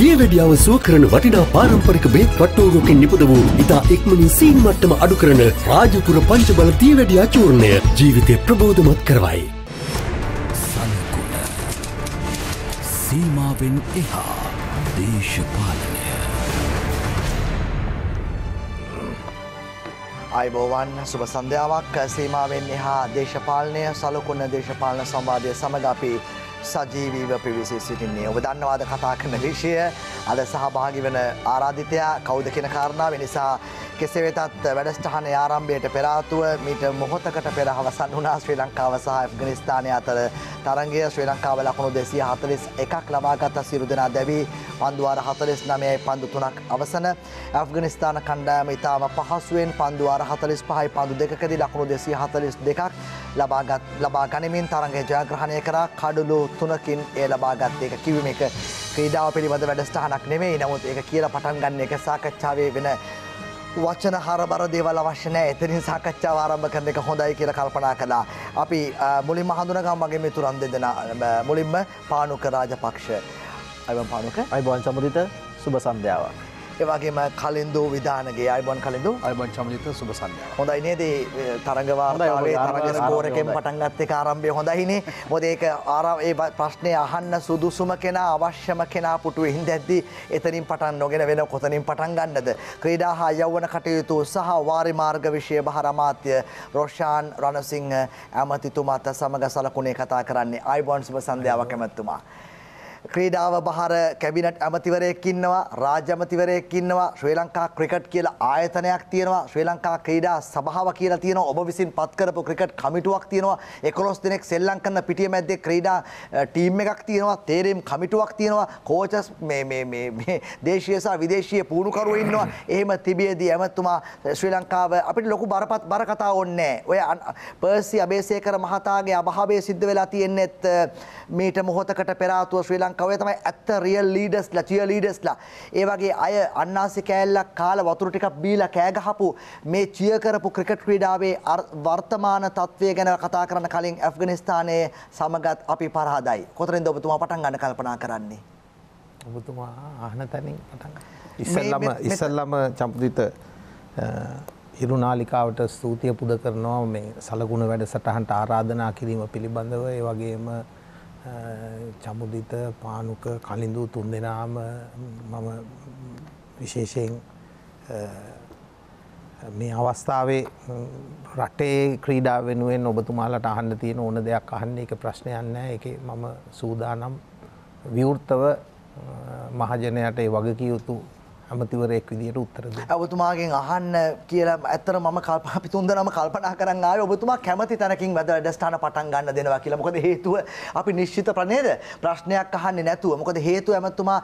දියවැඩියාව සුව කරන වටිනා පාරම්පරික බේත් පට්ටෝරුවකින් නිපද වූ ඉතා එක්මනින් සීන් මට්ටම අඩු කරන රාජපුර පංචබල දියවැඩියා චූර්ණය ජීවිතය ප්‍රබෝධමත් කරවයි. සංකුල සීමාවෙන් එහා දේශපාලනය අයිබෝවන් සුබ සන්ධ්‍යාවක් සීමාවෙන් එහා දේශපාලනය සලකුණ දේශපාලන සම්බාධය සමඟ අපි සජීවීව පිවිසී සිටින්නේ. ඔබ දන්නවාද කතා කරන විෂය අද සහභාගි වන ආරාධිතයා කෞද කෙන කාරණාව නිසා කෙසේ වෙතත් වැඩස්ටහන ආරම්භයට පෙරාතුව මීට මොහොතකට පෙර අවසන් වුණා ශ්‍රී ලංකාව සහ ඇෆ්ගනිස්ථානය අතර තරගය ශ්‍රී ලංකාව ලකුණු දෙසිය හතලිස් එකක් ලබාගත සිරු දෙනා දැවී පන්දුවාර හතලිස් නමයයි පන්දු තුනක් අවසන ඇෆ්ගනිස්ථාන කණ්ඩායම ඉතාම පහසුවෙන් පන්දුවාර හතලිස් පහයි පන්දු දෙකදි ලකුණු දෙසිය හතලිස් දෙකක් ලබාගත් ලබා ගනිමින් තරගේ ජයග්‍රහණය කරා කඩුලු තුනකින් ඒ ලබාගත් එක කිවීම එක ක්‍රීඩාව පිළිබඳ වැඩස්ටහනක් නෙමෙයි නමුත් ඒ කියලා පටන් ගන්න එක සාකච්ඡාවේ වෙන වචන හරබර දේවල් අවශ්‍ය නැහැ. එතනින් සාකච්ඡාව ආරම්භ කරන එක හොඳයි කියලා කල්පනා කළා. අපි මුලින්ම හඳුනගමු මගේ මිතුරන් දෙදෙනා. මුලින්ම පානුක රාජපක්ෂ. අයවන් පානුක. අයවන් සමුදිත සුබ සන්ධ්‍යාවක්. ඒවගේම කලින්දූ විධානගේ අයිබන් කලින්දු අයිබන් චමලිත සුබසන්න හොඳයි නේද තරගවාර්තාවේ තරග ස්කෝරකෙන් පටන්ගත්තේ ආරම්භය හොඳහිනේ මොදේක ආරඒ ප්‍රශ්නය අහන්න සුදුසුම කෙනා අවශ්‍යම කෙනා පුටුව හින්ද ඇද්දි එතනින් පටන් නොගෙන වෙන කොතනින් පටන් ගන්නද ක්‍රීඩා හා යව්වන කටයුතු සහ වාරි මාර්ග විෂය භාරමාත්‍ය රෝෂාන් රණසිංහ ඇමතිතුමත් සමග සලකුණේ කතා කරන්නේ අයිබොන්ස්ම සන්ධ්‍යාව කැමැත්තුමා. ක්‍රීඩාව බහර කැබිනට් ඇමතිවරයෙක් ඉන්නවා රාජ්‍ය ඇමතිවරයෙක් ඉන්නවා ශ්‍රී ලංකා ක්‍රිකට් කියලා ආයතනයක් තියෙනවා ශ්‍රී ලංකා ක්‍රීඩා සභාව කියලා තියෙනවා ඔබ විසින් පත් කරපු ක්‍රිකට් කමිටුවක් තියෙනවා 11 දිනක් සෙල්ලම් කරන පිටිය මැද්දේ ක්‍රීඩා ටීම් එකක් තියෙනවා තේරීම් කමිටුවක් තියෙනවා කෝචස් මේ මේ මේ මේ දේශීය සහ විදේශීය පුහුණුකරු ඉන්නවා එහෙම තිබියදී ඇමතුමා ශ්‍රී ලංකාව අපිට ලොකු බරපත් බර කතා ඕනේ ඔය පර්සි අබේසේකර මහතාගේ අභාවය සිද්ධ වෙලා තියෙන්නේත් මීට මොහොතකට පෙර ආතුව ශ්‍රී ලංකාවේ තමයි ඇත්ත රියල් ලීඩර්ස්ලා චියර් ලීඩර්ස්ලා. ඒ වගේ අය අන්නාසි කෑල්ලක් කාලා වතුර ටිකක් බීලා කෑ ගහපු මේ චියර් කරපු ක්‍රිකට් ක්‍රීඩාවේ වර්තමාන තත්ත්වය ගැන කතා කරන කලින් ඇෆ්ගනිස්තානයේ සමගත් අපි පරාදයි. කොතනින්ද ඔබතුමා පටන් ගන්න කල්පනා කරන්නේ? ඔබතුමා ආහන තැනින් පටන් ඉස්සල්ලම ඉස්සල්ලම චම්පතිත ඉරු නාලිකාවට ස්තුතිය පුද කරනවා මේ සලගුණ වැඩසටහන්ට ආරාධනා කිරීම පිළිබඳව ඒ වගේම චමුදිත පානුක කලින්ඳු තුන් දෙනාම මම විශේෂයෙන් මේ අවස්ථාවේ රටේ ක්‍රීඩා වෙනුවෙන් ඔබතුමාලට අහන්න තියෙන ඕන දෙයක් අහන්න එක ප්‍රශ්නයන්න එක මම සූදානම් විවෘතව මහජනයට ඒ වගකියයුතු අමතිවරයෙක් විදියට උත්තර ඔබතුමාගෙන් අහන්න කියලා ඇත්තර මම කල්ප අපි තුන්දනම කල්පනා කරන් ආවේ ඔබතුමා කැමති තැනකින් වැඩ වැඩසටහන පටන් ගන්න දෙනවා කියලා. මොකද හේතුව අපි නිශ්චිත ප්‍රනේද ප්‍රශ්නයක් අහන්නේ නැතුව. මොකද හේතුව ඇමතුමා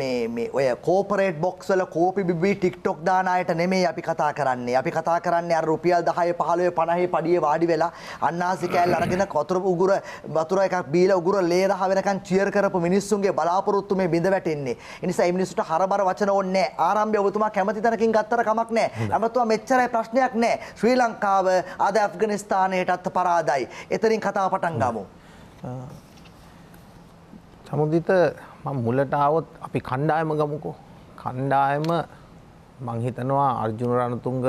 මේ මේ ඔය කෝපරේට් බොක්ස් වල කෝපි බිබී ටික්ටොක් දාන අයට නෙමෙයි අපි කතා කරන්නේ. අපි කතා කරන්නේ අර රුපියල් 10 15 50 පඩියේ වාඩි වෙලා අන්නාසි කෑල්ල අරගෙන කොතර උගුර වතුර එකක් බීලා උගුර ලේ රහ වෙනකන් චියර් කරපු මිනිස්සුන්ගේ බලාපොරොත්තු මේ බිඳ වැටෙන්නේ. ඒ නිසා මේ මිනිස්සුන්ට හරබර වචන ආයතන ඕනේ ආරම්භය ඔබතුමා කැමති තැනකින් ගත්තර කමක් නැහැ. අමතුමා මෙච්චරයි ප්‍රශ්නයක් නැහැ. ශ්‍රී ලංකාව අද ඇෆ්ගනිස්තානයටත් පරාදයි. එතනින් කතාව පටන් ගමු. සමුදිත මම මුලට આવොත් අපි කණ්ඩායම ගමුකෝ. කණ්ඩායම මං හිතනවා අර්ජුන රණතුංග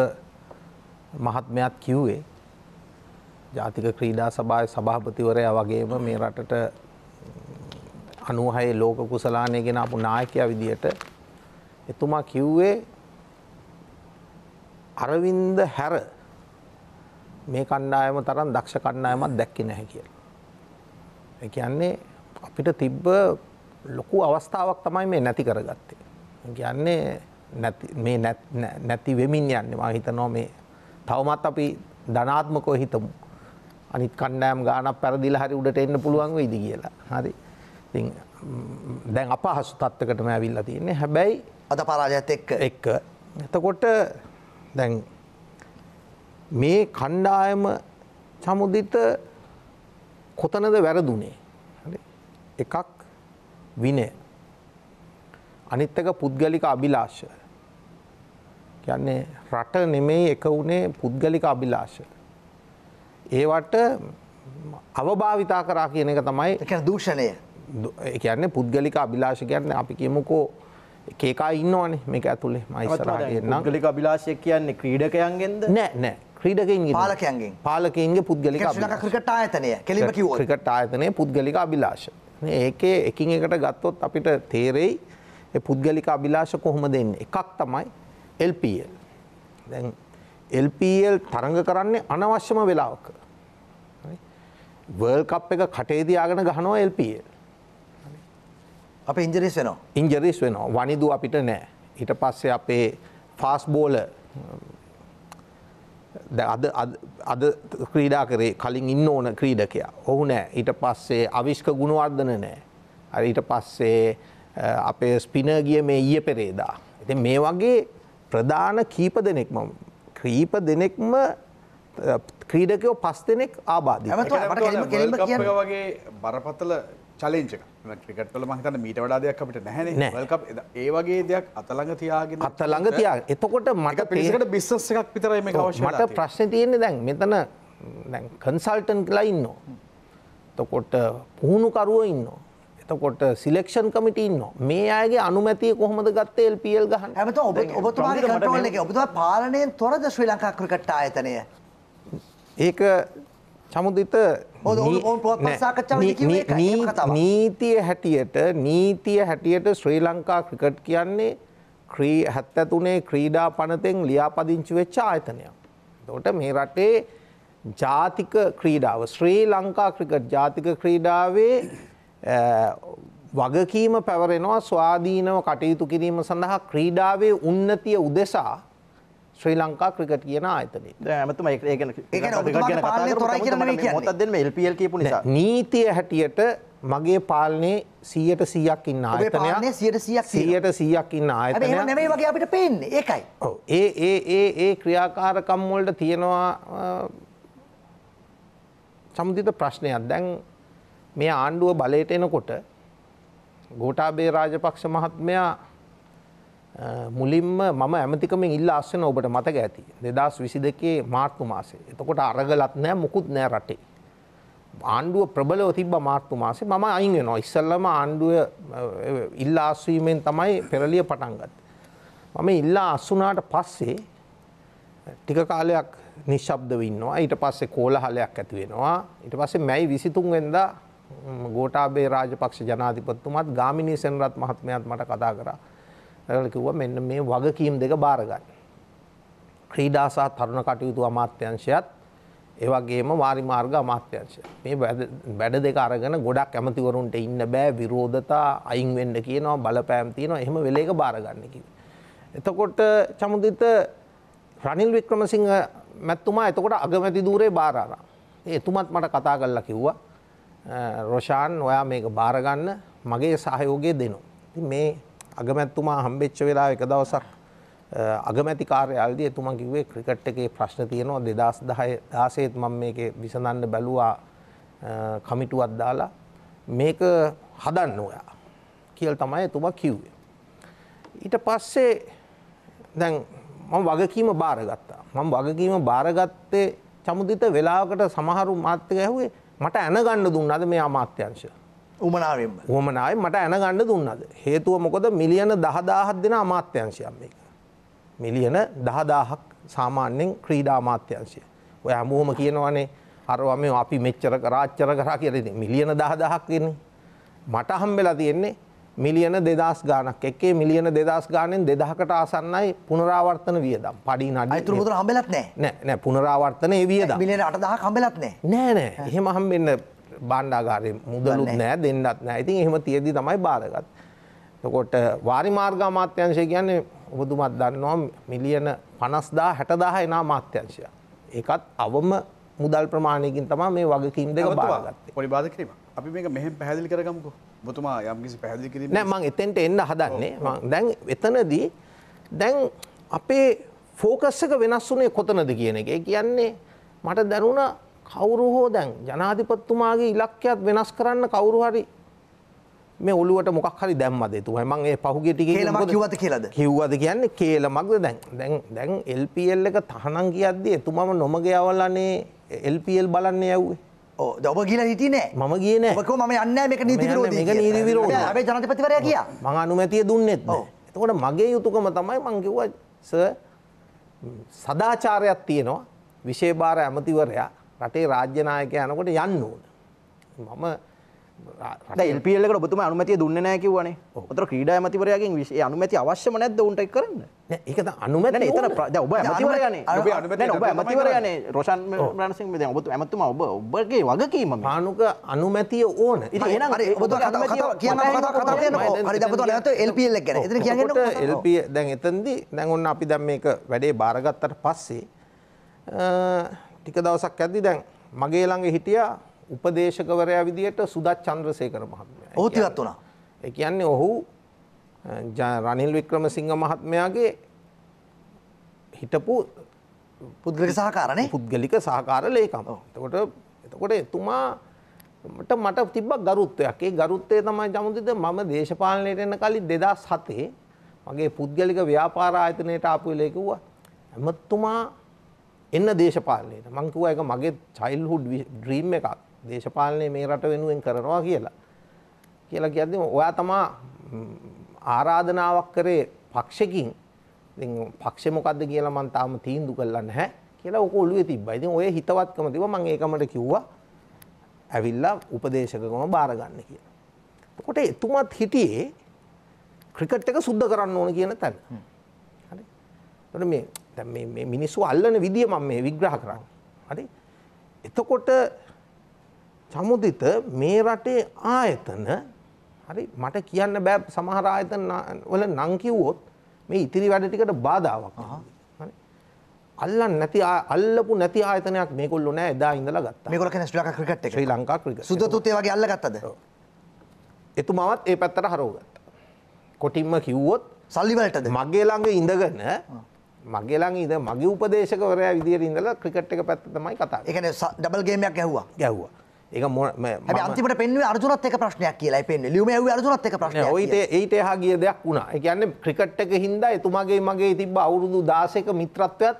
මහත්මයාත් කිව්වේ ජාතික ක්‍රීඩා සභාවේ සභාපතිවරයා වගේම මේ රටට අනුහයේ ලෝක කුසලානය ගෙන අපපු නායකයා විදියට එතුමා කිව්වේ අරවින්ද හැර මේ කණ්ඩායම තරම් දක්ෂ කණ්ඩායමක් දැක්කේ නැහැ කියලා. ඒ කියන්නේ අපිට තිබ්බ ලොකු අවස්ථාවක් තමයි මේ නැති කරගත්තේ. කියන්නේ මේ නැති වෙමින් යන්නේ මම හිතනවා මේ තවමත් අපි ධනාත්මකව හිතමු. අනිත් කණ්ඩායම් ගානක් පෙරදිලා හරි උඩට එන්න පුළුවන් වෙයිද කියලා. හරි. ඉතින් දැන් අපහසු තත්යකටම ඇවිල්ලා තියෙන්නේ. හැබැයි අද පරාජයත් එක්ක එක්ක එතකොට දැන් මේ කණ්ඩායම සමුදිත කොතනද වැරදුනේ එකක් විනය අනිත්තක පුද්ගලික අභිලාශ කියන්නේ රට නෙමෙයි එක වුණේ පුද්ගලික අභිලාශ ඒවට අවභාවිතා කරා කියන එක තමයි දූෂණය කියන්නේ පුද්ගලික අභිලාශ කියන්නේ අපි කියමුකෝ එක එක ඉන්නවනේ මේක ඇතුලේ මම ඉස්සරහට එන්නම්. පුද්ගලික අභිලාෂය කියන්නේ ක්‍රීඩකයන්ගෙන්ද? නෑ නෑ ක්‍රීඩකයින්ගේ පාලකයන්ගෙන් පාලකයින්ගේ පුද්ගලික අභිලාෂ. ක්‍රිකට් ආයතනය කෙලින්ම කිව්වොත්. ක්‍රිකට් ආයතනයේ පුද්ගලික අභිලාෂ. ඒකේ එකින් එකට ගත්තොත් අපිට තේරෙයි ඒ පුද්ගලික අභිලාෂ කොහොමද එන්නේ? එකක් තමයි LPL. දැන් LPL තරඟ කරන්නේ අනවශ්‍යම වෙලාවක. හරි. World Cup එක කටේ තියාගෙන ගහනවා LPL. අප ඉංජරිස් වෙනවා ඉංජරිස් වෙනවා වනිදු අපිට නෑ හිට පස්සේ අපේ ෆාස් බෝල අද අද ක්‍රීඩා කරේ කලින් ඉන්න ඕන ක්‍රීඩකයා ඔහු නෑ ඊට පස්සේ අවිශ්ක ගුණවර්ධන නෑ අරිට පස්සේ අපේ ස්පින ගිය මේ ඊය පෙරේදා එති මේ වගේ ප්‍රධාන කීප දෙනෙක්ම ක්‍රීප දෙනෙක්ම ක්‍රීඩකයෝ පස් දෙනෙක් ආබාධ වගේ බරපතල චලෙන්චක ක්‍රිකට කල මහිතන මීට වඩා දෙයක් අපිට නැහැන ඒ වගේ දෙයක් අතළඟ තියාගෙන අතළඟ තියා එතකොට මට පිට බිස්සස් එකක් විතරයි මේ මට ප්‍රශ්න තියෙන්නේ දැන් මෙතන කන්සල්ටන් කියලා ඉන්නවා. එතකොට පුහුණුකරුව ඉන්නවා. එතකොට සිලෙක්ෂන් කමිට ඉන්නවා. මේ අයගේ අනුමැතිය කොහොමද ගත්තේ LPL ගහන්න? හැමතෝ ඔබ ඔබතුමාගේ කන්ට්‍රෝල් එකේ ඔබතුමා පාලනයෙන් තොරද ශ්‍රී ලංකා ක්‍රිකට් ආයතනය? ඒක සමුදිත නීතිය හැටියට නීතිය හැටියට ශ්‍රී ලංකා ක්‍රිකට් කියන්නේ ක්‍රී හැත්තතුනේ ක්‍රීඩා පනතෙන් ලියාපදිංචි වෙච්ච ආයතනයක්. දොට මේ රටේ ජාතික ක්‍රීඩාව ශ්‍රී ලංකා ක්‍රිකට් ජාතික ක්‍රීඩාවේ වගකීම පැවරෙනවා ස්වාධීනව කටයුතු කිරීම සඳහා ක්‍රීඩාවේ උන්නතිය උදෙසා ශ්‍රී ලංකා ක්‍රිකට් කියන ආයතනය ඇමතුම ඒ ගැන නීතිය හැටියට මගේ පාලනේ සීයට සීයක් ඉන්න ආයතනය සීයට සීයක් ඉන්න ආයතන නෙමේ වගේ අපිට පේන්නේ ඒකයි ඒ ඒ ඒ ඒ ක්‍රියාකාරකම්වලට තියෙනවා සමුදිත ප්‍රශ්නයක් දැන් මේ ආණ්ඩුව බලයට එනකොට ගෝටාබේ රාජපක්ෂ මහත්මයා මුලින්ම මම ඇමතිකමින් ඉල්ල අස්සන ඔබට මතක ඇති දෙදස් විසි දෙකේ මාර්තු මාසේ එතකොට අරගලත් නෑ මුකුත් නෑ රටේ. ආණ්ඩුව ප්‍රබලව තිබ මාර්තු මාසේ මම අයින් වෙනවා ඉස්සල්ලම ආණ්ඩුව ඉල්ල අස්වීමෙන් තමයි පෙරලිය පටන්ගත්. මම ඉල්ලා අස්සුනාට පස්සේ ටික කාලයක් නිශ්ශබ්ද වන්නවා ඊට පස්සේ කෝලහලයක් ඇති වෙනවා ඉට පස්සේ මැයි විසිතුන් වෙද ගෝටාබේ රාජපක්ෂ ජනාධිපත්තුමත් ගාමිණී සෙන්රත් මහත්මයත් මට කතා කරා ඇලකිව්ව මෙන්න මේ වගකීම් දෙක බාරගන්න. ක්‍රීඩා සහ තරුණ කටයුතු අමාත්‍යංශයත් ඒවගේම වාරි මාර්ග අමාත්‍යංශය මේ වැඩ දෙක අරගෙන ගොඩක් ඇමතිවරුන්ට ඉන්න බෑ විරෝධතා අයින් වෙන්න කියනවා බලපෑම් තියෙනවා එහෙම වෙලේක බාරගන්න කිව්වා. එතකොට චමුදිත රනිල් වික්‍රමසිංහ මැතිතුමා එතකොට අගමැති ධූරේ බාර ආරා. එතුමත් මට කතා කරලා කිව්වා රොෂාන් ඔයා මේක බාරගන්න මගේ සහයෝගය දෙනවා. ඉතින් මේ අගමැත්තුමා හම්බෙච්ච වෙලා එක දවසක් අගමැති කාර්යාලදී එතුමා කිව්වේ ක්‍රිකට් එකේ ප්‍රශ්න තියෙනවා 2010 16ත් මම මේකේ විසඳන්න බැලුවා කමිටුවක් දාලා මේක හදන්න ඔයා කියලා තමයි එතුමා කිව්වේ. ඊට පස්සේ දැන් මම වගකීම බාරගත්තා. මම වගකීම බාරගත්තේ චමුදිත වෙලාවකට සමහරු මාත් එක්ක ඇහුවේ මට ඇනගන්න දුන්නාද මේ අමාත්‍යංශය උමනාවෙන්ම හොමනාව මට ඇනගණ්ඩ දුන්නද හේතුව මොකොද මිලියන දහදාහත් දෙෙන අමාත්‍යංශයම් එක මිලියන දහදාහක් සාමාන්‍යෙන් ක්‍රීඩා අමාත්‍යංශය ඔය හැමෝහම කියනවනේ අරවම අපි මෙච්චර කරාච්චර කරා කියරෙන මිලියන දහදහක් කියන්නේ මට හම්බෙලා තියෙන්නේ මිලියන දෙදස් ගානක් එකේ මිලියන දෙදස් ගානෙන් දෙදහකට ආසන්නයි පුනරාවර්තන වියදම් පඩි නඩ තුරමුතුර හම්බෙලත් නෑ නෑ පුනරාවර්තනය වියද මිලියන අටදහ හම්බෙලත් නෑ නෑ නෑ එහෙම හම්බෙන්න බණ්ඩාගාරය මුදලුත් නෑ දෙන්නත් නෑ ඉතින් එහෙම තියෙදි තමයි බාරගත්. තකොට වාරි මාර්ගා මාත්‍යංශය කියන්නේ ඔබතුමත් දන්නවා මිලියන පනස්දා හැටදාහ එනා මාත්‍යංශය. ඒකත් අවම මුදල් ප්‍රමාණයකින් තමා මේ වගකීම් දෙක බාගත් පොඩි බාධ කිරීම අපි මේ මෙහෙම පැහදිලි කරගමුකු බොතුමා යම්කිසි පැහදිලි කිරීම නෑ මං එතෙන්ට එන්න හදන්නේ දැන් එතනදී දැන් අපේ ෆෝකස් එක වෙනස් වුනේ කොතනද කියන එක කියන්නේ මට දැනුණා කවුරු හෝ දැන් ජනාධිපත්තුමාගේ ඉලක්කයක් වෙනස් කරන්න කවුරු හරි මේ ඔලුවට මොකක් හරි දැම්මදේ තුමයි මං ඒ පහුගේ ටික කිවත කියලද කිව්වද කියන්නේ කේලමක්ද දැන් දැන් දැන් එල්පල් එක තහනම් කියද්දී එතුමම නොමග අවල්ලන්නේ එල්පල් බලන්නේ ඇව්වේ ඔබ ගිල හිටනේ ම කියන ම යන්න එක නීති නීවිරෝ ජනතපතිවර කිය මං අනුමැතිය දුන්නෙත් එතකොට මගේ යුතුකම තමයි මංකිව සදාචාරයක් තියෙනවා විශේභාර ඇමතිවරයා රටේ රාජ්‍ය නායකයා යනකොට යන්න ඕන. මම එල්පියලක ඔබතුම අනුමතිය දුන්න නෑ කිවනේ ඔතර ක්‍රීඩා ඇමතිවරයාගෙන් විශේ අනුමැති අවශ්‍යම නැද්ද උන්ට කරන්න ඒක අනුමැ එතන ඔබ ඇමතිවරයනේ ඔබ ඇමතිවරයනේ රෝෂන් රනසින් මෙ ඔබතු ඇමතුම ඔබ ඔබගේ වගකීම මානුක අනුමැතිය ඕන එල්පිය දැන් එතන්දී දැන් ඔන්න අපි දැම් මේක වැඩේ භාරගත්තට පස්සේ ටික දවසක් ඇද්දි දැන් මගේ ළඟ හිටියා උපදේශකවරයා විදියට සුදත් චන්ද්‍රසේකර මහත්මයා. ඔහු ඉවත් වුණා. ඒ කියන්නේ ඔහු රනිල් වික්‍රමසිංහ මහත්මයාගේ හිටපු පුද්ගලික සහකාරනේ පුද්ගලික සහකාර ලේකම්. එතකොට එතකොට එතුමා මට මට තිබ්බක් ගරුත්වයක්. ඒ ගරුත්වය තමයි ජමුදිත මම දේශපාලනයට එන කලින් 2007 මගේ පුද්ගලික ව්‍යාපාර ආයතනයට ආපු ලේකුවා. එමත්තුමා එන්න දේශපාලනයට මං කිව්වා ඒක මගේ චයිල්ඩ්හුඩ් ඩ්‍රීම් එකක් දේශපාලනය මේ රට වෙනුවෙන් කරනවා කියලා කියලා කියද්දී ඔයා තමා ආරාධනාවක් කරේ පක්ෂකින් ඉතින් පක්ෂේ මොකද්ද කියලා මං තාම තීන්දුව කරලා නැහැ කියලා ඔක ඔළුවේ තිබ්බා. ඉතින් ඔය හිතවත්කම තිබ්බා මං ඒකමට කිව්වා ඇවිල්ලා උපදේශකකම බාර ගන්න කියලා. එතකොට එතුමත් හිටියේ ක්‍රිකට් එක සුද්ධ කරන්න ඕන කියන තැන. හරි. එතකොට මේ දැන් මේ මිනිස්සු අල්ලන විදිය මම මේ විග්‍රහ කරන්නේ. හරි? එතකොට සමුදිත මේ රටේ ආයතන හරි මට කියන්න බෑ සමහර ආයතන වල නම් කිව්වොත් මේ ඉතිරි වැඩ ටිකට බාධාවක්. හරි. අල්ලන්න නැති අල්ලපු නැති ආයතනයක් මේගොල්ලෝ නෑ එදා ඉඳලා ගත්තා. මේගොල්ලෝ කියන්නේ ශ්‍රී ලංකා ක්‍රිකට් එක. ශ්‍රී ලංකා ක්‍රිකට්. සුදතුත් ඒ වගේ අල්ලගත්තද? එතුමාවත් ඒ පැත්තට හරවගත්තා. කොටින්ම කිව්වොත් සල්ලි වලටද? මගේ ළඟ ඉඳගෙන මගේ ළඟ ඉඳ මගේ උපදේශකවරයා විදියට ඉඳලා ක්‍රිකට් එක පැත්ත තමයි කතා. ඒ කියන්නේ ඩබල් ගේම් එකක් ඇහුවා. ගැහුවා. ඒක හැබැයි අන්තිමට පෙන්වුවේ අර්ජුනත් එක ප්‍රශ්නයක් කියලා පෙන්වන්නේ. ලියුමේ ඇහුවේ අර්ජුනත් එක ප්‍රශ්නයක්. ඔය ඊට එහා ගිය දෙයක් වුණා. ඒ කියන්නේ ක්‍රිකට් එක හින්දා එතුමාගේ මගේ තිබ්බ අවුරුදු 16ක මිත්‍රත්වයක්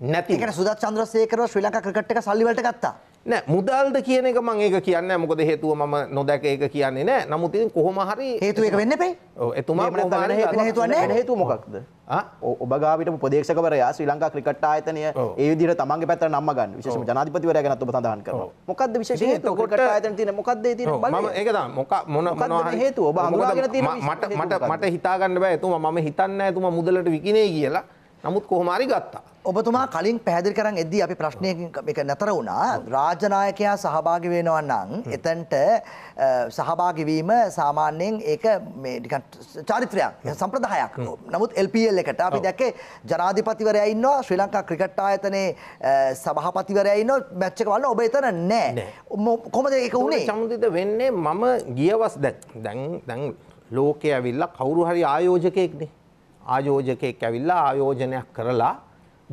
නැති. ඒ කියන්නේ සුදත් චන්ද්‍රසේකරව ශ්‍රී ලංකා ක්‍රිකට් එක සල්ලි වලට ගත්තා. නෑ මුදල්ද කියන එක මං ඒක කියන්න මොකද හේතුව මම නොදැක ඒක කියන්නේ නෑ නමුත් ඉතින් කොහොම හරි හේතු එක වෙන්න එපේ ඔව් එතුමා මොකද හේතුව නෑ හේතුව මොකක්ද ඔබ ගාවිට පොදේක්ෂකවරයා ශ්‍රී ලංකා ක්‍රිකට් ආයතනය ඒ විදිහට තමන්ගේ පැත්තට නම්ම ගන්න විශේෂම ජනාධිපතිවරයා ගැනත් ඔබ සඳහන් කරනවා මොකද්ද විශේෂ හේතුව ක්‍රිකට් ආයතන තියෙන මොකද්ද ඒ තියෙන බලය මම ඒක තමයි මොක මොන මොනවා හේතුව ඔබ අමුලාගෙන තියෙන මට මට මට හිතා ගන්න බෑ එතුමා මම හිතන්නේ නෑ එතුමා මුදලට විකිනේ කියලා නමුත් කොහොමරි ගත්තා. ඔබතුමා කලින් පැහැදිලි කරන් එද්දී අපි ප්‍රශ්නයකින් එක නැතර වුණා රාජනායකයා සහභාගි වෙනවා නම් එතනට සහභාගි වීම සාමාන්‍යයෙන් ඒක මේ නිකන් චාරිත්‍රයක් සම්ප්‍රදායක්. නමුත් LPL එකට අපි දැක්කේ ජනාධිපතිවරයා ඉන්නවා ශ්‍රී ලංකා ක්‍රිකට් ආයතනයේ සභාපතිවරයා ඉන්නවා මැච් එක බලන ඔබ එතන නැහැ. කොහොමද ඒක උනේ? සම්මුතිත වෙන්නේ මම ගියවස් දැන් දැන් ලෝකේ ඇවිල්ලා කවුරු හරි ආයෝජකයෙක්නේ. ආයෝජකයෙක් ඇවිල්ලා ආයෝජනයක් කරලා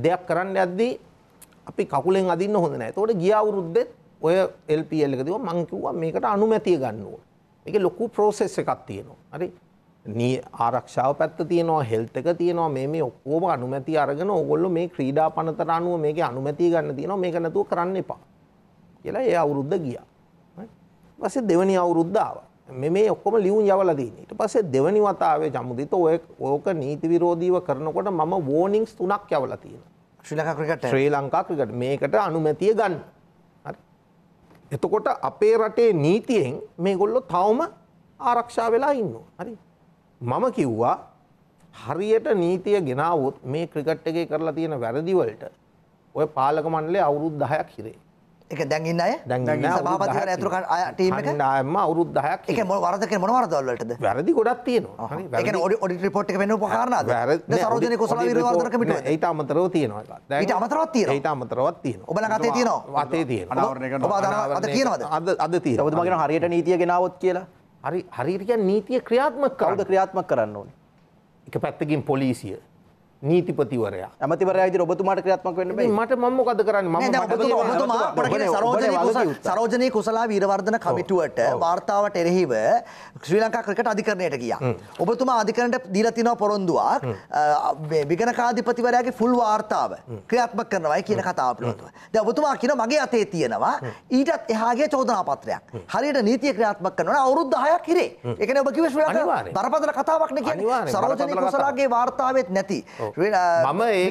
දෙයක් කරන්න යද්දී අපි කකුලෙන් අදින්න හොඳ නැහැ. ඒතකොට ගිය අවුරුද්දෙත් ඔය LPL එක දීවා මං කිව්වා මේකට අනුමැතිය ගන්න ඕන. මේකේ ලොකු process එකක් තියෙනවා. හරි. නී ආරක්ෂාව පැත්ත තියෙනවා, health එක තියෙනවා. මේ මේ ඔක්කොම අනුමැතිය අරගෙන ඕගොල්ලෝ මේ ක්‍රීඩා පනතර අනුව මේකේ අනුමැතිය ගන්න තියෙනවා. මේක නැතුව කරන්න එපා. කියලා ඒ අවුරුද්ද ගියා. ඊට පස්සේ දෙවෙනි අවුරුද්ද ආවා. මේ ඔක්කොම ලියුම් යවලා දීන්නේ. ඊට පස්සේ දෙවැනි වතාවේ ජමුදිත ඔය ඕක නීති විරෝධීව කරනකොට මම වෝනින්ග්ස් තුනක් යවලා තියෙනවා. ශ්‍රී ලංකා ක්‍රිකට් ශ්‍රී ලංකා ක්‍රිකට් මේකට අනුමැතිය ගන්න. හරි. එතකොට අපේ රටේ නීතියෙන් මේගොල්ලෝ තවම ආරක්ෂා වෙලා ඉන්නවා. හරි. මම කිව්වා හරියට නීතිය ගෙනාවොත් මේ ක්‍රිකට් එකේ කරලා තියෙන වැරදි වලට ඔය පාලක මණ්ඩලය අවුරුදු 10ක් හිරේ. එක දැන්ඉන්න අය සභාපතිවර ඇතුර ටීම අවුරුද් දහයක් එක මො වරදක මොන වරදවල්ලට වැරදි ගොඩක් තියෙනවා ඔඩි රිපොට් එක වෙන පහරන සරජන කොසල විරවාදරකමට ඒට අමතරව තියෙනවා ට අමතරවත් තිය ඒට අමතරවත් තියෙන ඔබල ගතේ තියෙනවා අතේ තියෙන කියනවද අද අද තිය ඔබමගෙන හරියට නීතිය ගෙනාවත් කියලා හරි හරිරිකන් නීතිය ක්‍රියාත්ම කවද ක්‍රියාත්ම කරන්න ඕන එක පැත්තකින් පොලිසිය නීතිපතිවරයා ඇමතිවරයා ඉදිරිය ඔබතුමාට ක්‍රියාත්මක වෙන්න බෑ මට මම මොකද කරන්නේ මම ඔබතුමා අපට කියන සරෝජනී සරෝජනී කුසලා වීරවර්ධන කමිටුවට වාර්තාවට එරෙහිව ශ්‍රී ලංකා ක්‍රිකට් අධිකරණයට ගියා ඔබතුමා අධිකරණයට දීලා තිනවා පොරොන්දුවක් මේ විගණකාධිපතිවරයාගේ ෆුල් වාර්තාව ක්‍රියාත්මක කරනවායි කියන කතාව පිළිබඳව දැන් ඔබතුමා කියන මගේ අතේ තියෙනවා ඊටත් එහාගේ චෝදනා පත්‍රයක් හරියට නීතිය ක්‍රියාත්මක කරනවා අවුරුදු 10ක් හිරේ ඒ කියන්නේ ඔබ කිව්වේ ශ්‍රී ලංකාව බරපතල කතාවක් නේ කියන්නේ සරෝජනී කුසලාගේ වාර්තාවෙත් නැති මම ඒ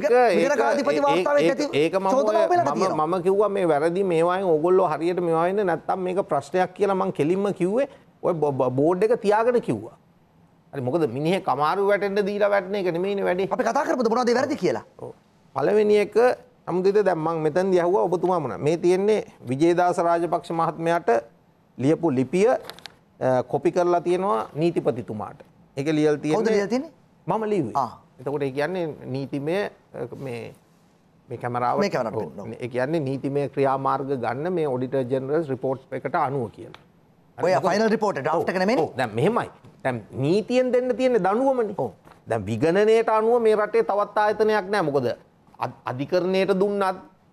ඒක මම මම කිව්වා මේ වැරදි මේවායි ඔගොල්ලො හරියට මෙවාන්න නැත්තම් මේක ප්‍රශ්නයක් කියලා මං කෙලින්ම කිව්වේ ඔය බෝඩ් එක තියාගෙන කිව්වා මොකද මිනිහ කමාරු වැටෙන්ට දීලා වැටන එක නෙමේ වැඩි අප කතා කරපු මොනද වැරදි කියලා පලවෙනි එක අමුදිත දැම්මන් මෙතන් යහුව ඔබතුමාමන මේ තියෙන්නේ විජේදාස රාජපක්ෂ මහත්මයට ලියපු ලිපිය කොපි කරලා තියෙනවා නීතිපතිතුමාට එක ලියල් තියෙන මම ලිවේ එතකොට ඒ කියන්නේ නීතිමය මේ මේ කැමරාව මේ කැමරාව ඒ කියන්නේ නීතිමය ක්‍රියාමාර්ග ගන්න මේ ඔඩිටර් ජෙනරල්ස් රිපෝට් එකට අනුව කියලා. ඔය ෆයිනල් රිපෝට් ඩ්‍රාෆ්ට් එක නෙමෙයිනේ. දැන් මෙහෙමයි. දැන් නීතියෙන් දෙන්න තියෙන දනුවමනේ. ඔව්. දැන් විගණනයට අනුව මේ රටේ තවත් ආයතනයක් නැහැ. මොකද අධිකරණයට දුන්නත්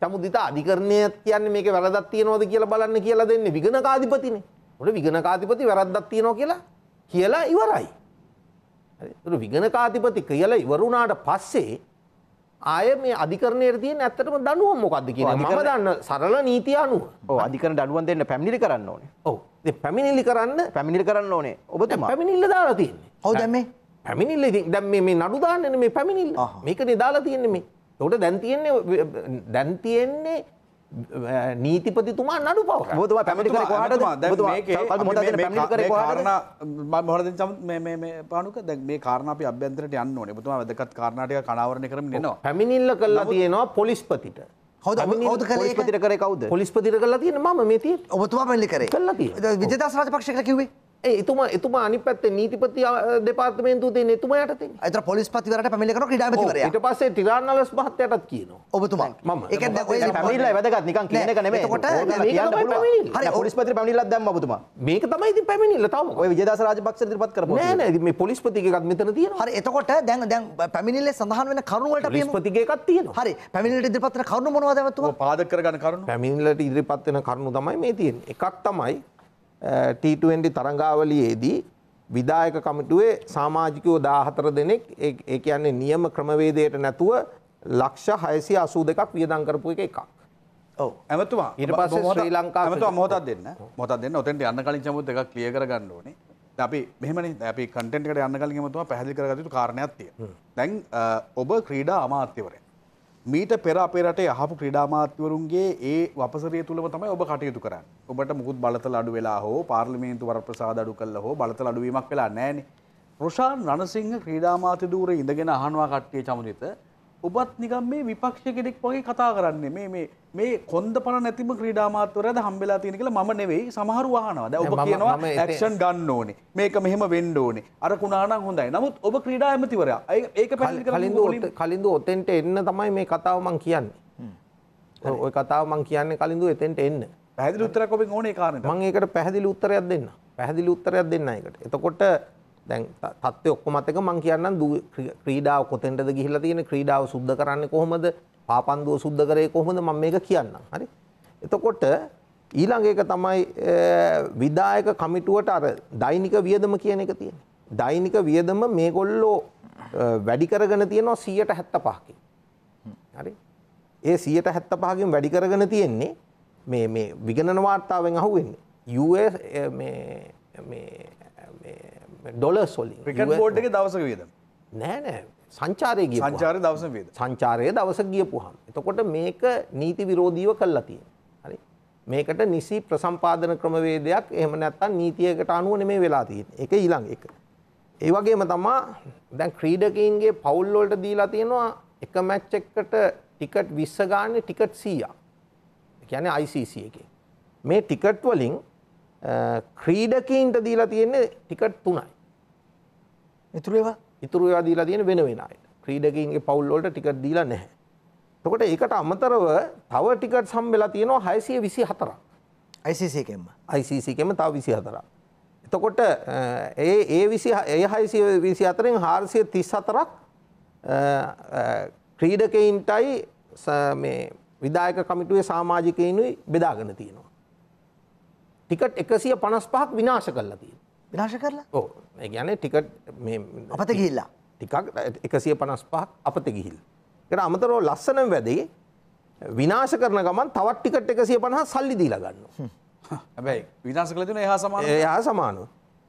සමුදිතා අධිකරණය කියන්නේ මේක වැරදක් තියෙනවද කියලා බලන්න කියලා දෙන්නේ විගණකාධිපතිනේ. උඩ විගණකාධිපති වැරද්දක් තියෙනවා කියලා කියලා ඉවරයි. විගණකාධිපති කියලා ඉවරුණාට පස්සේ ආය මේ අධිකරණය තිය ඇත්තටම දනුවම් මොකක්ද කියන ම දන්න සරල නීති අනුව අධිකර දඩුවන් දෙන්න පැමිණි කරන්න ඕනේ ඕ පැමිණිල්ලි කරන්න පැමිණිල් කරන්න ඕනේ ඔබ පැමිණිල්ල දාලා තියන්නේ හවදැම පැමිණිල්ල දැම් මේ නඩුදාන්නන මේ පැමිණිල් මේකනේ දාලා තියන්නේ මේ තොට දැන්තියන්නේ දැන්තියෙන්නේ නීතිපතිතුමා නඩු පව බතුවා පැමිටි කර මොහරද පානුක දැ මේ කාරණප අභ්‍යන්තරට යන්න ඕන බතුවා වැදකත් කාරණටය කනාවරණ කරම නවා පැමිණිල්ල කල්ලා තියෙනවා පොලිස්පතිට පොලිස්පතිර කර කවද පොලිස්පතිර කලා තියෙන ම මේ ඔබතුවා පැල්ලි කර විජදස් රජ පක්ෂක කිවේ එතුම එතුමා අනි පැත්තේ නීතිපති දෙපාර්තමේන්තුව තියෙන එතුමා යටතේ. ඒතර පොලිස් පතිවරට පැමිණිලා කරන ක්‍රීඩා ඇමතිවරයා. ඊට පස්සේ ටිරාන්නලස් මහත්තයාටත් කියනවා. ඔබතුමා. මම. ඒ කියන්නේ ඔය පැමිණිලා වැදගත් නිකන් කියන එක නෙමෙයි. එතකොට හරි පොලිස් පතිවර පැමිණිලාත් දැම්ම ඔබතුමා. මේක තමයි ඉතින් පැමිණිලා තව. ඔය විජේදාස රාජපක්ෂ ඉදිරිපත් කරපුවා. නෑ නෑ ඉතින් මේ පොලිස් පතිගේ එකක් මෙතන තියෙනවා. හරි එතකොට දැන් දැන් පැමිණිල්ලේ සඳහන් වෙන කරුණු වලට අපි පොලිස් පතිගේ එකක් තියෙනවා. හරි පැමිණිල්ලට ඉදිරිපත් කරන කරුණු මොනවද එවතුමා? ඔව් පාදක කරගන්න කරුණු. පැමිණිල්ලට ඉදිරිපත් වෙන කරුණු තමයි මේ තියෙන්නේ. එකක් තමයි T20 තරංගාවලියේදී විදායක කමිටුවේ සමාජිකයෝ 14 දෙනෙක් ඒ කියන්නේ නියම ක්‍රමවේදයට නැතුව ලක්ෂ 682ක් වියදම් කරපු එක එකක්. ඔව් ඇමතුමා ඊට පස්සේ ශ්‍රී ලංකාව ඇමතුමා මොහොතක් දෙන්න. මොහොතක් දෙන්න. ඔතෙන්ට යන්න කලින් චමුත් එකක් ක්ලියර් කරගන්න ඕනේ. දැන් අපි මෙහෙමනේ දැන් අපි කන්ටෙන්ට් එකට යන්න කලින් ඇමතුමා පැහැදිලි කරගත යුතු කාරණයක් තියෙනවා. දැන් ඔබ ක්‍රීඩා අමාත්‍යවරයා මීට පෙර අපේ රටේ අහපු ක්‍රීඩාමාත්‍යවරුන්ගේ ඒ වපසරිය තුළම තමයි ඔබ කටයුතු කරන්න. ඔබට මුකුත් බලතල අඩු වෙලා හෝ පාර්ලිමේන්තු වරප්‍රසාද අඩු කළා හෝ බලතල අඩුවීමක් වෙලා නැහැ නේ. රොෂාන් රණසිංහ ක්‍රීඩාමාත්‍ය ධූරේ ඉඳගෙන අහනවා කට්ටිය චමුදිත ඔබත් නිකම් මේ විපක්ෂ කෙනෙක් වගේ කතා කරන්නේ මේ මේ මේ කොන්ද පණ නැතිම ක්‍රීඩාමාත්වරයද හම්බෙලා තියෙන කියලා මම නෙවෙයි සමහරු අහනවා. දැන් ඔබ කියනවා ඇක්ෂන් ගන්න ඕනේ. මේක මෙහෙම වෙන්න ඕනේ. අර කුණානම් හොඳයි. නමුත් ඔබ ක්‍රීඩා ඇමතිවරයා ඒක පැහැදිලි කරන්න කලින්දු ඔතෙන්ට එන්න තමයි මේ කතාව මම කියන්නේ. ඔය කතාව මම කියන්නේ කලින්දු එතෙන්ට එන්න. පැහැදිලි උත්තරයක් ඔබෙන් ඕනේ කාරණේ. මම ඒකට පැහැදිලි උත්තරයක් දෙන්න. පැහැදිලි උත්තරයක් දෙන්න ඒකට. එතකොට දැන් තත්ත්වය ඔක්කොමත් එක මම කියන්නම් ක්‍රීඩාව කොතෙන්ටද ගිහිල්ලා තියෙන්නේ ක්‍රීඩාව සුද්ධ කරන්නේ කොහොමද පාපන්දුව සුද්ධ කරේ කොහොමද මම මේක කියන්නම් හරි එතකොට ඊළඟ එක තමයි විදායක කමිටුවට අර දෛනික වියදම කියන එක තියෙන්නේ දෛනික වියදම මේගොල්ලෝ වැඩි කරගෙන තියෙනවා 175කින් හරි ඒ 175කින් වැඩි කරගෙන තියෙන්නේ මේ මේ විගණන වාර්තාවෙන් අහුවෙන්නේ US මේ මේ ඩොල සොලි ්‍රිකට බෝඩ් එක දවස වියද නෑනෑ සංචාරය ගිය සංචාර දවස වේ සංචාරය දවස ගියපුහම් එතකොට මේක නීති විරෝධීව කල්ලා තියෙන හරි මේකට නිසි ප්‍රසම්පාදන ක්‍රමවේදයක් එහම නැත්තන් නීතියකට අනුව නෙමේ වෙලා තියෙන එක ඊළඟ එක ඒ වගේම තමා දැන් ක්‍රීඩකයින්ගේ පවුල්ලොල්ට දීලා තියෙනවා එක මැච්ච එකට ටිකට් විස්ස ගාන්න ටිකට් සීයා ගැන ICC එක මේ ටිකට් වලින් ක්‍රීඩකීන්ට දීලා තියෙන්නේ ටිකට් තුනයි. ඉතුරේවා ඉතුරවා දීලා තියෙන වෙන වෙනයි ක්‍රීඩකින්ගේ පවුල්ලෝට ටිකට් දීලා නැහැ. තොකට ඒකට අමතරව තව ටිකට් සම්බෙලා තියෙනවා හයසිය විසි හතර යිසිකෙම යිසිකෙම තව විසි හතර. එතකොට ඒ ඒ විසි ඒ හයිසිය විසි අතරෙන් හාර්සිය තිස් හතරක් ක්‍රීඩකයින්ටයි විදායක කමිටුවේ සාමාජිකයනුයි බෙදාගෙන තියෙනවා. ටිකට් එකසිය පනස් පහක් විනාශ කරලා තියෙන. විනාශ කරලා? ඔව්. ඒ කියන්නේ ටිකට් මේ අපත ගිහිල්ලා. ටිකක් එකසිය පනස් පහක් අපත ගිහිල්ලා. ඒකට අමතරව ලස්සනම වැඩේ විනාශ කරන ගමන් තවත් ටිකට් එකසිය පනහ සල්ලි දීලා ගන්නවා. හැබැයි විනාශ කළ දෙන එහා සමාන එහා සමානව.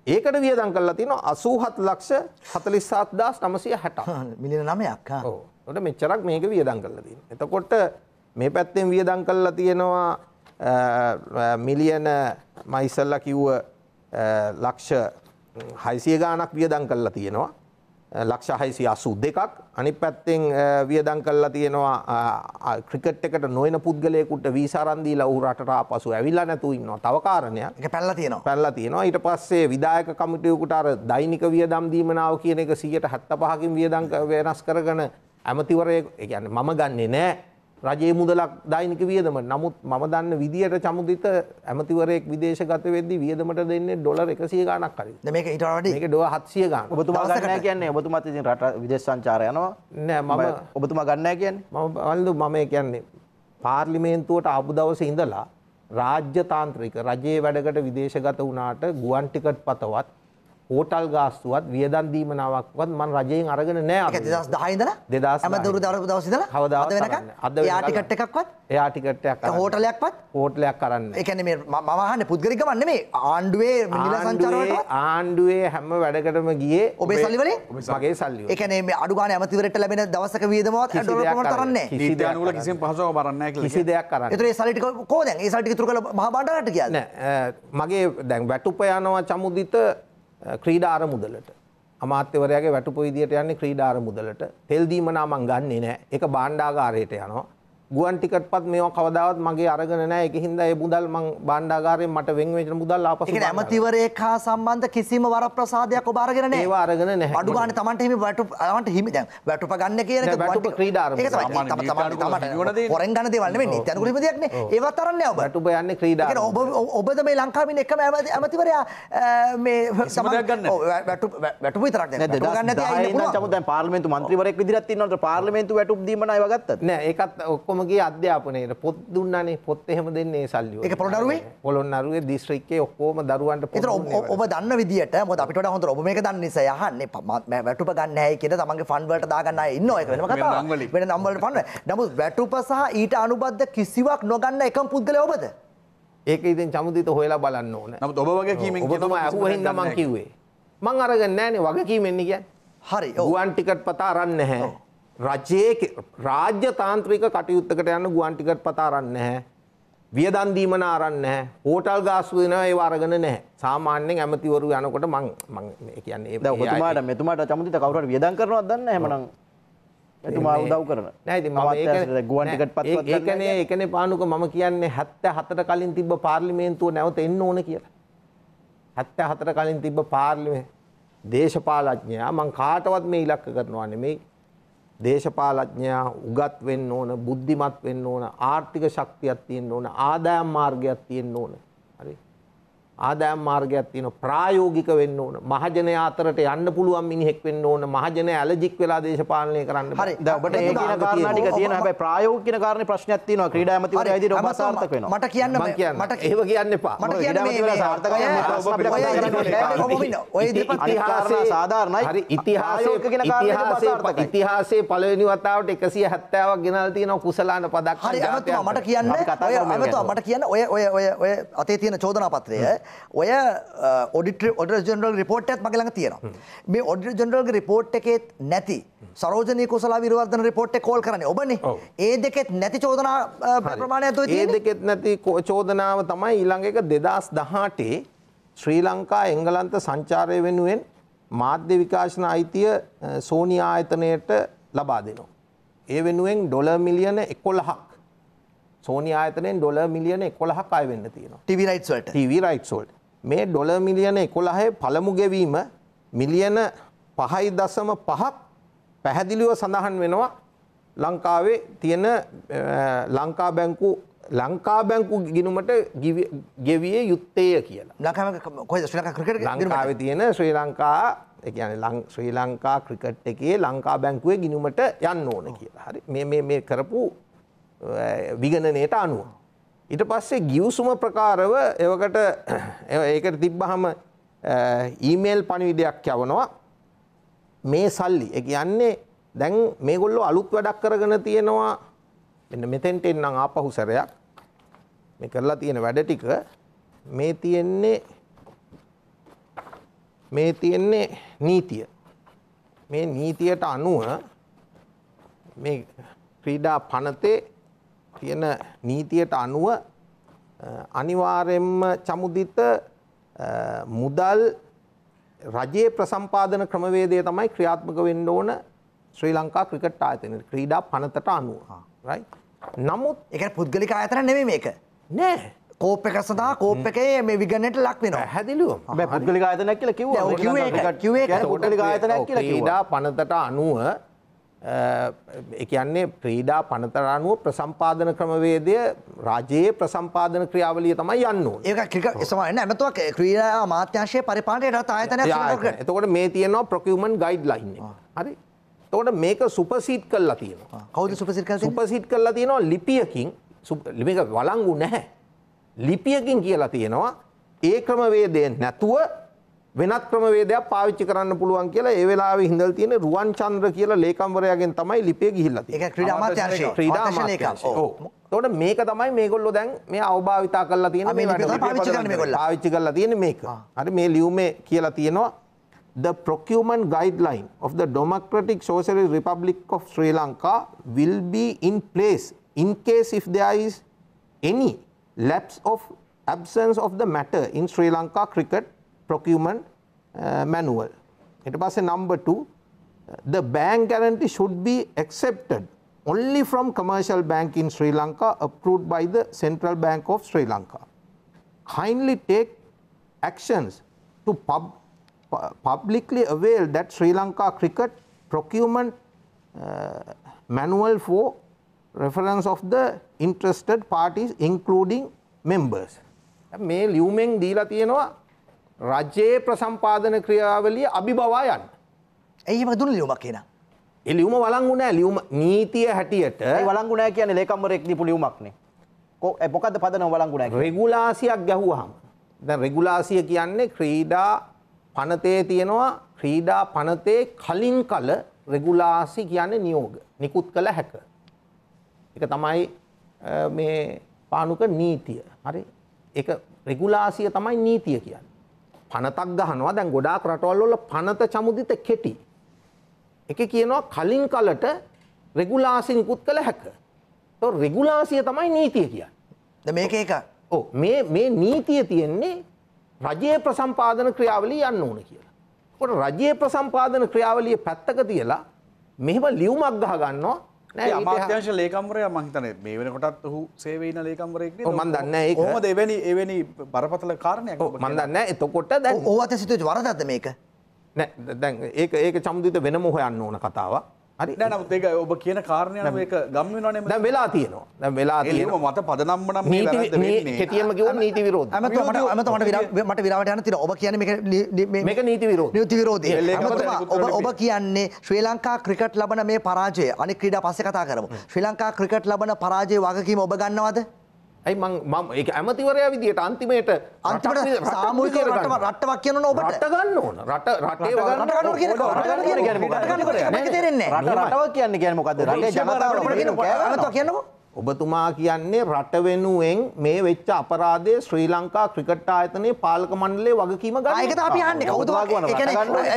ඒකට වියදම් කරලා තියෙනවා 87 ලක්ෂ 47960 මිලියන 9ක්. ඔව්. ඒකට මෙච්චරක් මේක වියදම් කරලා තියෙනවා. එතකොට මේ පැත්තෙන් වියදම් කරලා තියෙනවා මිලියන මයිසල්ල කිව්ව ලක්ෂ හයිසිය ගානක් වියදං කල්ලා තියෙනවා ලක්ෂ හයිසි අසු දෙකක් අනි පැත්තෙන් වියදං කල්ලා තියෙනවා ක්‍රිකට් එකට නොයන පුද්ගලයකුට වීසාරන්දී ලවුරටා පසු ඇවිල්ලා නැතු ඉන්නවා තවකාරණය පැල්ල තියෙන පැල්ල තියෙනවා ඊට පස්සේ විදායක කමිටයකුට අර දෛනික වියදම් දීමනාව කියන එක සියට හැත්ත පහකින් වියදංක වෙනස් කරගන ඇමතිවරය ගැන මම ගන්නේ නෑ රජයේ මුදලක් දෛනික වියදම නමුත් මම දන්න විදිහට චමුදිත ඇමතිවරයෙක් විදේශගත වෙද්දී වියදමට දෙන්නේ ඩොලර් 100 ගණක් හරි. මේක ඊට වඩා මේක ඩොලර් 700 ගණන්. ඔබතුමා ගන්න නැහැ කියන්නේ ඔබතුමාත් ඉතින් රට විදේශ සංචාර යනවා. නෑ මම ඔබතුමා ගන්න නැහැ කියන්නේ. මම වලදු මම කියන්නේ පාර්ලිමේන්තුවට ආපු දවසේ ඉඳලා රාජ්‍ය තාන්ත්‍රික රජයේ වැඩකට විදේශගත වුණාට ගුවන් ටිකට් පතවත් හෝටල් ගාස්තුවත් වියදන් දීම නාවක්වත් මම රජයෙන් අරගෙන නැහැ අර 2010 ඉඳලා 2010 හැමදෙරු දවස් දවස් ඉඳලා කවදාවත් වෙනකන් අද එයා ටිකට් එකක්වත් එයා ටිකට් එකක් අරන් හෝටලයක්වත් හෝටලයක් අරන් නැහැ ඒ කියන්නේ මේ මම අහන්නේ පුද්ගලික ගමන් නෙමෙයි ආණ්ඩුවේ මිනිලා සංචාරවලට ආණ්ඩුවේ හැම වැඩකටම ගියේ ඔබේ සල්ලි වලින් මගේ සල්ලි වලින් ඒ කියන්නේ මේ අඩු ගානේ අමතිවරට ලැබෙන දවසක වියදමවත් ඩොලර් ප්‍රමාණයට අරන් නැහැ නීති අනුවල කිසිම පහසුවක් අරන් නැහැ කියලා කිසි දෙයක් අරන් ඒතර ඒ සල්ලි ටික කොහොමද ඒ සල්ලි ටික තුරු කරලා මහා බණ්ඩාරට කියන්නේ මගේ දැන් වැටුප යනවා චමුදිත ක්‍රීඩාර මුදලට අමාත්‍යවරයාගේ වැටුපු විදියට යන්නේ ක්‍රීඩාර මුදලට තෙල් දීම නම් මං ගන්නෙ නෑ ඒක භාණ්ඩාගාරයට යනවා ගුවන් ටිකට්පත් මේවා කවදාවත් මගේ අරගෙන නැහැ. ඒක හින්දා ඒ මුදල් මං භාණ්ඩාගාරයෙන් මට වෙන් වෙච්ච මුදල් ආපසු ගන්නවා. ඒ ඇමතිවරයෙක් හා සම්බන්ධ කිසිම වරප්‍රසාදයක් ඔබ අරගෙන නැහැ. ඒවා අරගෙන නැහැ. අඩු ගන්න තමන්ට හිමි වැටු තමන්ට හිමි දැන් වැටුප ගන්න කියන එක වැටුප ක්‍රීඩා ආරම්භ. ඒක තමයි තමන්ට තමන්ට හොරෙන් ගන්න දේවල් නෙමෙයි. නිත්‍යනුකූල හිම දෙයක් නේ. ඒවා තරන්නේ ඔබ. වැටුප යන්නේ ක්‍රීඩා. ඒ කියන්නේ ඔබ ඔබද මේ ලංකාවේ එකම ඇමතිවරයා මේ සමහර ඔව් වැටුප වැටුප විතරක් දැන් වැටුප ගන්න නැති අය ඉන්නවා. දැන් පාර්ලිමේන්තු මන්ත්‍රීවරයෙක් විදිහට ඉන්නවද පාර්ලිමේන්තු වැටුප් දීම නෑ ඒවා ගත්තද? නෑ ඒකත් ඔක්කොම මගේ අධ්‍යාපනයට පොත් දුන්නනේ පොත් එහෙම දෙන්නේ සල්ලි එක පොළොන්නරුවේ පොළොන්නරුවේ දිස්ත්‍රික්කයේ ඔක්කොම දරුවන්ට පොත් ඔබ දන්න විදියට මොකද අපිට වඩා හොඳට ඔබ මේක දන්න නිසා යහන්නේ මම වැටුප ගන්න නැහැ කියලා තමන්ගේ ෆන්ඩ් වලට දාගන්න අය ඉන්නවා ඒක වෙනම කතාවක් වෙන නම් වලට ෆන්ඩ් නමුත් වැටුප සහ ඊට අනුබද්ධ කිසිවක් නොගන්න එකම පුද්ගලයා ඔබද ඒක ඉතින් චමුදිත හොයලා බලන්න ඕන නමුත් ඔබ වගේ කීමෙන් ඔබ තමයි අහුව හින්දා මං කිව්වේ මං අරගෙන නැහනේ වගකීමෙන්නේ කියන්නේ හරි ගුවන් ටිකට් පතා අරන් නැහැ රජයේ රාජ්‍ය තාන්ත්‍රික කටයුත්තකට යන්න ගුවන් ටිකට් පත අරන් නැහැ. වියදම් දීමන අරන් නැහැ. හෝටල් ගාස්තු වෙනවා ඒව අරගෙන නැහැ. සාමාන්‍යයෙන් ඇමතිවරු යනකොට මං මං කියන්නේ ඒ දැන් ඔබතුමාට මෙතුමාට චමුදිත කවුරු හරි වියදම් කරනවද දන්නේ නැහැ එහෙමනම්. එතුමා උදව් කරන. නෑ ඉතින් මම ඒක ගුවන් ටිකට් පත්වත් ඒකනේ ඒකනේ පානුක මම කියන්නේ 74 කලින් තිබ්බ පාර්ලිමේන්තුව නැවත එන්න ඕන කියලා. 74 කලින් තිබ්බ පාර්ලිමේ දේශපාලඥයා මං කාටවත් මේ ඉලක්ක කරනවා නෙමෙයි දේශපාලඥයා උගත් වෙන්න ඕන, බුද්ධිමත් වෙන්න ඕන, ආර්ථික ශක්තියක් තියෙන්න ඕන, ආදායම් මාර්ගයක් තියෙන්න ඕන. ආදායම් මාර්ගයක් තියෙන ප්‍රායෝගික වෙන්න ඕන මහජනය අතරට යන්න පුළුවන් මිනිහෙක් වෙන්න ඕන මහජනය ඇලජික් වෙලා දේශපාලනය කරන්න හරි ඔබට ඒ කියන කාරණා ටික තියෙන හැබැයි ප්‍රායෝගික කියන කාරණේ ප්‍රශ්නයක් තියෙනවා ක්‍රීඩා ඇමතිවරයා ඇවිදින ඔබ සාර්ථක වෙනවා මට කියන්න මට ඒව කියන්න එපා මට කියන්න මේ සාර්ථකයි ඔය ඉතිහාසය සාධාරණයි හරි ඉතිහාසය කියන කාරණේ ඉතිහාසයේ පළවෙනි වතාවට 170ක් ගෙනල්ලා තියෙනවා කුසලාන පදක් හරි මට කියන්න ඔය මට කියන්න ඔය ඔය ඔය අතේ තියෙන චෝදනා පත්‍රය ඔය ඔඩිට ඔඩ ජනරල් රිපෝට්ටත් මගලඟ තියෙනවා මේ ඔඩිට ජනරල්ග රිපෝට් එකෙත් නැති සරෝජනය කුසල විරවර්ධන රිපෝට් කෝල් කරන ඔබන ඒ දෙකෙත් නැති චෝදනා ප්‍රමාණයතු ඒ දෙකෙත් නැති චෝදනාව තමයි ඊළඟ එක දෙදස් දහටේ ශ්‍රී ලංකා එංගලන්ත සංචාරය වෙනුවෙන් මාධ්‍ය විකාශන අයිතිය සෝනි ආයතනයට ලබා දෙනවා. ඒ වෙනුවෙන් ඩොල මිලියන එකොළහක් සෝනි ආයතනෙන් ඩොල මිලියන එකොළහක් අයවෙන්න තියෙනවා ටිවි රයිට්වලට ටව රයිට්වල්ට මේ ඩොල මිලියන එකොළහේ පළමු ගෙවීම මිලියන පහයි දසම පහක් පැහැදිලිව සඳහන් වෙනවා ලංකාවේ තියෙන ලංකා බැංකු ලංකා බැංකු ගිනුමට ගෙවිය යුත්තේය කියලා ලංකාව තියෙන ශ්‍රී ලංකා ශ්‍රී ලංකා ක්‍රිකට් එකේ ලංකා බැංකුවේ ගිනුමට යන්න ඕන කියලා හරි මේ කරපු විගණනයට අනුව. ඊට පස්සේ ගිවසුම ප්‍රකාරව එවකට ඒකට තිබ්බහම ඊමේල් පණිවිඩයක් යවනවා මේ සල්ලි එක යන්නේ දැන් මේගොල්ලෝ අලුත් වැඩක් කරගෙන තියෙනවා මෙන්න මෙතෙන්ට එන්නම් ආපහු සැරයක් මේ කරලා තියෙන වැඩ ටික මේ තියෙන්නේ මේ තියෙන්නේ නීතිය මේ නීතියට අනුව මේ ක්‍රීඩා පනතේ තියෙන නීතියට අනුව අනිවාර්යෙන්ම චමුදිත මුදල් රජයේ ප්‍රසම්පාදන ක්‍රමවේදය තමයි ක්‍රියාත්මක වෙන්න ඕන ශ්‍රී ලංකා ක්‍රිකට් ආයතන ක්‍රීඩා පනතට අනුව නමුත් එක පුද්ගලික ආයතන නෙමේ මේක නෑ කෝප් එක සඳහා කෝප් එකේ මේ විගණයට ලක් වෙනවා හැදිලුවම පුද්ගලික ආයතනයක් කියලා කිව්වා ටලි ආයතනයක් කියලා ක්‍රීඩා පනතට අනුව එකයන්නේ ප්‍රීඩා පනතරනුව ප්‍රසම්පාදන ක්‍රමවේදය රජයේ ප්‍රසම්පාදන ක්‍රියාවලිය තමයි යන්න ඒක ක්‍රික සමන්න ඇමතුවක් ක්‍රීඩා මාත්‍යශය පරිපාලයට රත් ආයතන එතකොට මේ තියෙනවා ප්‍රකියමන් ගයිඩ් ලයින්න හරි තෝට මේක සුපසිීට් කල්ලා තියෙනවා කවද සුපසිට සුපසිට් කල්ලා තියෙනවා ලිපියකින් ලිමික වලංගු නැහැ ලිපියකින් කියලා තියෙනවා ඒ ක්‍රමවේදය නැතුව වෙනත් ක්‍රමවේදයක් පාවිච්චි කරන්න පුළුවන් කියලා ඒ වෙලාවේ හිඳලා තියෙන රුවන් චන්ද්‍ර කියලා ලේකම්වරයාගෙන් තමයි ලිපිය ගිහිල්ලා තියෙන්නේ. ඒක ක්‍රීඩා අමාත්‍යාංශයේ ක්‍රීඩා අමාත්‍යාංශයේ. ඔව්. එතකොට මේක තමයි මේගොල්ලෝ දැන් මේ අවභාවිතා කරලා තියෙන මේ වැඩ පාවිච්චි කරන මේගොල්ලෝ. පාවිච්චි කරලා තියෙන මේක. හරි මේ ලියුමේ කියලා තියෙනවා The procurement guideline of the Democratic Socialist Republic of Sri Lanka will be in place in case if there is any lapse of absence of the matter in Sri Lanka cricket procurement uh, manual. It was a number 2 the bank guarantee should be accepted only from commercial bank in Sri Lanka approved by the Central Bank of Sri Lanka. Kindly take actions to pub, publicly avail that Sri Lanka cricket procurement uh, manual for reference of the interested parties including members. මේ ලියුමෙන් deal තියෙනවා රජයේ ප්‍රසම්පාදන ක්‍රියාවලිය අභිබවා යන්න. ඇයිම දුන ලියුමක් කියෙන. එලියුම වලංගුනෑ ලියුම නීතිය හැටියට වලංගුනෑ කියන ලේකම්මරෙක් නිපු ලියුමක්නේ කෝ එපොකද පදන වලංගුනෑ රෙගුලාසියක් ගැහුවහම. ද රෙගුලාසිය කියන්නේ ක්‍රීඩා පනතේ තියෙනවා ක්‍රීඩා පනතේ කලින් කල රෙගුලාසි කියන්නේ නියෝග නිකුත් කළ හැක. එක තමයි මේ පානුක නීතිය හරි එක රෙගුලාසිය තමයි නීතිය කියන්න. පනතක් ගහනවා දැන් ගොඩාක් රටවල් වල පනත චමුදිත කෙටි. එක කියනවා කලින් කලට රෙගුලාසි නිකුත් කළ හැක. රෙගුලාසිය තමයි නීතිය කියන්න. ද මේක එක ඕ මේ මේ නීතිය තියෙන්නේ රජයේ ප්‍රසම්පාදන ක්‍රියාවලී යන්න ඕන කියලා. කොට රජයේ ප්‍රසම්පාදන ක්‍රියාවලිය පැත්තක තියලා මෙහෙම ලියුමක් ගහ ගන්නවා අමාත්‍යංශ ලේකම්වරය මහිතන මේ වෙනකොටත් ඔහු සේවන ලේකම්වරෙක් මන් දන්න ඒ හොම දෙවැනි එවැනි බරපතල කාරණයක් මන් දන්න එතකොට දැ ඕවත සිතුව වරදත මේක නැ දැන් ඒ ඒක චමුදිත වෙනම හොයන්න ඕන කතාවක් හරි නමුත් ඒක ඔබ කියන කාරණය ඒක ගම් වෙනනේ දැන් වෙලා තියෙනවා දැන් වෙලා තියෙනවා මට පදනම්ම නම් මේ වැරද්ද වෙන්නේ කෙටියෙන්ම කිව්වොත් නීති විරෝධ අමතව මට අමතව මට මට විරාවට යන්න තියෙනවා ඔබ කියන්නේ මේක මේක නීති විරෝධ නීති විරෝධය ඔබ ඔබ කියන්නේ ශ්‍රී ලංකා ක්‍රිකට් ලබන මේ පරාජය අනිත් ක්‍රීඩා පස්සේ කතා කරමු ශ්‍රී ලංකා ක්‍රිකට් ලබන පරාජය වගකීම ඔබ ගන්නවද ඇයි මම ඒ ඇමතිවරයා විදිට අන්තිමයට අන්තිමට සාමූික රට රට්ටවක් කියන ඔබට රට ගන්න ඕන රට රටේ රටව කියන්නේ කියන මොකද රටේ ජනතාව කියන්න ඔබතුමා කියන්නේ රට වෙනුවෙන් මේ වෙච්ච අපරාධය ශ්‍රී ලංකා ක්‍රිකට් ආයතනයේ පාලක මණ්ඩලයේ වගකීම ගන්න. ඒක අපි අහන්නේ කවුද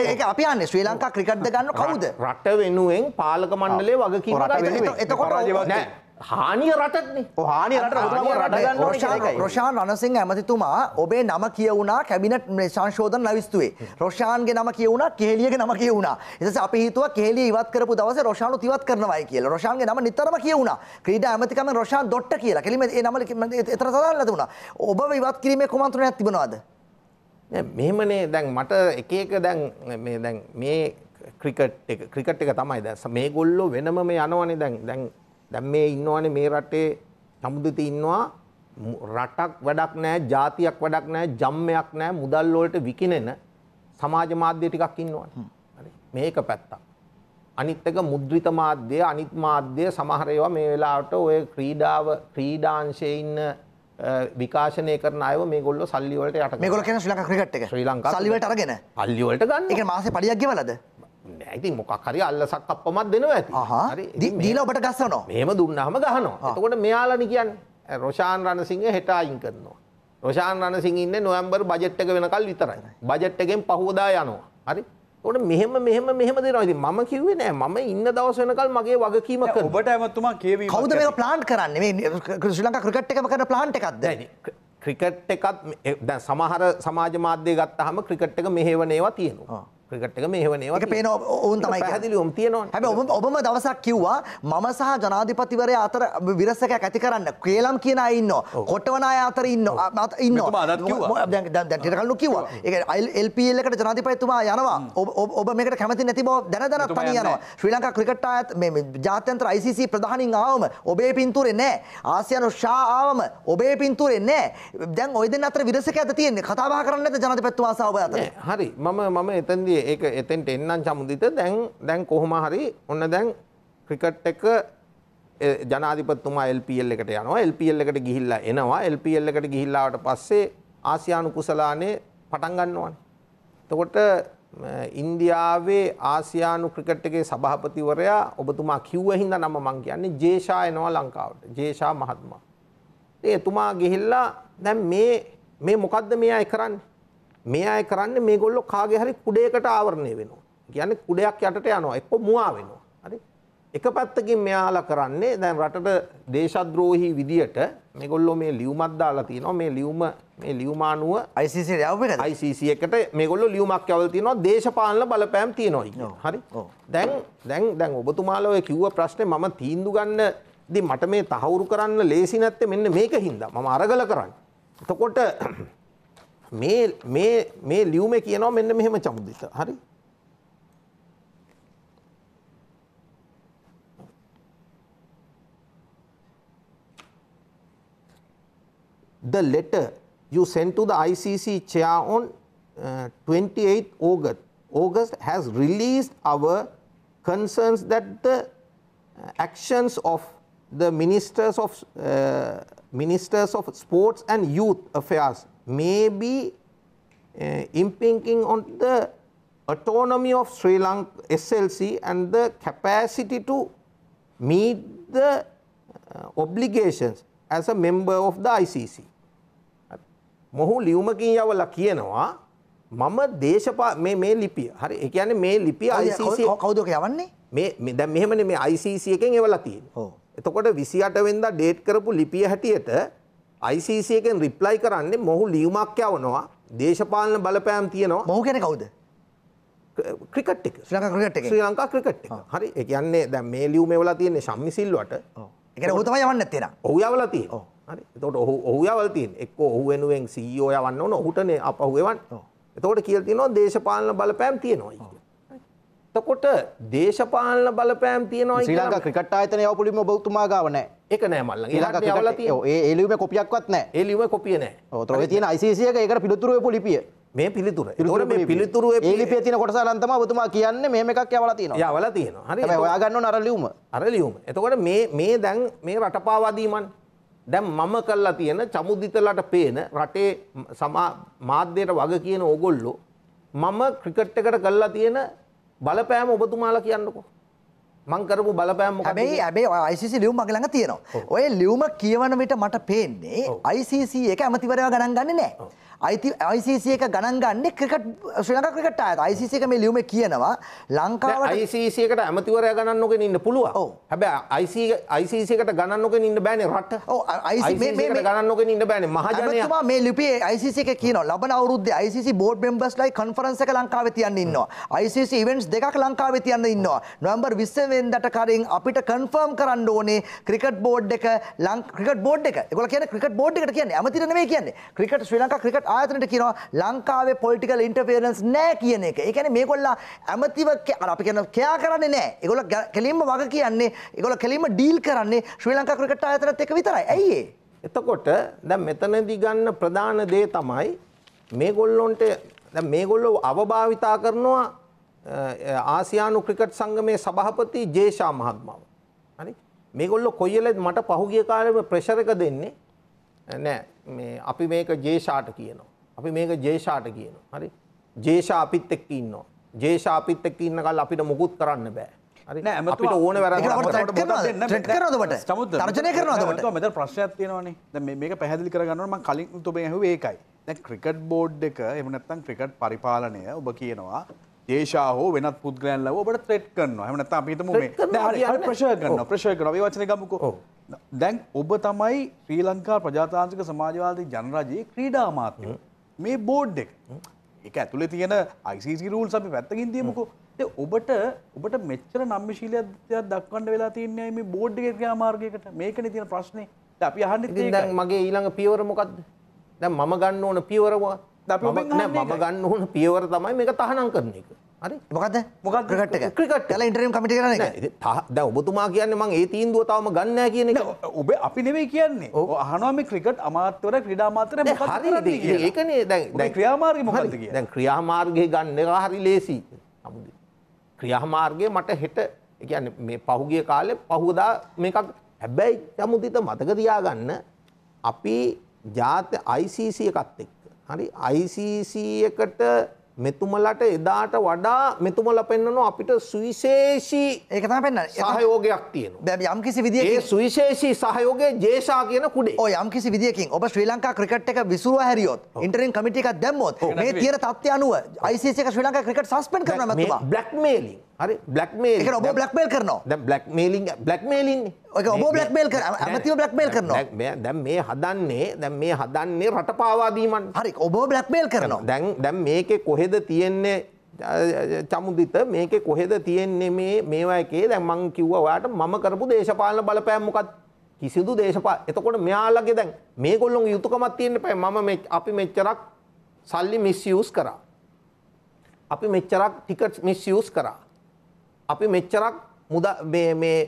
ඒක අපි අහන්නේ ශ්‍රී ලංකා ක්‍රිකට්ද ගන්න කවුද? රට වෙනුවෙන් පාලක මණ්ඩලයේ වගකීම ගන්න. එතකොට හානිය රටත් හානි රට රොෂාන් වනසිං ඇමතිතුමා ඔබේ නම කියවුණා කැබිනට සංශෝධන නවිස්තුවේ රොෂාන්ගේ නම කියවුණ කෙලියගේ නම කියවුණා එස අපි හිතුව කෙලි ඉවත් කරපු දවස රොෂානු තිවත් කරනවයි කියල රොෂාන්ගේ නම නිතරම කියවුණ ක්‍රීඩ ඇමතිකම රොෂාන් දොට්ට කියලා කෙලිම ඒ නම එතර සදාන්න තුුණ ඔබ ඉවත් කිරීමේ කොමන්ත්‍රණයක් තිබෙනවාද මෙහෙමනේ දැන් මට එක එක දැන් දැන් මේ ක්‍රිකට් එක ක්‍රිකට් එක තමයි දැ මේ ගොල්ලො වෙනම මේ යනවනේ දැන් දැන් දැන් මේ ඉන්නවනේ මේ රටේ සමුදිතී ඉන්නවා රටක් වැඩක් නැහැ ජාතියක් වැඩක් නැහැ ජම්මයක් නැහැ මුදල් වලට විකිනෙන සමාජ මාධ්‍ය ටිකක් ඉන්නවනේ හරි මේක පැත්තක් අනිත් එක මුද්‍රිත මාධ්‍ය අනිත් මාධ්‍ය සමහර ඒවා මේ වෙලාවට ඔය ක්‍රීඩාව ක්‍රීඩාංශයේ ඉන්න විකාශනය කරන අයව මේගොල්ලෝ සල්ලි වලට යට මේගොල්ලෝ කියන ශ්‍රී ලංකා ක්‍රිකට් එක ශ්‍රී ලංකා සල්ලි වලට අරගෙන සල්ලි වලට ගන්න ඒක මාසේ පඩියක් ගෙවලාද ඇති මොකක් හරි අල්ලසක් අපමත් දෙනවා ඇති හරි දීලා ඔබට ගස්සනවා මෙහෙම දුන්නාම ගහනවා එතකොට මෙයාලනි කියන්නේ රොෂාන් රණසිංහ හෙට අයින් කරනවා රොෂාන් රණසිංහ ඉන්නේ නොවැම්බර් බජට් එක වෙනකල් විතරයි බජට් එකෙන් පහවදා යනවා හරි ඕට මෙහෙම මෙහෙම මෙහෙම දෙනවා ඉතින් මම කිව්වේ නෑ මම ඉන්න දවස් වෙනකල් මගේ වගකීම කරනවා ඔබට එමතුමා කියවි කවුද මේක ප්ලෑන් කරන්නේ මේ ශ්‍රී ලංකා ක්‍රිකට් එකම කරන ප්ලෑන් එකක්ද ක්‍රිකට් එකත් දැන් සමහර සමාජ මාධ්‍ය ගත්තාම ක්‍රිකට් එක මෙහෙවන ඒවා තියෙනවා ක්‍රිකට් එක මේව නේවා ඒක පේන ඔවුන් තමයි පැහැදිලි ඔම් තියෙනවා හැබැයි ඔබ ඔබම දවසක් කිව්වා මම සහ ජනාධිපතිවරයා අතර විරසකයක් ඇති කරන්න කේලම් කියන අය ඉන්නවා කොටවන අය අතර ඉන්නවා ඉන්නවා දැන් දැන් ටික කලින් කිව්වා ඒක LPL එකට ජනාධිපතිතුමා යනවා ඔබ මේකට කැමති නැති බව දැන දැනත් පණ යනවා ශ්‍රී ලංකා ක්‍රිකට් ආයත් මේ ජාත්‍යන්තර ICC ප්‍රධානින් ආවම ඔබේ පින්තූරේ නැහැ ආසියානු ෂා ආවම ඔබේ පින්තූරේ නැහැ දැන් ওই දෙන්න අතර විරසකයක් ඇද තියෙන්නේ කතා බහ කරන්න නැද්ද ජනාධිපතිතුමා සහ ඔබ අතර හරි මම මම එතෙන්දී ඒක එතෙන්ට එන්නම් සමුදිත දැන් දැන් කොහොම හරි ඔන්න දැන් ක්‍රිකට් එක ජනාධිපතිතුමා LPL එකට යනවා LPL එකට ගිහිල්ලා එනවා LPL එකට ගිහිල්ලාට පස්සේ ආසියානු කුසලානේ පටන් ගන්නවානේ. එතකොට ඉන්දියාවේ ආසියානු ක්‍රිකට් එකේ සභාපතිවරයා ඔබතුමා කිව්ව හින්දා නම මං කියන්නේ ජේෂා එනවා ලංකාවට. ජේෂා මහත්මයා. ඉතින් එතුමා ගිහිල්ලා දැන් මේ මේ මොකද්ද මේ අය කරන්නේ? මේ අය කරන්නේ මේගොල්ලෝ කාගේ හරි කුඩයකට ආවරණය වෙනවා. කියන්නේ කුඩයක් යටට යනවා. එක්ක මුවා වෙනවා. හරි? එක පැත්තකින් මෙයාලා කරන්නේ දැන් රටට දේශද්‍රෝහි විදියට මේගොල්ලෝ මේ ලියුමක් දාලා තියෙනවා. මේ ලියුම මේ ලියුමානුව ICC එකට යවපේකද? ICC එකට මේගොල්ලෝ ලියුමක් යවලා තියෙනවා. දේශපාලන බලපෑම් තියෙනවා කියන. හරි? දැන් දැන් දැන් ඔබතුමාලා ඔය කිව්ව ප්‍රශ්නේ මම තීන්දුව ගන්න ඉතින් මට මේ තහවුරු කරන්න ලේසි නැත්තේ මෙන්න මේක හින්දා. මම අරගල කරන්නේ. එතකොට මේ මේ මේ ලියුමේ කියනවා මෙන්න මෙහෙම චමුදිත. හරි? The letter you sent to the ICC chair on uh, 28 August August has released our concerns that the uh, actions of the ministers of uh, ministers of sports and youth affairs may be uh, impinging on the autonomy of Sri Lanka SLC and the capacity to meet the uh, obligations as a member of the ICC. මොහු ලියුමකින් යවලා කියනවා මම දේශපා මේ මේ ලිපිය හරි ඒ කියන්නේ මේ ලිපිය ICC කවුද ඔක යවන්නේ මේ දැන් මෙහෙමනේ මේ ICC එකෙන් එවලා තියෙන්නේ. ඔව්. එතකොට 28 වෙනිදා ඩේට් කරපු ලිපිය හැටියට ICC එකෙන් රිප්ලයි කරන්නේ මොහු ලියුමක් යවනවා දේශපාලන බලපෑම් තියෙනවා මොහු කෙන කවුද ක්‍රිකට් එක ශ්‍රී ලංකා ක්‍රිකට් එක ශ්‍රී ලංකා ක්‍රිකට් එක හරි ඒ කියන්නේ දැන් මේ ලියුමේ වෙලා තියෙන්නේ ශම්මි සිල්වට ඔව් ඒ කියන්නේ ඔහු තමයි යවන්නේ නැත්තේ නේද ඔහු යවලා තියෙන්නේ ඔව් හරි එතකොට ඔහු ඔහු යවලා තියෙන්නේ එක්කෝ ඔහු වෙනුවෙන් CEO යවන්න ඕන ඔහුටනේ අපහුවෙවන්න ඔව් එතකොට කියලා තියෙනවා දේශපාලන බලපෑම් තියෙනවා එතකොට දේශපාලන බලපෑම් තියෙනවා ශ්‍රී ලංකා ක්‍රිකට් ආයතනය යව පුලිම ඔබතුමා ගාව නැහැ. ඒක නෑ මල්ලන්. ඊළඟ යවලා තියෙනවා. ඒ ඒ ලියුමේ කොපියක්වත් නෑ. ඒ ලියුමේ කොපිය නෑ. ඔව් තෝ ඔය තියෙන ICC එක ඒකට පිළිතුරු වෙපු ලිපිය. මේ පිළිතුර. ඒතකොට මේ පිළිතුරු ඒ ලිපියේ තියෙන කොටස අරන් තමයි ඔබතුමා කියන්නේ මේ මේකක් යවලා තියෙනවා. යවලා තියෙනවා. හරි. හැබැයි හොයා ගන්න ඕන අර ලියුම. අර ලියුම. එතකොට මේ මේ දැන් මේ රටපාවාදීමන් දැන් මම කළා තියෙන චමුදිතලට පේන රටේ සමා මාධ්‍යයට වග කියන ඕගොල්ලෝ මම ක්‍රිකට් එකට කළා තියෙන බලපෑම ඔබතුමාලා කියන්නකෝ. මං කරපු බලපෑම මොකක්ද? හැබැයි හැබැයි ඔය ICC ලියුම මගේ ළඟ තියෙනවා. ඔය ලියුම කියවන විට මට පේන්නේ ICC එක ඇමතිවරයා ගණන් ගන්නේ නැහැ. ICC එක ගණන් ගන්නේ ක්‍රිකට් ශ්‍රී ලංකා ක්‍රිකට් ආයතන. ICC එක මේ ලියුමේ කියනවා ලංකාවට ICC එකට ඇමතිවරයා ගණන් නොගෙන ඉන්න පුළුවන්. ඔව්. හැබැයි ICC එකට ගණන් නොගෙන ඉන්න බෑනේ රට. ඔව් ICC මේ මේ ගණන් නොගෙන ඉන්න බෑනේ මහජනයා. ඇමතිතුමා මේ ලිපියේ ICC එක කියනවා ලබන අවුරුද්දේ ICC board members ලයි conference එක ලංකාවේ තියන්න ඉන්නවා. ICC events දෙකක් ලංකාවේ තියන්න ඉන්නවා. නොවැම්බර් 20 වෙනිදාට කලින් අපිට confirm කරන්න ඕනේ ක්‍රිකට් බෝඩ් එක ලංකා ක්‍රිකට් බෝඩ් එක. ඒගොල්ලෝ කියන්නේ ක්‍රිකට් බෝඩ් එකට කියන්නේ ඇමතිට නෙමෙයි කියන්නේ. ක්‍රිකට් ශ්‍රී ලංකා ක්‍රිකට් ආයතනට කියනවා ලංකාවේ පොලිටිකල් ඉන්ටර්ෆියරන්ස් නෑ කියන එක. ඒ කියන්නේ මේගොල්ලෝ ඇමතිව අර අපි කියන කෙයා කරන්නේ නෑ. ඒගොල්ලෝ කෙලින්ම වග කියන්නේ ඒගොල්ලෝ කෙලින්ම ඩීල් කරන්නේ ශ්‍රී ලංකා ක්‍රිකට් ආයතනත් එක්ක විතරයි. ඇයි ඒ? එතකොට දැන් මෙතනදී ගන්න ප්‍රධාන දේ තමයි මේගොල්ලොන්ට දැන් මේගොල්ලෝ අවභාවිතා කරනවා ආසියානු ක්‍රිකට් සංගමේ සභාපති ජේෂා මහත්මාව. හරි. මේගොල්ලෝ කොයිලෙත් මට පහුගිය කාලෙම ප්‍රෙෂර් එක දෙන්නේ නෑ මේ අපි මේක ජේෂාට කියනවා. අපි මේක ජේෂාට කියනවා. හරි. ජේෂා අපිත් එක්ක ඉන්නවා. ජේෂා අපිත් එක්ක ඉන්න කල් අපිට මොකුත් කරන්න බෑ. හරි. අපිට ඕන වැරද්දකට තර්ජනය කරනවද ඔබට? මෙතන ප්‍රශ්නයක් තියෙනවානේ. දැන් මේක පැහැදිලි කරගන්න ඕන මම කලින් ඔබ ඇහුවේ ඒකයි. දැන් ක්‍රිකට් බෝඩ් එක එහෙම නැත්නම් ක්‍රිකට් පරිපාලනය ඔබ කියනවා දේශා හෝ වෙනත් පුද්ගලයන් ලව ඔබට ත්‍රෙට් කරනවා හැම නැත්නම් අපි හිතමු මේ ප්‍රෙෂර් කරනවා ප්‍රෙෂර් කරනවා මේ වචනේ ගමුකෝ දැන් ඔබ තමයි ශ්‍රී ලංකා ප්‍රජාතාන්ත්‍රික සමාජවාදී ජනරජයේ ක්‍රීඩා අමාත්‍ය මේ බෝඩ් එක ඒක ඇතුලේ තියෙන ICC rules අපි පැත්තකින් තියමුකෝ දැන් ඔබට ඔබට මෙච්චර නම්‍යශීලීත්වයක් දක්වන්න වෙලා තියන්නේ මේ බෝඩ් එකේ ක්‍රියාමාර්ගයකට මේකනේ තියෙන ප්‍රශ්නේ දැන් අපි අහන්නේ දැන් මගේ ඊළඟ පියවර මොකද්ද දැන් මම ගන්න ඕන පියවර මොකක්ද මම ගන්න ඕන පියවර තමයි මේක තහනම් කරන එක හරි මොකද මොකක් ක්‍රිකට් ක්‍රිකට් ල ඉටරම් කමිට කරන ද ඔබතුමා කියන්න මං ඒ තීන්දුව තවම ගන්න කියන එක ඔබ අපි නෙවෙයි කියන්නේ අහනවාම ක්‍රිකට් අමාත්‍යවර ක්‍රඩාමාතර හරි ඒකනේ දැ ක්‍රියාමාර්ග මොකද කිය දැන් ක්‍රියාමාර්ගය ගන්න හරි ලේසි ක්‍රියාමාර්ගය මට හෙට එකන්න මේ පහුගිය කාලෙ පහුදා මේකක් හැබැයි යමුදිත මතක තියාගන්න අපි ජාත ICC එකත් එක් හරි ICC එකට මෙතුමලට එදාට වඩා මෙතුමල පෙන්න්නනවා අපිට සුවිශේෂී ඒකතම පෙන්න්න සහයෝගයක් තියෙන බැ යම් කිසි විදිේ සුවිශේෂී සහයෝගේ ජේෂා කියන කුඩේ යම් කිසි විදිකින් ඔබ ශ්‍රී ලංකා ක්‍රිකට් එක විසුව හැරියොත් ඉන්ටරින් කමිටික් දැම්මොත් මේ තියන තත්ය අනුව යිසික ශ්‍රී ලංකා ක්‍රිකට් සස්පෙන් කරන බ්ලක්්මේලින් හරි බ්ලක්්මේල් ඔබ බ්ලක්්මේල් කරනවා බ්ලක්්මේලින් බ්ලක්්මේලින් ඔක ඔබ බ්ලක්්මේල් කර ඇමතිව බ්ලක්්මේල් කරනවා දැන් මේ හදන්නේ දැන් මේ හදන්නේ රට පාවාදීමන් හරි ඔබ බ්ලක්්මේල් කරනවා දැන් දැන් මේකේ කොහෙ කොහෙද තියෙන්නේ චමුදිත මේක කොහෙද තියෙන්නේ මේ මේවා එකේ දැන් මං කිව්වා ඔයාට මම කරපු දේශපාලන බලපෑම් මොකක්ද කිසිදු දේශපා එතකොට මෙයාලගේ දැන් මේගොල්ලොන්ගේ යුතුයකමක් තියෙන්න බෑ මම මේ අපි මෙච්චරක් සල්ලි මිස්යූස් කරා අපි මෙච්චරක් ටිකට්ස් මිස්යූස් කරා අපි මෙච්චරක් මුද මේ මේ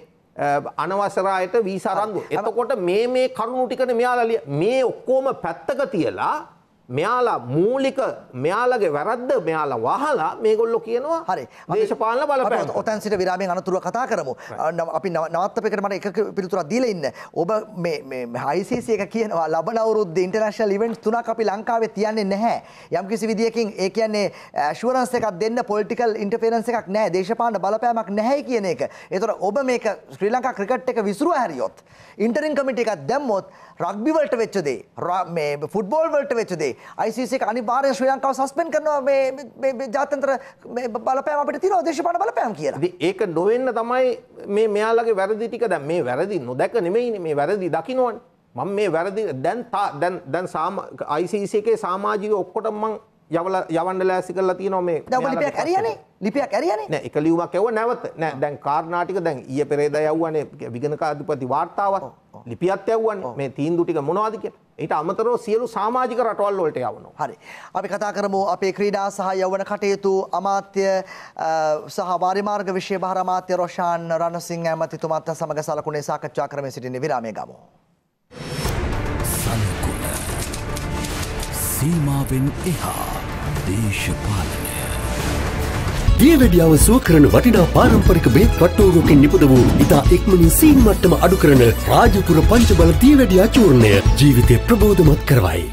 අනවසරායට වීසා රංගු එතකොට මේ මේ කරුණු ටිකනේ මෙයාලා මේ ඔක්කොම පැත්තක තියලා මෙයාලා මූලික මෙයාලගේ වැරද්ද මෙයාලා වහලා මේගොල්ලො කියනවා හරි දේශපාලන බලපෑම ඔතැන් සිට විරාමෙන් අනතුරුව කතා කරමු අපි නවත්තපකට මට එක පිළිතුරක් දීලා ඉන්න ඔබ මේ ICC එක කියනවා ලබන අවුරුද්දේ ඉන්ටර්නැෂනල් ඉවෙන්ට් තුනක් අපි ලංකාවේ තියන්නේ නැහැ යම්කිසි විදියකින් ඒ කියන්නේ ඇෂුරන්ස් එකක් දෙන්න පොලිටිකල් ඉන්ටර්ෆියරන්ස් එකක් නැහැ දේශපාලන බලපෑමක් නැහැ කියන එක ඒතර ඔබ මේක ශ්‍රී ලංකා ක්‍රිකට් එක විසුරුවා හැරියොත් ඉන්ටරින් කමිටි එකක් දැම්මොත් රග්බි වලට වෙච්ච දේ මේ ෆුට්බෝල් වලට වෙච්ච දේ ICC එක අනිවාර්යෙන් ශ්‍රී ලංකාව සස්පෙන්ඩ් කරනවා මේ මේ ජාත්‍යන්තර මේ බලපෑම අපිට තියෙනවා දේශපාලන බලපෑම් කියලා. ඉතින් ඒක නොවෙන්න තමයි මේ මෙයාලගේ වැරදි ටික දැන් මේ වැරදි නොදැක නෙමෙයිනේ මේ වැරදි දකින්නවනේ. මම මේ වැරදි දැන් දැන් දැන් ICC එකේ සමාජික ඔක්කොටම මම යවල යවන්න ලෑසි කරලා තියෙනවා මේ දැන් ඔබ ලිපියක් ඇරියානේ ලිපියක් ඇරියානේ නෑ එක ලියුමක් ඇවුවා නැවත නෑ දැන් කාර්නාටික දැන් ඊයේ පෙරේදා යවුවානේ විගණකාධිපති වාර්තාවත් ලිපියත් යවුවානේ මේ තීන්දුව ටික මොනවද කියලා ඊට අමතරව සියලු සමාජික රටවල් වලට යවනවා හරි අපි කතා කරමු අපේ ක්‍රීඩා සහ යවන කටයුතු අමාත්‍ය සහ වාරිමාර්ග විශේෂ භාර අමාත්‍ය රොෂාන් රණසිංහ ඇමතිතුමාත් සමග සලකුණේ සාකච්ඡා කරමින් සිටින්නේ විරාමයේ ගමෝ සීමාවෙන් එහා දේශපාලනය. දියවැඩියාව සුව කරන වටිනා පාරම්පරික බේත් පට්ටෝරුවකින් නිපද වූ ඉතා එක්මනින් සීන් මට්ටම අඩු කරන රාජපුර පංචබල දියවැඩියා චූර්ණය ජීවිතය ප්‍රබෝධමත් කරවයි.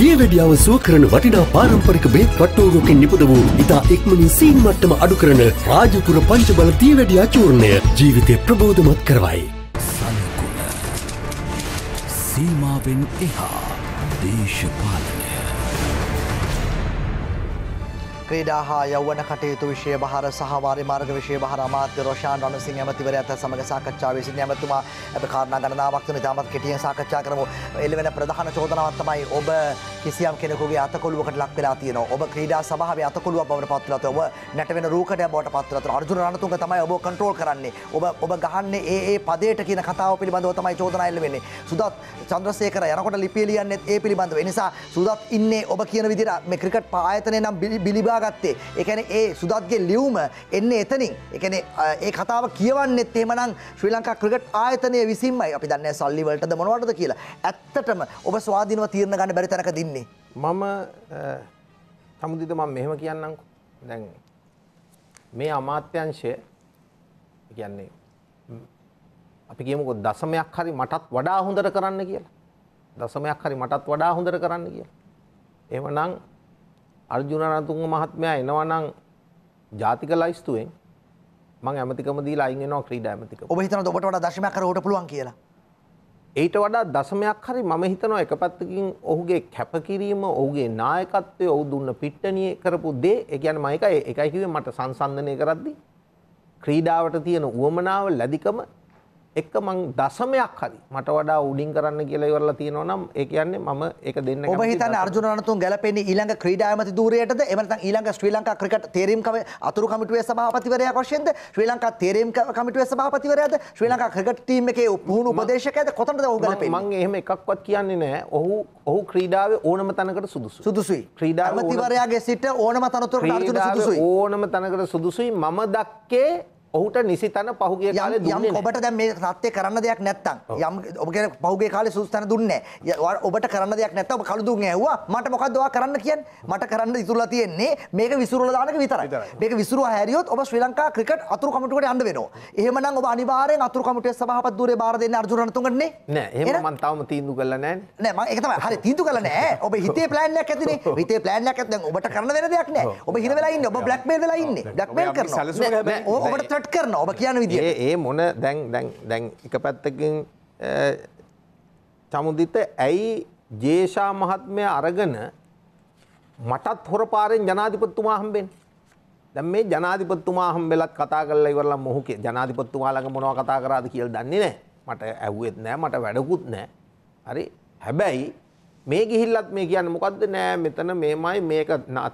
දියවැඩියාව සුව කරන වටිනා පාරම්පරික බේත් පට්ටෝරුවකින් නිපද වූ ඉතා එක්මනින් සීන් මට්ටම අඩු කරන රාජපුර පංචබල දියවැඩියා චූර්ණය ජීවිතය ප්‍රබෝධමත් කරවයි. සීමාවෙන් එහා දේශපාලන ක්‍රීඩා හා යවන කටයුතු විශය බහර සහවාරි මාර්ග විශය බහර මාත්‍ය රෝෂාන් රණසිං ඇමතිවර ඇත සමඟ සාකච්ඡා විසින් ඇමතුමා ඇත කාරණ ගණනාවක්න ඉතාමත් කෙටියෙන් සාකච්ඡා කරමු එල්ලවෙන ප්‍රධාන චෝදනාවත්තමයි ඔබ කිසියම් කෙනෙකුගේ අතකොළුවකට ලක් වෙලා තියෙන ඔබ ක්‍රීඩා සභාවේ අතකොළුවක් බවට පත්වලත ඔබ නැටවෙන රූකඩයක් බවට පත්වලත අර්ජුන රණතුංග තමයි ඔබ කන්ට්‍රෝල් කරන්නේ ඔබ ඔබ ගහන්නේ ඒ ඒ පදයට කියන කතාව පිළිබඳව තමයි චෝදනා එල්ල වෙන්නේ සුදත් චන්ද්‍රසේකර යනකොට ලිපිය ලියන්නෙත් ඒ පිළිබඳව. ඒ නිසා සුදත් ඉන්නේ ඔබ කියන විදිහට මේ ක්‍රිකට් ආයතනය නම් බිලිබා ගත්තේ. ඒ කියන්නේ ඒ සුදත්ගේ ලියුම එන්නේ එතනින්. ඒ කියන්නේ ඒ කතාව කියවන්නෙත් එහෙමනම් ශ්‍රී ලංකා ක්‍රිකට් ආයතනය විසින්මයි. අපි දන්නේ සල්ලි වලටද මොනවටද කියලා. ඇත්තටම ඔබ ස්වාධීනව තීරණ ගන්න බැරි තැනක දින්නේ. මම සමුදිත මම මෙහෙම කියන්නම්කෝ. දැන් මේ අමාත්‍යංශය කියන්නේ අපි කියමුකෝ දශමයක් හරි මටත් වඩා හොඳට කරන්න කියලා. දශමයක් හරි මටත් වඩා හොඳට කරන්න කියලා. එහෙමනම් අර්ජුන රණතුංග මහත්මයා එනවා නම් ජාතික ලයිස්තුවෙන් මම ඇමතිකම දීලා අයින් වෙනවා ක්‍රීඩා ඇමතිකම. ඔබ හිතනවද ඔබට වඩා දශමයක් කර ඕට පුළුවන් කියලා? ඊට වඩා දශමයක් හරි මම හිතනවා එක පැත්තකින් ඔහුගේ කැපකිරීම ඔහුගේ නායකත්වය ඔහු දුන්න පිට්ටනිය කරපු දේ ඒ කියන්නේ මම එකයි එකයි කිව්වේ මට සංසන්දනය කරද්දී ක්‍රීඩාවට තියෙන උවමනාව ලැබිකම එක්ක මං දසමයක් හරි මට වඩා උඩින් කරන්න කියලා ඉවරලා තියෙනවා නම් ඒ කියන්නේ මම ඒක දෙන්න ඔබ හිතන්නේ අර්ජුන රණතුංග ගැලපෙන්නේ ඊළඟ ක්‍රීඩා ඇමති ධූරයටද එහෙම නැත්නම් ඊළඟ ශ්‍රී ලංකා ක්‍රිකට් තේරීම් අතුරු කමිටුවේ සභාපතිවරයා වශයෙන්ද ශ්‍රී ලංකා තේරීම් කමිටුවේ සභාපතිවරයාද ශ්‍රී ලංකා ක්‍රිකට් ටීම් එකේ පුහුණු උපදේශකයාද කොතනද ඔහු ගැලපෙන්නේ මං එහෙම එකක්වත් කියන්නේ නැහැ ඔහු ඔහු ක්‍රීඩාවේ ඕනම තැනකට සුදුසුයි සුදුසුයි ක්‍රීඩා ඇමතිවරයාගේ සිට ඕනම තනතුරකට අර්ජුන සුදුසුයි ඕනම තැනකට සුදුසුයි මම දක්කේ ඔහුට නිසිතන පහුගේ කාලේ දුන්නේ යම් ඔබට දැන් මේ සත්‍ය කරන්න දෙයක් නැත්තම් යම් ඔබ කියන්නේ පහුගේ කාලේ සුස්තන දුන්නේ ඔබට කරන්න දෙයක් නැත්තම් ඔබ කළු දුන් ඇහුවා මට මොකද්ද ඔයා කරන්න කියන්නේ මට කරන්න ඉතුරුලා තියෙන්නේ මේක විසිරුවලා දාන එක විතරයි මේක විසිරුවා හැරියොත් ඔබ ශ්‍රී ලංකා ක්‍රිකට් අතුරු කමිටුවට යන්න වෙනවා එහෙමනම් ඔබ අනිවාර්යෙන් අතුරු කමිටුවේ සභාපති ධූරේ බාර දෙන්නේ අර්ජුන රණතුංගටනේ නෑ එහෙම මම තාම තීන්දුව කරලා නෑනේ නෑ මම ඒක තමයි හරි තීන්දුව කරලා නෑ ඔබ හිතේ ප්ලෑන් එකක් ඇතිනේ හිතේ ප්ලෑන් එකක් දැන් ඔබට කරන්න වෙන දෙයක් නෑ ඔබ හිර වෙලා ඉන්නේ ඔබ බ්ලැක්මේල් වෙලා ඉන්නේ බ්ලැක්මේල් කරනවා ඔබට කට් කරන ඔබ කියන විදි ඒ මොන දැන් දැන් දැන් එක පැත්තකින් චමුදිත ඇයි ජේෂා මහත්මය අරගන මටත් හොරපාරෙන් ජනාධිපත්තුමා හම්බෙන් දැම් මේ ජනාධිපත්තුමා හම්බෙලත් කතා කල්ල ඉවරලා මොහුකේ ජනාධිපත්තුමා ළඟ මොනව කතා කරාද කියල් දන්නේ නෑ මට ඇව්වෙත් නෑ මට වැඩකුත් නෑ හරි හැබැයි මේ ගිහිල්ලත් මේ කියන්න මොකක්ද නෑ මෙතන මේමයි මේක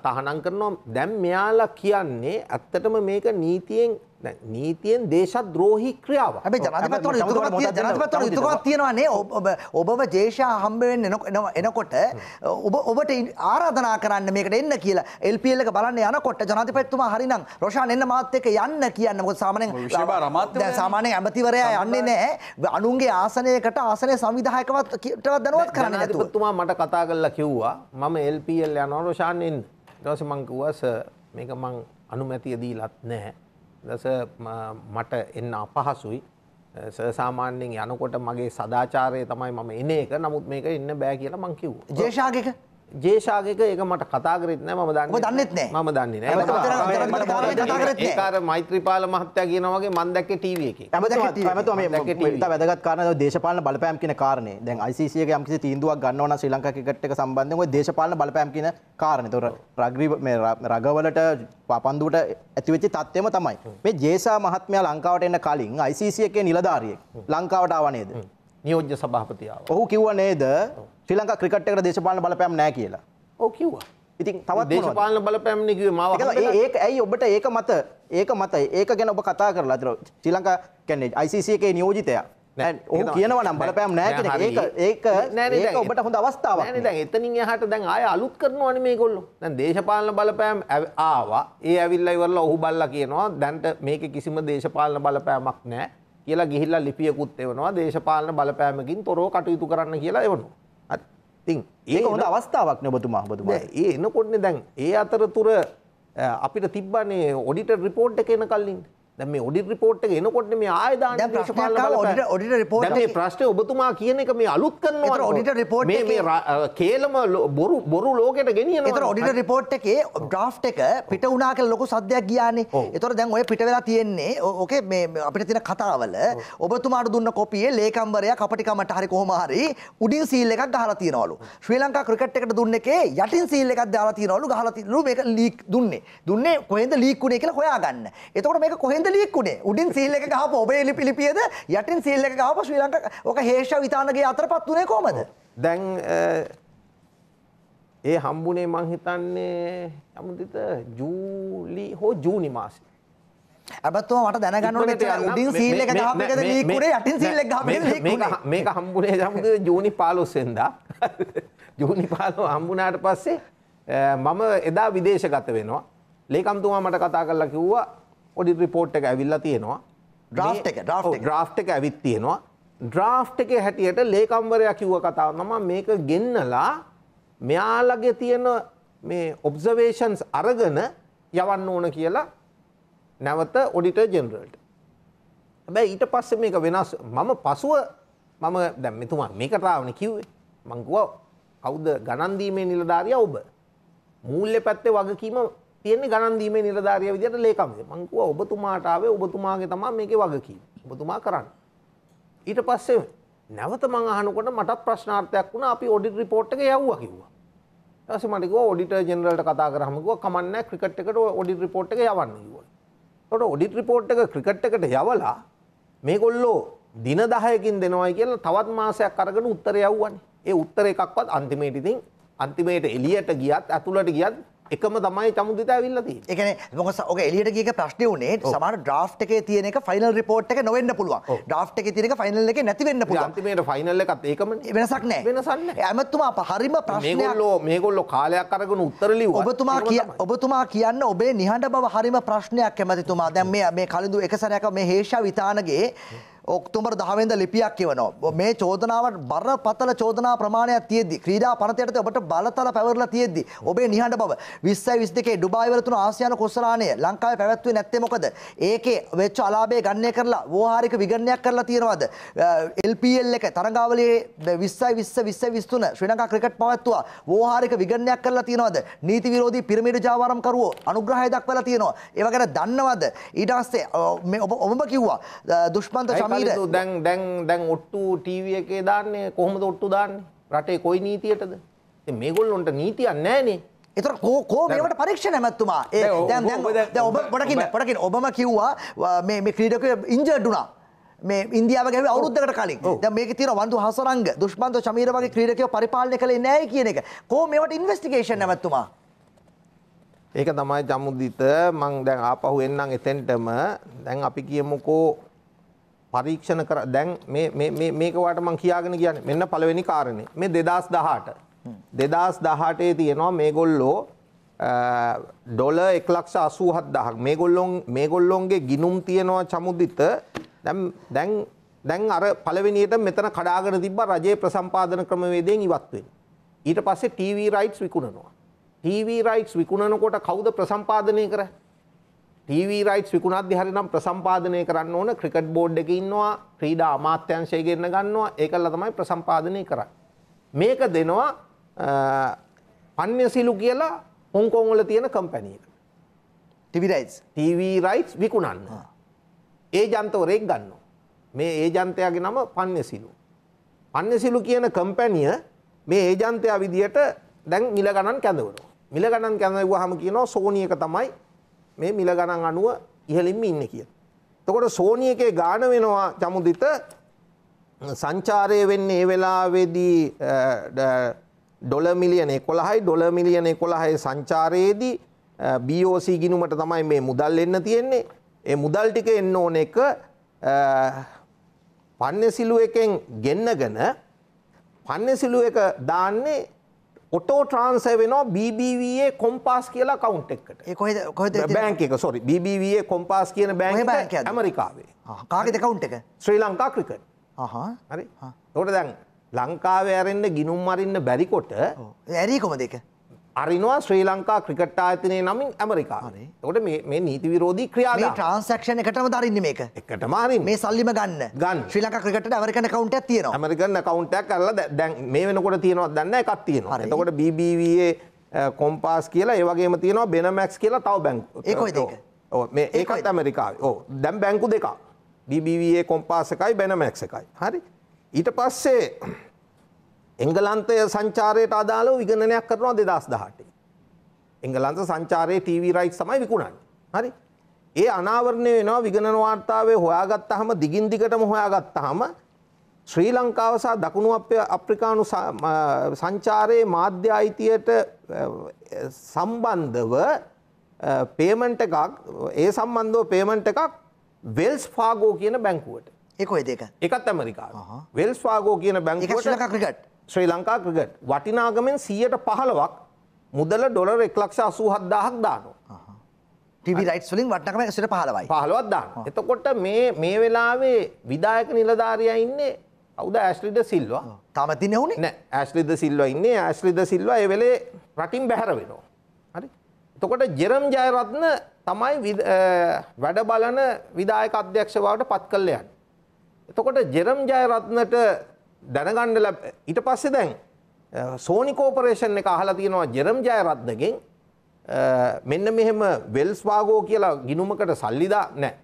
තහනම් කරනවා දැම් මෙයාලා කියන්නේ ඇත්තටම මේක නීතියෙන් නීතියෙන් දේශද්‍රෝහි ක්‍රියාව ඇ ජනතපත්වන ජනතපත්වන යුතුකක් තියෙනවානේ ඔබම ජේෂා හම්බවෙන්න එනකොට ඔබ ඔබට ආරාධනා කරන්න මේකට එන්න කියලා එල්පියල්ල බලන්න යනකොට ජනතිපත්තුමා හරිනම් රෝෂාන් එන්න මාත් එක යන්න කියන්න මොකද සාමාන්‍යයෙන් සාමාන්‍යයෙන් ඇමතිවරයා යන්නේ නැහැ අනුන්ගේ ආසනයකට ආසනය සංවිධායකවත් දැනුවත් කරන්න ජනාධිපතිතුමා මට කතා කරලා කිව්වා මම එල්පියල් යනවා රෝෂාන් එන්න ඊට පස්සේ මං කිව්වා සර් මේක මං අනුමැතිය දීලත් නැහැ දස මට එන්න අපහසුයි සාමාන්‍යෙන් යනකොට මගේ සදාචාරය තමයි මම එන එක නමුත් මේක ඉන්න බෑ කියලා මංකිව් ජේෂාගක ජේෂාගක ඒක මට කතාගරත් නෑ ම දන්න දන්නෙත් නෑ ම දන්නේ ඒකාර මෛත්‍රපාල මහත්තය කියනවගේ මන්දැක්ක ටව එක වැදගත් කාරන දේශපාල බලපෑම් කියන කාරන දැන් යිසිය යම්කි තීන්දුවක් ගන්නවන ශ්‍රී ලංකාකටක සම්බන්ධව දේශපාල බලපෑම් කියන කාරණ තොර රග්‍රී රගවලට පපන්දුට ඇතිවෙච්චි තත්වයම තමයි මේ ජේසා මහත්මය ලංකාවට එන්න කලින් යිසිය එක නිලධාරියෙක් ලංකාවට ආවනේද නියෝජ්‍ය සභාපතියාව ඔහු කිව්ව නේද ශ්‍රී ලංකා ක්‍රිකට් එකට දේශපාලන බලපෑම් නැහැ කියලා. ඔව් කිව්වා. ඉතින් තවත් දේශපාලන බලපෑම්නේ කිව්වේ මාව. ඒක ඇයි ඔබට ඒක මත ඒක මතයි ඒක ගැන ඔබ කතා කරලා අතන ශ්‍රී ලංකා කියන්නේ ICC එකේ නියෝජිතයා ඔහු කියනවා නම් බලපෑම් නැහැ කියන එක ඒක ඒක ඔබට හොඳ අවස්ථාවක්. නෑනේ දැන් එතනින් එහාට දැන් ආය අලුත් කරනවනේ මේගොල්ලෝ. දැන් දේශපාලන බලපෑම් ආවා. ඒ ඇවිල්ලා ඉවරලා ඔහු බල්ලා කියනවා දැන්ට මේකේ කිසිම දේශපාලන බලපෑමක් නැහැ. කියලා ගිහිල්ලා ලිපියකුත් එවනවා දේශපාලන බලපෑමකින් තොරව කටයුතු කරන්න කියලා එවනවා. හරි. ඉතින් ඒක හොඳ අවස්ථාවක් නේ ඔබතුමා ඔබතුමා. ඒ එනකොටනේ දැන් ඒ අතරතුර අපිට තිබ්බනේ ඔඩිටර් රිපෝට් එක එනකල්ලින්. දැ මේ ඔඩි රිපෝට් එක එනකොට මේ ආයදාන ට ඔඩිට රිපෝටේ ප්‍රශ්ටය ඔබතුමා කියන එක මේ අලුත් කරනවා ඔඩිට රිපෝට් කේලම බොරු බොරු ලෝකට ගෙනියන ඔඩිට රිපෝට් එක ්‍රාෆ් එක පිට වනා කල ලොකු සද්‍යයක් ගියානේ එතොර දැන් ඔය පිටවෙලා තියෙන්නේ ඕකේ මේ අපිට තින කතාවල ඔබතුමාට දුන්න කොපිය ලේකම්බරය කපටිකමට හරි කොහමහරි උඩින් සීල් එකක් ගහලා තියනවලු ශ්‍රී ලංකා ක්‍රිකට් එකට දුන්න එකේ යටින් සීල් එකක් දාලා තියනවලු ගහලා තියනවලු මේක ලීක් දුන්නේ දුන්නේ කොහෙන්ද ලීක් උනේ කියලා හොයාගන්න එතකොට මේක කොහෙන්ද මොකද ලීක්කුණේ උඩින් සීල් එක ගහපු ඔබේ ලිපිලිපියද යටින් සීල් එක ගහපු ශ්‍රී ලංකා ඔක හේෂ විතානගේ අතරපත් උනේ කොහමද දැන් ඒ හම්බුනේ මං හිතන්නේ අමුදිත ජූලි හෝ ජූනි මාසේ ඇබත්තුම මට දැනගන්නට උඩින් සීල් එක ගහපේකද ලීකුරේ යටින් සීල් එක ගහපේකද ලීකුරේ මේක හම්බුනේ අමුදිත ජූනි 15 වෙනිදා ජූනි 15 හම්බුනාට පස්සේ මම එදා විදේශගත වෙනවා ලේකම්තුමා මට කතා කරලා කිව්වා පොඩි රිපෝට් එක ඇවිල්ලා තියෙනවා ්‍රා් එක ්‍රා් එක ඇවිත් තියෙනවා ඩ්‍රාෆ් එක හැටියට ලේකම්වරයා කිව්ව කතාවනම මේක ගෙන්නලා මෙයාලගේ තියෙන මේ ඔබ්සවේෂන්ස් අරගන යවන්න ඕන කියලා නැවත ඔඩිට ජෙනරල්ට හැබැයි ඊට පස්සේ මේක වෙනස් මම පසුව මම දැම් මෙතුමා මේ කතාවන කිව්වේ මංගුව කෞද්ද ගණන්දීමේ නිලධාරිය ඔබ මූල්‍ය පැත්තේ වගකීම තියෙන්නේ ගණන් දීමේ නිලධාරියා විදියට ලේකම්ද මං කිව්වා ඔබතුමාට ආවේ ඔබතුමාගේ තමයි මේකේ වගකීම ඔබතුමා කරන්න ඊට පස්සේ නැවත මං අහනකොට මටත් ප්‍රශ්නාර්ථයක් වුණා අපි ඔඩිට් රිපෝට් එක යවුවා කිව්වා ඊට පස්සේ මට කිව්වා ඔඩිටර් ජෙනරල්ට කතා කරාම කිව්වා කමන්නේ ක්‍රිකට් එකට ඔඩිට් රිපෝට් එක යවන්න කිව්වා එතකොට ඔඩිට් රිපෝට් එක ක්‍රිකට් එකට යවලා මේගොල්ලෝ දින 10කින් දෙනවයි කියලා තවත් මාසයක් අරගෙන උත්තරය යවුවානේ ඒ උත්තර එකක්වත් අන්තිමේට ඉතින් අන්තිමේට එළියට ගියත් ඇතුළට ගියත් එකම තමයි තමුදිත ඇවිල්ලා තියෙන්නේ. ඒ කියන්නේ මොකද ඔක එළියට ගියක ප්‍රශ්නේ උනේ සමහර ඩ්‍රාෆ්ට් එකේ තියෙන එක ෆයිනල් රිපෝට් එක නොවෙන්න පුළුවන්. ඩ්‍රාෆ්ට් එකේ තියෙන එක ෆයිනල් එකේ නැති වෙන්න පුළුවන්. අන්තිමේට ෆයිනල් එකත් ඒකමනේ. වෙනසක් නැහැ. වෙනසක් නැහැ. ඇමතුමා හරිම ප්‍රශ්නයක්. මේගොල්ලෝ මේගොල්ලෝ කාලයක් අරගෙන උත්තර ලිව්වා. ඔබතුමා කිය ඔබතුමා කියන්න ඔබේ නිහඬ බව හරිම ප්‍රශ්නයක් ඇමතිතුමා. දැන් මේ මේ කලින්දු එක සැරයක් මේ හේෂා විතානගේ ඔක්තුමර දහවෙන්ද ලිපියක් කියවනවා. මේ චෝදනාවට බර පතල චෝදනා ප්‍රමාණයක් තියෙද්දි. ක්‍රීඩා පනතයටද ඔබට බලතල පැවරලා තියෙද්දි. ඔබේ නිහඬ බව. විස්සයි විස් දෙකේ ඩුබායි වල තුන ආසියානු කොස්සලානය ලංකාවේ පැවැත්වුවේ නැත්තේ මොකද? ඒකේ වෙච්ච අලාභය ගණනය කරලා වෝහාරික විගණනයක් කරලා තියෙනවද? LPL එක තරඟාවලියේ 20 20 20 23 ශ්‍රී ලංකා ක්‍රිකට් පවත්වුවා. වෝහාරික විගණනයක් කරලා තියෙනවද? නීති විරෝධී පිරමීඩ ජාවාරම් කරුවෝ අනුග්‍රහය දක්වලා තියෙනවා. ඒව ගැන දන්නවද? ඊට පස්සේ ඔබම කිව්වා දුෂ්මන්ත ශමී තීර දැන් දැන් දැන් ඔට්ටු ටීවිය එකේ දාන්නේ කොහොමද ඔට්ටු දාන්නේ රටේ කොයි නීතියටද ඉතින් මේගොල්ලොන්ට නීතියක් නැහැනේ එතර කෝකෝ මේට පරීක්ෂණ ඇමැත්තුමා ඒ දැන් දැන් ඔබ පොඩකින් පොඩකින් ඔබම කිව්වා මේ මේ ක්‍රීඩකයෝ ඉන්ජර්ඩ් වුණා මේ ඉන්දියාව ගැව අවුද්දකට කලින් දැන් මේකේ තියෙන වන්දු හසරංග දුෂ්මන්ත ශමීර වගේ ක්‍රීඩකයෝ පරිපාලනය කළේ නැහැ කියන එක කො මේවට ඉන්වෙස්ටිගේෂන් නැවතුමා ඒක තමයි ජමුදිත මං දැන් ආපහු එන්නම් එතෙන්ටම දැන් අපි කියමුකෝ පරීක්ෂණ කර දැන් මේක වට මං කියාගෙන කියන්න මෙන්න පළවෙනි කාරණය මේ දෙදස් දහට දෙදස් දහටේ තියෙනවා මේගොල්ලෝ ඩොල එක්ලක්ෂ අසූහත් දහක් මේගොල්ලොන් මේගොල්ලොන්ගේ ගිනුම් තියෙනවා චමුදිත දැන් දැන් අර පළවෙනියට මෙතන කඩාගෙන තිබ්බ රජයේ ප්‍රසම්පාදන ක්‍රමවේදයෙන් ඉවත්වෙන් ඊට පස්සේ ටීවී රයිට්ස් විකුණනවා ටීවී රයිට්ස් විකුණනකොට කවුද ප්‍රසම්පාදනය කරන්නේ ටීවී රයිට් විකුණත් දිහරිනම් ප්‍රසම්පාදනය කරන්න ඕන ක්‍රිකට් බෝඩ් එක ඉන්නවා ක්‍රීඩා අමාත්‍යංශය ගෙන්න ගන්නවා ඒකල්ල තමයි ප්‍රසම්පාදනය කරන්න. මේක දෙනවා අන්‍ය සිලු කියලා හොංකොංවල තියෙන කම්පැනීට. ටිවිරයිස් ටීවී රයිට් විකුණන්න. ඒ ජන්තවරෙක් ගන්න. මේ ඒ ජන්තයාගේ නම පන්්‍ය සිලු. පන්්‍ය සිලු කියන කම්පැනිය මේ ඒජන්තයා විදියට දැන් මිල ගණන් කැඳවරු. මිල ගණන් කැඳවවා හම කියනවා සෝනියක තමයි මේ මිල ගණන් අනුව ඉහලින්ම ඉන්න කිය. තකොට සෝනි එකේ ගාන වෙනවා චමුදිත සංචාරය වෙන්නේ ඒ වෙලාවේදී ඩොලමිලියන කොළහයි ඩොලමිලියන කොළහය සංචාරයේදී බෝC ගිනුමට තමයි මේ මුදල් එන්න තියෙන්නේ ඒ මුදල් ටික එන්න ඕන එක පන්නෙසිලු එකෙන් ගෙන්නගෙන පන්නෙසිලු එක දාන්නේ ඔටෝ ට්‍රන්සය වෙනවා BBVයේ කොම්පස් කියලා කවුන්් එක්කට ඒ බෑන්ක එක සොරි BBVයේ කොම්පස් කියන බෑන් ඇමරිකාවේ කාගෙත කවුන්් එක ශ්‍රී ලංකා ක්‍රිකට හරි තොට දැන් ලංකාවේ ඇරෙන්න්න ගිනුම් අරන්න බැරිකොට ඇරී කොම දෙක අරිනවා ශ්‍රී ලංකා ක්‍රිකට් ආයතනය නමින් ඇමරිකා කොට මේ නීති විරෝධී ක්‍රියා ට්‍රන්සක්ෂණ එකටම දරන්න මේක එකට මාරි මේ සල්ලිම ගන්න ගන් ශ්‍රී ලංකා ක්‍රිකට ඇමරිකන කවුන්ට තියෙන ඇමරිකන්න කවුන්ටක් කරල දැන් මේ වෙනකොට තියෙනවා දන්න එකක් තියෙනවා එතකොට බිබවේ කොම්පාස් කියලා ඒවගේම තියෙනවා බෙනමැක්ස් කියලා තව බැංකු ඒකයි මේ ඒකත් ඇමරිකාව ඕ දැම් බැංකු දෙකා බිබවේ කොම්පාස එකයි බැනමැක් එකයි හරි ඊට පස්සේ එංගලන්තය සංචාරයට අදාළව විගණනයක් කරනවා 2018. එංගලන්ත සංචාරයේ TV rights තමයි විකුණන්නේ. හරි. ඒ අනාවරණය වෙනවා විගණන වාර්තාවේ හොයාගත්තාම දිගින් දිගටම හොයාගත්තාම ශ්‍රී ලංකාව සහ දකුණු අප්‍රිකානු සංචාරයේ මාධ්‍ය අයිතියට සම්බන්ධව පේමන්ට් එකක් ඒ සම්බන්ධව පේමන්ට් එකක් වෙල්ස් ෆාගෝ කියන බැංකුවට. ඒ කොහෙද ඒක? ඒකත් ඇමරිකාවේ. වෙල්ස් ෆාගෝ කියන බැංකුවට ඒක ශ්‍රී ලංකා ක්‍රිකට්. ශ්‍රී ලංකා ක්‍රිකට් වටිනාගමෙන් සියයට පහළවක් මුදල ඩොලර් එක්ලක්ෂ අසූහත් දාහක් දානවා ටිවිරයිට්ස්ලින් වටනකම සිට පහලවයි පහලවත් දාන එතකොට මේ මේ වෙලාවේ විදායක නිලධාරය ඉන්නේ අවුද ඇස්ලිද සිල්වා තමතින වුණේ නෑ ඇස්ලිද සිල්ව ඉන්නේ ඇස්ලිද සිල්වා එවෙලේ රටින් බැහැර වෙනවා හරි එතකොට ජෙරම් ජයරත්න තමයි වැඩ බලන විදායක අධ්‍යක්ෂ බවට පත් කළයන් එතකොට ජෙරම් ජයරත්නට දැනගණ්ඩ ඊට පස්සෙ දැන් සෝනිකෝපරේෂන් එක අහලා තියෙනවා ජෙරම් ජයරත්නගෙන් මෙන්න මෙහෙම වෙල්ස් වාගෝ කියලා ගිනුමකට සල්ලිදා නෑ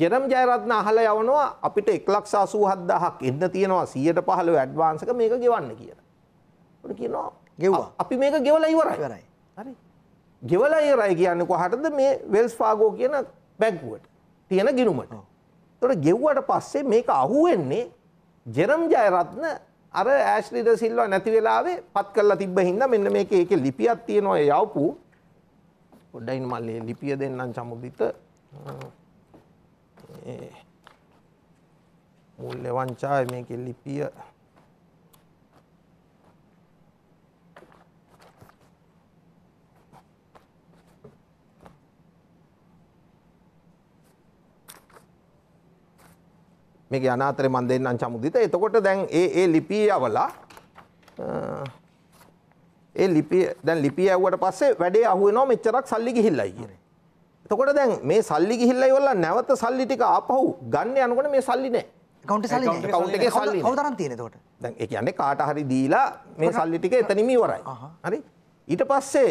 ජෙරම් ජයරත්න අහල යවනවා අපිට එක්ලක් සාසූ හද්දහක් එන්න තියෙනවා සියයට පහළ ඇඩ්වාන්සක මේක ගෙවන්න කියලා කියනවා ගෙව්වා අපි මේක ගෙවල ඉවරයි කරයි හරි ගෙවල ඉරයි කියන්න කොහටද මේ වෙල්ස් ෆාගෝ කියන බැංකුවට තියෙන ගිනුමට තොට ගෙව්වට පස්සේ මේක අහුවෙන්නේ ජෙරම් ජයරත්න අර ඇශ්ලිඩ සිල්වා නැති වෙලාවේ පත් කරලා තිබ්බ හින්දා මෙන්න මේක ඒකේ ලිපියක් තියෙනවා ඒ යවපු පොඩ්ඩයින් මල්ලේ ලිපිය දෙන්නම් සමුදිත මුල් ලෙවංචාය මේකේ ලිපිය මේක අනාතරය මන් දෙන්නම් චමුදිත එතකොට දැන් ඒ ලිපිය අවලා ඒ ලිපිය දැන් ලිපිය ඇව්වට පස්සේ වැඩේ අහුවෙනවා මෙච්චරක් සල්ලි ගිහිල්ලයි කියන්නේ. එතකොට දැන් මේ සල්ලි ගිහිල්ලා ඉවරලා නැවත සල්ලි ටික ආපහු ගන්න යනකොට මේ සල්ලි නැහැ. account එකේ සල්ලි account එකේ සල්ලි කවුද තරම් තියෙන්නේ එතකොට? දැන් ඒ කියන්නේ කාට හරි දීලා මේ සල්ලි ටික එතනින්ම ඉවරයි. හරි? ඊට පස්සේ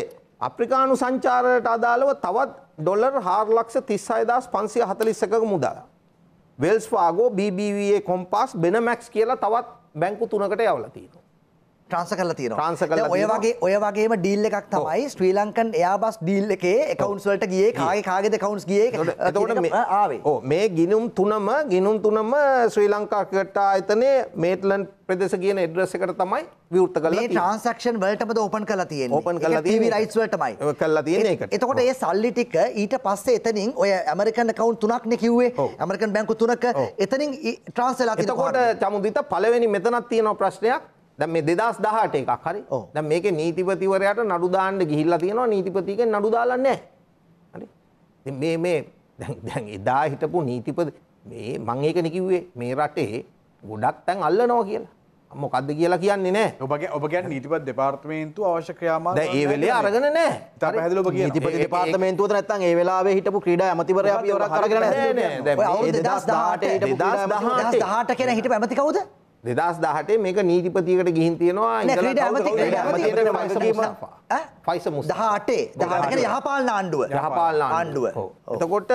අප්‍රිකානු සංචාරයට අදාළව තවත් ඩොලර් 436541ක මුදල් වෙල්ස් වාගෝ BBVA කොම්පස් බෙනමැක්ස් කියලා තවත් බැංකු තුනකට යවලා තියෙනවා. ට්‍රන්ස කල තියෙන ්‍රන්ස කල ඔය වගේ ඔය වගේම ඩිල් එකක් තමයි ශ්‍රී ලංකන් එයාබස් ඩිල් එකේ එකවුන්ස්වලට ගිය කාය කාගෙද කවුන්ස් ගිය තට මේ ගිනුම් තුනම ගිනුම් තුනම ශ්‍රී ලංකාකට අතනේ මේටලන් ප්‍රදෙස කියන එඩ්‍රස එකට තමයි විවෘත කල ට්‍රන්සක්ෂන් වලටම ඕපන් කල තියෙන ඕපන් කල රයිස්වලටමයි කල්ලා තියෙන එක එතකොට ඒ සල්ලි ටික ඊට පස්සේ එතනින් ඔය ඇමරිකන් කවුන්් තුනක්න කිව්වේ ඇමරිකන් බැංකු තුනක එතනින් ට්‍රන්සලා එතකොට චමුදිත පලවෙනි මෙතනත් තියෙන ප්‍රශ්නයක් දැ මේ දෙදස් දහට එකක් හරි දැ මේක නීතිපතිවරයට නඩුදාන්න ගිහිල්ලා තියෙනවා නීතිපතිකෙන් නඩුදාලන්නෑ හරි මේ මේ දැන් එදා හිටපු නීතිපද මේ මං ඒකන කිව්වේ මේ රටේ ගොඩක් තැන් අල්ල නෝ කියලා මොකක්ද කියලා කියන්නේ නෑ ඔබගේ ඔබගේ නීතිපත් දෙපාර්තමේන්තු අවශ්‍ය ක්‍රියාමාර්ග ඒ වෙලේ අරගෙන නෑ තර පැහැදිලිව කියන්නේ නීතිපති දෙපාර්තමේන්තුවද නැත්තම් ඒ වෙලාවේ හිටපු ක්‍රීඩා ඇමතිවරයා පියවරක් අරගෙන නැහැ දැන් 2018 හිටපු 2018 කෙනා හිටපු ඇමති කවුද දෙදස් දහටේ මේක නීතිපතියකට ගිහින් තියෙනවා පයිස දහටේ දහට යහපාලන ආණ්ඩුව යහපාලන ආණ්ඩුව එතකොට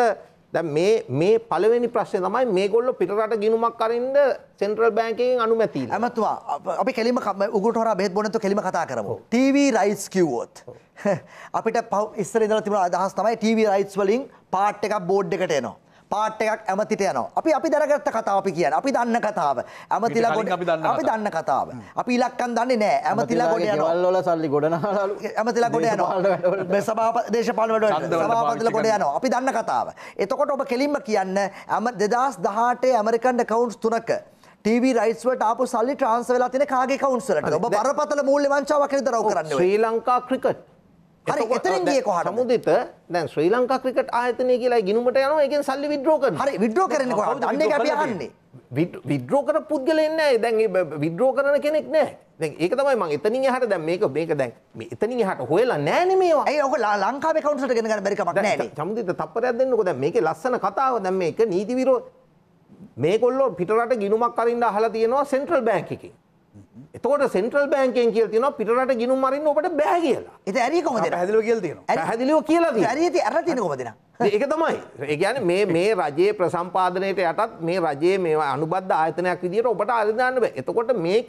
දැ මේ මේ පලවෙනි ප්‍රශ්න තමයි මේ ගොල්ල පිටරට ගිනුමක් කරන්න සෙන්ට්‍රල් බෑන්කෙන් අනුමැති ඇමතුවා අපි කෙලිම උගට හර බෙත් බොනතු කෙලිම කතා කරමු TV රයිස් කිව්වොත් අපිට පව ඉස්සර ඉදල තිබුණ අදහස් තමයි TV රයිස් වලින් පාට් එකක් බෝඩ් එකට එනවා පාට් එකක් ඇමතිට යනවා. අපි අපි දරගත්ත කතාව අපි කියන්නේ. අපි දන්න කතාව. ඇමතිලා ගොඩ අපි දන්න කතාව. අපි ඉලක්කම් දන්නේ නැහැ. ඇමතිලා ගොඩ යනවා. ගෙවල් වල සල්ලි ගොඩනහලාලු. ඇමතිලා ගොඩ යනවා. මේ සභාව දේශපාලන වැඩවලට සභාපතිලා ගොඩ යනවා. අපි දන්න කතාව. එතකොට ඔබ කෙලින්ම කියන්න 2018 ඇමරිකන් accounts තුනක ටීව රයිස්වට ආපු සල්ලි ට්‍රන්ස් වෙලා තින කාගේ කවුන්සලට ඔබ බරපතල මූල්‍ය වංචාවක් විතරව කරන්න ශ්‍රී ලංකා ක්‍රිකට් එතරින් ගිය කොහට සමුදිත දැන් ශ්‍රී ලංකා ක්‍රිකට් ආයතනය කියලා ගිනුමට යනවා එකෙන් සල්ලි විද්‍රෝ කරන හරි විද්‍රෝ කරන කොහොමද අන්න ඒක අපි අහන්නේ විද්‍රෝ කරන පුද්ගලයෙක් නැහැ දැන් ඒ විද්‍රෝ කරන කෙනෙක් නැහැ දැන් ඒක තමයි මම එතනින් එහාට දැන් මේක මේක දැන් මේ එතනින් එහාට හොයලා නැහැනේ මේවා ඒ ඔක ලංකාවේ කවුන්ටර් එකට ගෙන ගන්න බැරි කමක් නැහැනේ සමුදිත තප්පරයක් දෙන්නකෝ දැන් මේකේ ලස්සන කතාව දැන් මේක නීති විරෝධ මේගොල්ලෝ පිටරට ගිනුමක් අරින්න අහලා තියෙනවා සෙන්ට්‍රල් බැංක් එකේ එතකොට සෙන්ට්‍රල් බෑන්කෙන් කියල තියෙන පිටරට ගිනුම් මරින්න ඔබට බෑ කියලා එත ඇරිකොමද හැදිලෝ කියල තියෙන හැදිලිෝ කියලා ඇරති ඇර තිනකොමදෙන ඒක තමයි ඒගැන මේ මේ රජයේ ප්‍රසම්පාදනයට යටත් මේ රජයේ මේ අනුබද්ධ ආයතනයක් විදිට ඔබට අරිදාන්න එතකොට මේක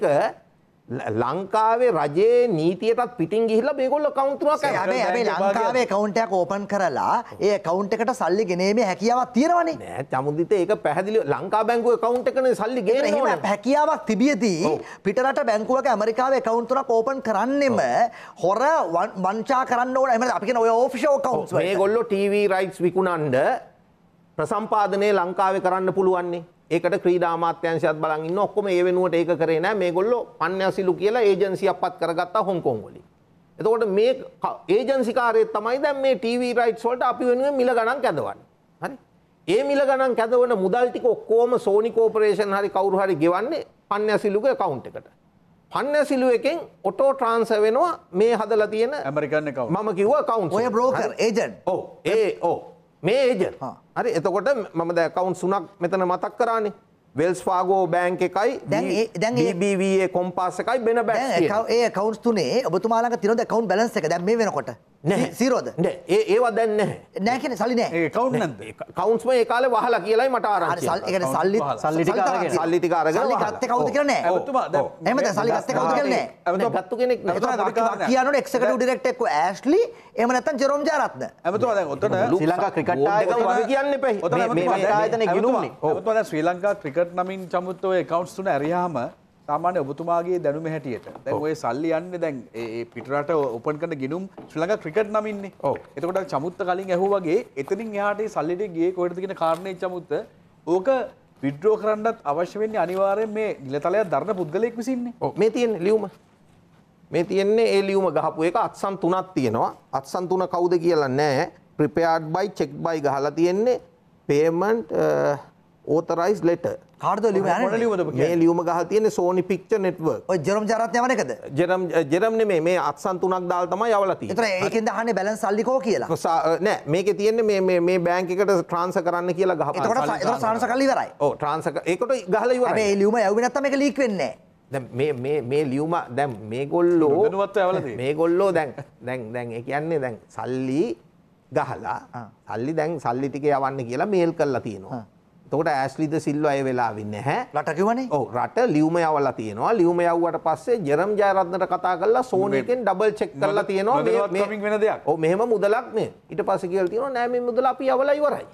ලංකාවේ රජයේ නීතියටත් පිටින් ගිහිලා මේගොල්ලෝ කවුන්ටරයක් හැබැයි හැබැයි ලංකාවේ කවුන්ට් එකක් ඕපන් කරලා ඒ කවුන්ට් එකට සල්ලි ගෙනීමේ හැකියාවක් තියෙනවනේ නෑ චමුදිත ඒක පැහැදිලි ලංකා බැංකුවේ කවුන්ට් එකනේ සල්ලි ගේන්න ඕනේ එහෙම හැකියාවක් තිබියදී පිටරට බැංකුවක ඇමරිකාවේ කවුන්ට් එකක් ඕපන් කරන්නෙම හොර වංචා කරන්න ඕන එහෙම අපි කියන ඔය ඕෆිෂෝ කවුන්ට්ස් මේගොල්ලෝ ටීවී රයිට්ස් විකුණන්න ප්‍රසම්පාදනය ලංකාවේ කරන්න පුළුවන්නේ ඒකට ක්‍රීඩා අමාත්‍යාංශයත් බලන් ඉන්න ඔක්කොම ඒ වෙනුවට ඒක කරේ නැහැ මේගොල්ලෝ පන්නසිලු කියලා ඒජන්සියක්පත් කරගත්තා හොංකොං වලින්. එතකොට මේ ඒජන්සිකාරයේ තමයි දැන් මේ TV rights වලට අපි වෙනුවෙන් මිල ගණන් කැඳවන්නේ. හරි. ඒ මිල ගණන් කැඳවන මුදල් ටික ඔක්කොම සෝනි කෝපරේෂන් හරි කවුරු හරි ගෙවන්නේ පන්නසිලුගේ account එකට. පන්නසිලු එකෙන් ඔටෝ ට්‍රාන්ස වෙනවා මේ හදලා තියෙන ඇමරිකන් account. මම කිව්වා account. ඔය broker agent. ඔව්. ඒ ඔව්. මේ agent. හා හරි එතකොට මම දැකවුන් සුනක් මෙතන මතක් කරානේ වෙල්ස් ෆාගෝ බෑන්ක එකයි දැන්බේ කොම්පාස එකයි බෙන බැ ඒ කවුන්ස් තුනේ ඔබතුමාලක තිනොද කවුන් බලන්ස එක දැන් මේ වෙනකොට සිරෝද ඒවා දැන්න නෑකන සලි නෑ කවුන් කවුන්ස්ම ඒකාල වහල කියලයි මට ආර සල්ලි සල්ලි සල්ලිති කාරග ගත්ත කවුද කරන එම සල්ලි ගත්ත කවුද කරන ගත්තු කෙනෙක් කියන එක්කට ඩිරෙක්ටෙක්ක ඇස්ලි එම නැතන් ජෙරෝම් ජාරත්න ඇමතුවා දැන් ඔතන ශ්‍රී ලංකා ක්‍රිකට් ආයතන කියන්න එපයි ඔතන ආයතන ගිනුමනේ ඔතන ශ්‍රී ලංකා ක්‍රිකට් ක්‍රිකට් නමින් චමුත් ඔය කවන්ස් තුන ඇරයාම සාමාන්‍ය ඔබතුමාගේ දැනුම හැටියට දැන් ඔය සල්ලි යන්නේ දැන් ඒ පිටරට ඕපන් කරන ගිනුම් ශ්‍රී ලංකා ක්‍රිකට් නමින්නේ. ඔව්. එතකොට චමුත්ත කලින් ඇහුවා වගේ එතනින් එහාට සල්ලිට ගියේ කොහෙටද කියන කාරණේ චමුත්ත ඕක විඩ්‍රෝ කරන්නත් අවශ්‍ය වෙන්නේ අනිවාර්යෙන් මේ නිලතලයක් දරන පුද්ගලයෙක් විසින්නේ. ඔව් මේ තියෙන්නේ ලියුම. මේ තියෙන්නේ ඒ ලියුම ගහපු එක අත්සන් තුනක් තියෙනවා. අත්සන් තුන කවුද කියලා නැහැ. prepared by checked by ගහලා තියෙන්නේ payment uh, authorized letter කාර්ද ලිව මේ ලියුම ගහ තියෙන සෝනි පික්ච නෙට්ව ජරම් ජරත්යමනකද ජරම් ජරම්න මේ අත්සන් තුනක් දාල් තමයි යවලති තර ඒකෙද හන බැලන් සල්ලිකෝ කියලා නෑ මේක තියෙන්නේ මේ බෑංකට ට්‍රන්ස කරන්න කියලා ගහ ්‍රාන්ස කල්ලි වරයි ට්‍රන්ස එකට ගහල ලියුම යවනත්තම එක ලික් වෙන්නේ මේ ලියුම දැම් මේ ගොල්ලෝ මේ ගොල්ලෝ දැන් දැන් දැන් කියන්නේ දැන් සල්ලි ගහලා සල්ලි දැන් සල්ලිතික යවන්න කියලා මේල් කරලා තියෙනවා තොට ඇස්ලිද සිල්ව අය වෙලාවෙන්න හැ රට කිවනේ ඕ රට ලියවම යවලා තියෙනවා ලියවම යව්වට පස්සේ ජරම් ජයරත්නට කතා කල්ලා සෝනයකෙන් ඩබල් චෙක් කරලා තියෙනවා වෙන දෙයක් ඕ මෙහම මුදලක් මේ ඉට පස කියල් තියෙන නෑම මුදල අපි අවල ඉවරයි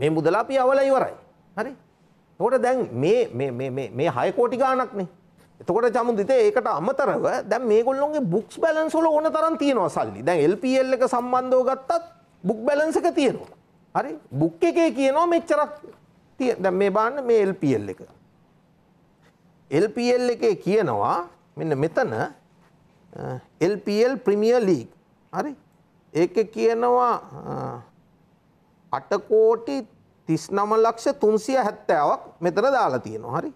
මේ මුදල අපි අවල ඉවරයි හරි තොට දැන් මේ හයකෝටි ගානක්නේ එතකොට චමුදිතේ ඒකට අමතරව දැන් මේගොල්ලොන්ගේ බුක්ස් බැලන්සොල ඕන තරන් තියෙනවා සල්ලි දැන් එල්පල් එක සම්බන්ධෝ ගත්තත් බුක් බැලන්සක තියෙනවා හරි බුක් එකේ කියනවා මෙච්චරක් දැන් මේ බලන්න මේ LPL එක. LPL එකේ කියනවා මෙන්න මෙතන LPL ප්‍රමිය ලීග් හරි ඒක කියනවා අටකෝටි තිස් නම ලක්ෂ තුන්සිය හැත්තෑවක් මෙතන දාලා තියෙනවා හරි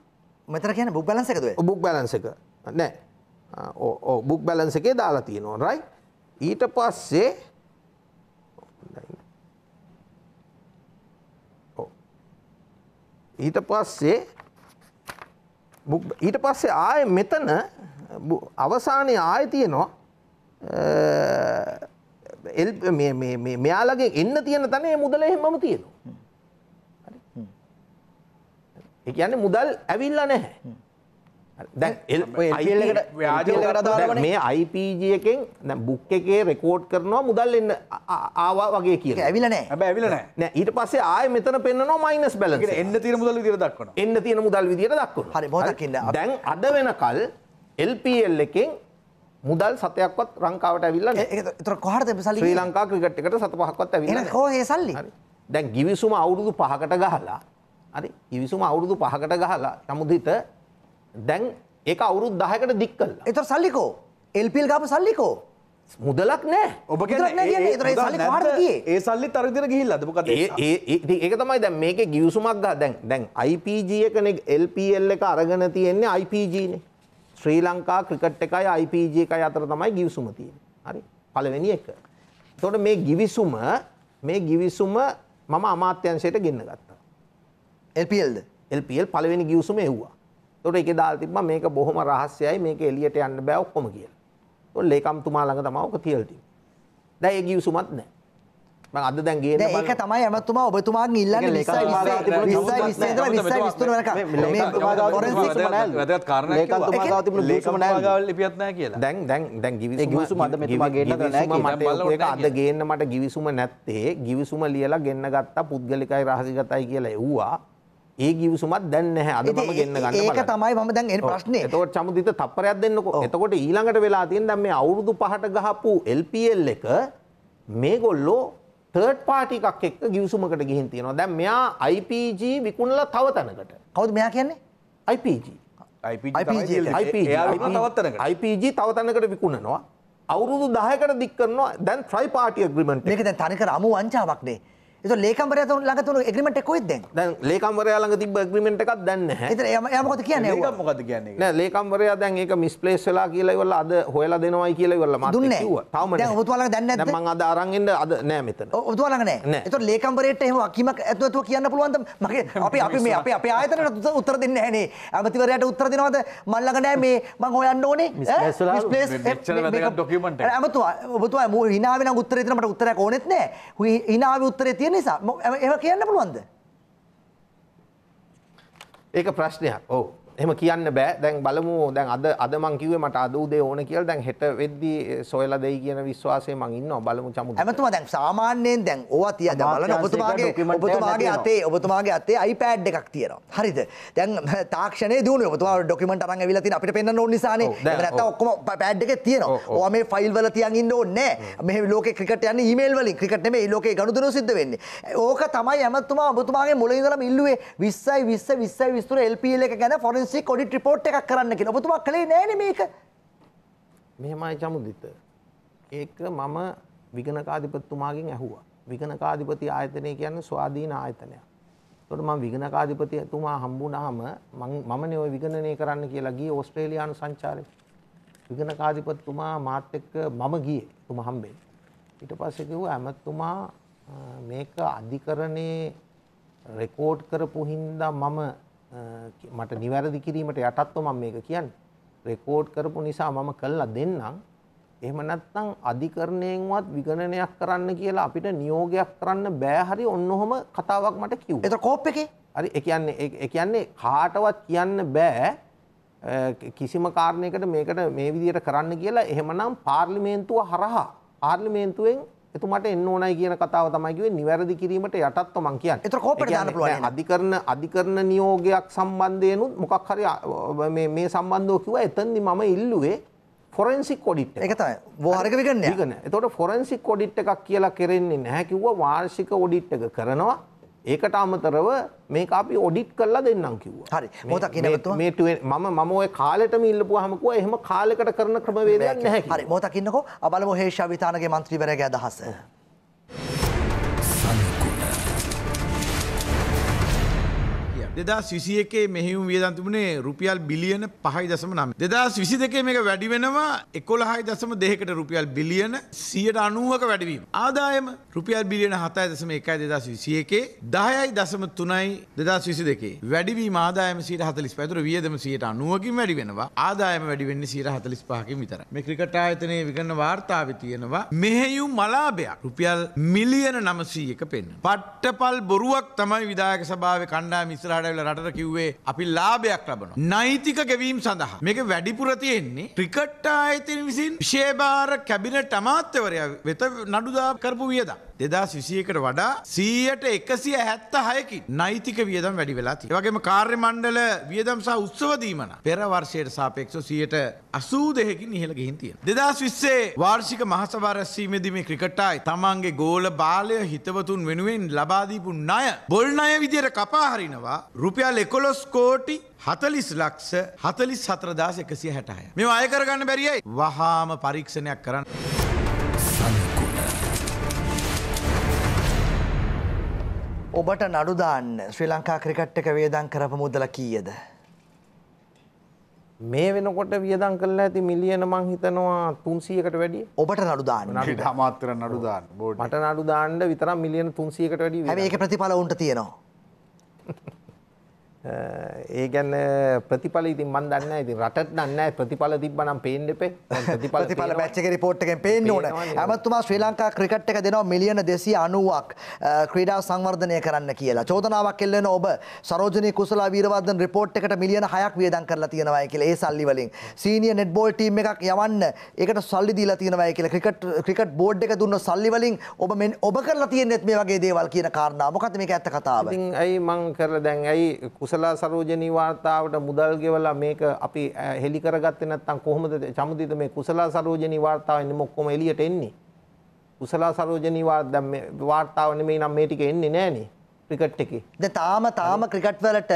මෙතර කියන බුක් බලන්ස එකද බුක් බලන්ස එක නෑ බුක් බැලන්ස එකේ දාලා තියෙනවා රයි ඊට පස්සේ ඊට පස්සේ ඊට පස්සේ ආය මෙතන අවසානය ආය තියෙනවා මෙයාලගේ එන්න තියෙන තනේ මුදල එහෙමම තියෙනවා. ඒ කියන්නේ මුදල් ඇවිල්ලා නැහැ. දැන් මේ අයිපජයකෙන් දැ බුක් එකේ රෙකෝඩ් කරනවා මුදල් එන්න ආවා වගේ කිය ඇවිලනෑ ඇවිලන නෑ ඊට පස්සේ ආය මෙතන පෙන්න්නවා මයිනස් බැල එන්න තිර මුදල් විදිර දක්වන එන්න තියෙන මුදල් විදිර දක්ව හරි බොදකින්න දැන් අද වෙනකල් එල්පල් එකෙන් මුදල් සතයක්වත් රංකාවට ඇවිල්ල තර කොහට සල ලංකා ක්‍රිකට්කට සත පහක්වත් ඇවිල හෝහේ සල්ලි දැන් ගිවිසුම අවුරුදු පහකට ගහලා හරි ඉවිසුම අවුරුදු පහකට ගහලා නමුදිත දැන් ඒක අවුරුදු 10කට දික් කළා. ඒතර සල්ලිකෝ එල්පල් ගාපු සල්ලිකෝ මුදලක් නෑ ඔබ ඒ සල්ලි තරදිර ගිහිල්ලද මොකද ඒක තමයි දැන් මේක ගියවසුමක් ගා දැන් දැන් IPG එකන එල්පල් එක අරගෙන තියෙන්නේ IPGනේ ශ්‍රී ලංකා ක්‍රිකට් එකයි IPG එකයි අතර තමයි ගිවිසුම තියෙන හරි පළවෙනි එක තොට මේ ගිවිසුම මේ ගිවිසුම මම අමාත්‍යංශයට ගෙන්න්න ගත්තා එල්පල්ද එල්පල් පළවෙනි ගියවසුම එව්වා එතකොට ඒකේ දාලා තිබ්බා මේක බොහොම රහස්‍යයි මේක එළියට යන්න බෑ ඔක්කොම කියලා. එතකොට ලේකම්තුමා ළඟ තමයි ඔක තියලා තිබ්බේ. දැන් ඒ ගිවිසුමක් නැහැ. මම අද දැන් ගේන්න බලන්න. ඒක තමයි ඇමතුමා ඔබතුමාගෙන් ඉල්ලන්නේ 20 20 දැන් දැන් දැන් ගිවිසුම අද මෙතුමා ගේන්න අද ගේන්න මට ගිවිසුම නැත්තේ ගිවිසුම ලියලා ගෙන්න ගත්තා පුද්ගලිකයි රහසිගතයි කියලා එව්වා. ඒ ගිවිසුමත් දැන් නැහැ අද මම ගෙන්න ගන්න ඒක තමයි මම දැන් එන ප්‍රශ්නේ. එතකොට සමුදිත තප්පරයක් දෙන්නකෝ. එතකොට ඊළඟට වෙලා තියෙන දැන් මේ අවුරුදු 5ට ගහපු LPL එක මේගොල්ලෝ තර්ඩ් පාටි එකක් එක්ක ගිවිසුමකට ගිහින් තියෙනවා. දැන් මෙයා IPG විකුණලා තව තැනකට. කවුද මෙයා කියන්නේ? IPG. IPG IPG IPG තව තැනකට විකුණනවා. අවුරුදු 10කට දික් කරනවා. දැන් ට්‍රයි පාටි ඇග්‍රීමන්ට් එක. මේක දැන් තනිකර අමු වංචාවක්නේ. ඒතකොට ලේකම්වරයා ළඟ තුන ඇග්‍රීමන්ට් එක කොහෙද දැන්? දැන් ලේකම්වරයා ළඟ තිබ්බ ඇග්‍රීමන්ට් එකක් දැන් නැහැ. ඒතර එයා මොකද කියන්නේ? ඒක මොකද කියන්නේ? නෑ ලේකම්වරයා දැන් ඒක මිස්ප්ලේස් වෙලා කියලා ඉවරලා අද හොයලා දෙනවයි කියලා ඉවරලා මාත් කිව්වා. තවම නෑ. දැන් ඔබතුමා ළඟ දැන් නැද්ද? දැන් මං අද අරන් එන්න අද නෑ මෙතන. ඔබතුමා ළඟ නෑ. ඒතර ලේකම්වරයට එහෙම වකීමක් ඇතුළතුව කියන්න පුළුවන්ද? මගේ අපි අපි මේ අපි අපේ ආයතනයට උත්තර දෙන්නේ නැහැ නේ. ඇමතිවරයාට උත්තර දෙනවද? මං ළඟ නෑ මේ මං හොයන්න ඕනේ. මිස්ප්ලේස් මේක ඩොකියුමන්ට් එක. ඇමතුමා ඔබතුමා මෝ hinaවේ නම් උත්තර දෙන්න මට උත්තරයක් ඕනෙත් නෑ. hinaවේ උත්තරේ තියෙන නිසා ඒව කියන්න පුළුවන්ද ඒක ප්‍රශ්නයක් ඔවු එම කියන්න බෑ දැන් බලමු දැන් අද අද මං කිව්වේ මට අද උදේ ඕන කියලා දැන් හෙට වෙද්දී සොයලා දෙයි කියන විශ්වාසය මං ඉන්නවා බලමු චමු එමතුමා දැන් සාමාන්‍යයෙන් දැන් ඕවා තියා දැන් බලන ඔබතුමාගේ ඔබතුමාගේ අතේ ඔබතුමාගේ අතේ iPad එකක් තියෙනවා හරිද දැන් තාක්ෂණයේ දිනුනේ ඔබතුමා ඩොකියුමන්ට් අරන් ඇවිල්ලා තියෙන අපිට පෙන්වන්න ඕන නිසානේ එහෙම නැත්නම් ඔක්කොම pad එකේ තියෙනවා ඕවා මේ ෆයිල් වල තියන් ඉන්න ඕනේ නෑ මෙහෙ ලෝකේ ක්‍රිකට් යන්නේ ඊමේල් වලින් ක්‍රිකට් නෙමෙයි ලෝකේ ගනුදෙනු සිද්ධ වෙන්නේ ඕක තමයි එමතුමා ඔබතුමාගේ මුලින් ඉඳලම ඉල්ලුවේ 20යි 20 20යි 23 LPL එක ගැන ෆොරන් ඒජන්සිය කොඩිට රිපෝට් එකක් කරන්න කියලා ඔබතුමා කළේ නෑනේ මේක. මෙහෙමයි චමුදිත. ඒක මම විගණකාධිපතිතුමාගෙන් ඇහුවා. විගණකාධිපති ආයතනය කියන්නේ ස්වාධීන ආයතනයක්. ඒකට මම විගණකාධිපතිතුමා හම්බුනහම මමනේ ওই විගණනය කරන්න කියලා ගියේ ඕස්ට්‍රේලියානු සංචාරේ. විගණකාධිපතිතුමා මාත් එක්ක මම ගියේ. තුමා හම්බෙන්නේ. ඊට පස්සේ කිව්වා ඇමතුමා මේක අධිකරණයේ රෙකෝඩ් කරපු හින්දා මම මට නිවැරදි කිරීමට යටත්ව මම මේක කියන්නේ රෙකෝඩ් කරපු නිසා මම කළා දෙන්නම් එහෙම නැත්නම් අධිකරණයෙන්වත් විගණනයක් කරන්න කියලා අපිට නියෝගයක් කරන්න බෑ හරි ඔන්නඔහම කතාවක් මට කිව්වා. ඒක කෝප් එකේ. හරි ඒ කියන්නේ ඒ කියන්නේ කාටවත් කියන්න බෑ කිසිම කාරණයකට මේකට මේ විදියට කරන්න කියලා එහෙමනම් පාර්ලිමේන්තුව හරහා පාර්ලිමේන්තුවෙන් එතුමට එන්න ඕනයි කියන කතාව තමයි කිව්වේ නිවැරදි කිරීමට යටත්ව මං කියන්නේ. ඒතර කෝපෙට දාන්න පුළුවන්. අධිකරණ අධිකරණ නියෝගයක් සම්බන්ධයෙන්ුත් මොකක් හරි මේ මේ සම්බන්ධව කිව්වා එතෙන්දි මම ඉල්ලුවේ ෆොරන්සික් කොඩිට් එක තමයි වාර්ග විගණනය. විගණන. එතකොට ෆොරන්සික් කොඩිට් එකක් කියලා කරෙන්නේ නැහැ කිව්වා වාර්ෂික ඔඩිට් එක කරනවා. ඒකට අමතරව මේක අපි ඔඩිට් කරලා දෙන්නම් කිව්වා. හරි. මොකද කියනවතුම මේ මම මම ওই කාලෙටම ඉල්ලපුවාම කිව්වා එහෙම කාලෙකට කරන ක්‍රමවේදයක් නැහැ කියලා. හරි. මොකද කියනකෝ බලමු හේෂා විතානගේ മന്ത്രിවරයාගේ අදහස. දෙදස් විසි එකේ මෙහිවුම් වියදන් තිබුණේ රුපියල් බිලියන පහයි දසම නම්. දෙදස් විසි දෙකේ මේක වැඩි වෙනවා එකොළහයි දසම දෙකට රුපියල් බිලියන සියට අනුවක වැඩවීම. ආදායම රුපියල් බිලියන හතයි දසම එකයි දෙදස් විසි එකේ දහයයි දසම තුනයි දෙදස් විසි දෙකේ වැඩිවීම ආදායම සීට හතලිස් පැතුර වියදම සියට අනුවකින් වැඩි වෙනවා ආදායම වැඩිවෙන්නේ සීට හතලිස් පහකින් විතර. මේ ක්‍රිකට ආයතනයේ විගන්න වාර්තාව තියෙනවා මෙහෙයුම් මලාභයක් රුපියල් මිලියන නමසීයක පෙන්න්න. පට්ටපල් බොරුවක් තමයි විදායක සභාව කණ්ඩා මිස්රට කටල රට කිව්වේ අපි ලාභයක් ලබන. නෛතික ගෙවීම් සඳහා. මේක වැඩිපුර තියෙන්නේ ක්‍රිකට් ආයතන විසින් විශේභාර කැබිනට් අමාත්‍යවරයා වෙත නඩුදා කරපු වියදම්. දෙදස් විසියකට වඩා සීයට එකසිය හැත්ත හයකින් නයිතික වියදම් වැඩි වෙලා තිය. වගේම කාර්ය මණ්ඩල වියදම් සහ උත්සවදීමන පෙරවර්ෂයට සාපේක්ෂ සීයට අසූ දෙහකින් ඉහළ ගිහින් තියෙන. දෙදස් විස්සේ වාර්ෂික මහසභාරැස්වීමේදී මේ ක්‍රිකට්ටායි තමන්ගේ ගෝල බාලය හිතවතුන් වෙනුවෙන් ලබාදීපු ණය බොල් ණය විදියට කපා හරිනවා රුපියල් එකොළොස් කෝටි හතලිස් ලක්ෂ හතලිස් හතරදාස එකසිය හැටහය. මේ අයකරගන්න බැරියයි වහාම පරීක්ෂණයක් කරන්න. ඔබට නඩු දාන්න ශ්‍රී ලංකා ක්‍රිකට් එක වේදන් කරපු මුදල කීයද? මේ වෙනකොට වියදම් කරලා ඇති මිලියන මං හිතනවා 300කට වැඩිය. ඔබට නඩු දාන්න. නඩු අමාත්‍ර නඩු දාන්න. මට නඩු දාන්න විතරක් මිලියන 300කට වැඩිය. හැබැයි ඒක ප්‍රතිඵල උන්ට තියෙනවා. ඒ ගැන ප්‍රතිඵල ඉතින් මන් දන්න ඇති රට දන්න ප්‍රතිඵල තිබනම් පේෙන් එපේ ප්‍රතිඵල පැච්චක රිපෝට්ටෙන් පේෙන් ඕන ඇමත්තුමා ශ්‍රී ලංකා ක්‍රිකට් එක දෙනවා මිලියන දෙසි අනුවක් ක්‍රීඩා සංවර්ධනය කරන්න කියලා චෝදනාවක් කෙල්ලෙන ඔබ සරෝජනය කුසලා වීරවදන් රිපෝට් එකට මිලියන හයක් වියදන් කරලා තියෙනවයි කියලා ඒ සල්ලිවලින් සීනිය නෙට්බෝල් ටීම් එකක් යවන්න ඒකට සල්ලි දීලා තියෙනවයි කියලා ක්‍රිකට් ක්‍රිකට් බෝඩ් එක දුන්න සල්ලිවලින් ඔබ මෙන් ඔබ කරලා තියෙනෙත් මේ වගේ දේවල් කියන කාරණා මොකද මේක ඇත්ත කතාව ඇයි මං කරලා දැන් ඇයි කුස ඉස්සලා සරෝජනී වාර්තාවට මුදල් ගෙවලා මේක අපි හෙලි කරගත්තේ නැත්නම් කොහොමද චමුදිත මේ කුසල සරෝජනී වාර්තාව එන්නේ මොක්කොම එළියට එන්නේ කුසල සරෝජනී වාර්තාව නෙමෙයි නම් මේ ටික එන්නේ නෑනේ ක්‍රිකට් එකේ දැන් තාම තාම ක්‍රිකට් වලට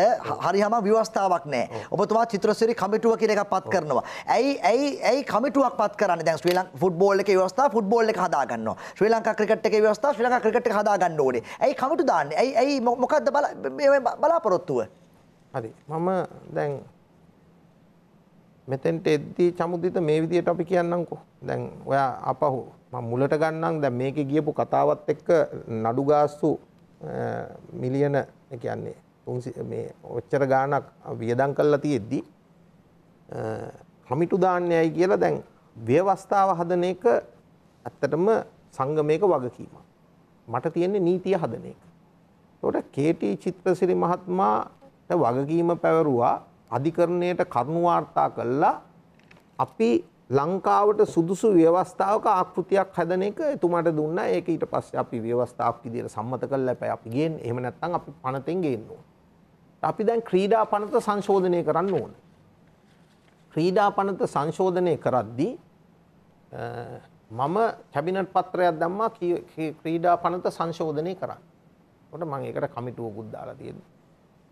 හරියම ව්‍යවස්ථාවක් නැහැ. ඔබතුමා චිත්‍රසිරි කමිටුව කියන එකක් පත් කරනවා. ඇයි ඇයි ඇයි කමිටුවක් පත් කරන්නේ? දැන් ශ්‍රී ලංකා ෆුට්බෝල් එකේ ව්‍යවස්ථාව ෆුට්බෝල් එක හදා ගන්නවා. ශ්‍රී ලංකා ක්‍රිකට් එකේ ව්‍යවස්ථාව ශ්‍රී ලංකා ක්‍රිකට් එක හදා ගන්න ඕනේ. ඇයි කමිටු දාන්නේ? ඇයි ඇයි මොකද්ද බලා බලාපොරොත්තුව? හරි මම දැන් මෙතෙන්ට එද්දී චමුදිත මේ විදියට අපි කියන්නම්කෝ. දැන් ඔයා අපහු මම මුලට ගන්නම් දැන් මේකේ ගියපු කතාවත් එක්ක නඩු ගාස්තු මිලියන කියන්නේ මේ ඔච්චර ගාණක් වියදම් කරලා තියෙද්දී කමිටු දාන්නේයි කියලා දැන් ව්‍යවස්ථාව හදන එක ඇත්තටම සංගමයක වගකීමක්. මට තියෙන්නේ නීතිය හදන එක. ඒකට කේටි චිත්‍රසිරි මහත්මයා වගකීම පැවරුවා අධිකරණයට කරුණු වාර්තා කළා අපි ලංකාවට සුදුසු ව්‍යවස්ථාවක ආකෘතියක් හැදන එක එතුමාට දුන්නා. ඒක ඊට පස්සේ අපි ව්‍යවස්ථාවක් විදිහට සම්මත කළා. හැබැයි අපි ගේන්නේ. එහෙම නැත්නම් අපි පනතෙන් ගේන්න ඕන. අපි දැන් ක්‍රීඩා පනත සංශෝධනය කරන්න ඕන. ක්‍රීඩා පනත සංශෝධනය කරද්දී මම කැබිනට් පත්‍රයක් දැම්මා ක්‍රීඩා පනත සංශෝධනය කරන්න. ඔන්න මම ඒකට කමිටුවකුත් දාලා තියෙනවා.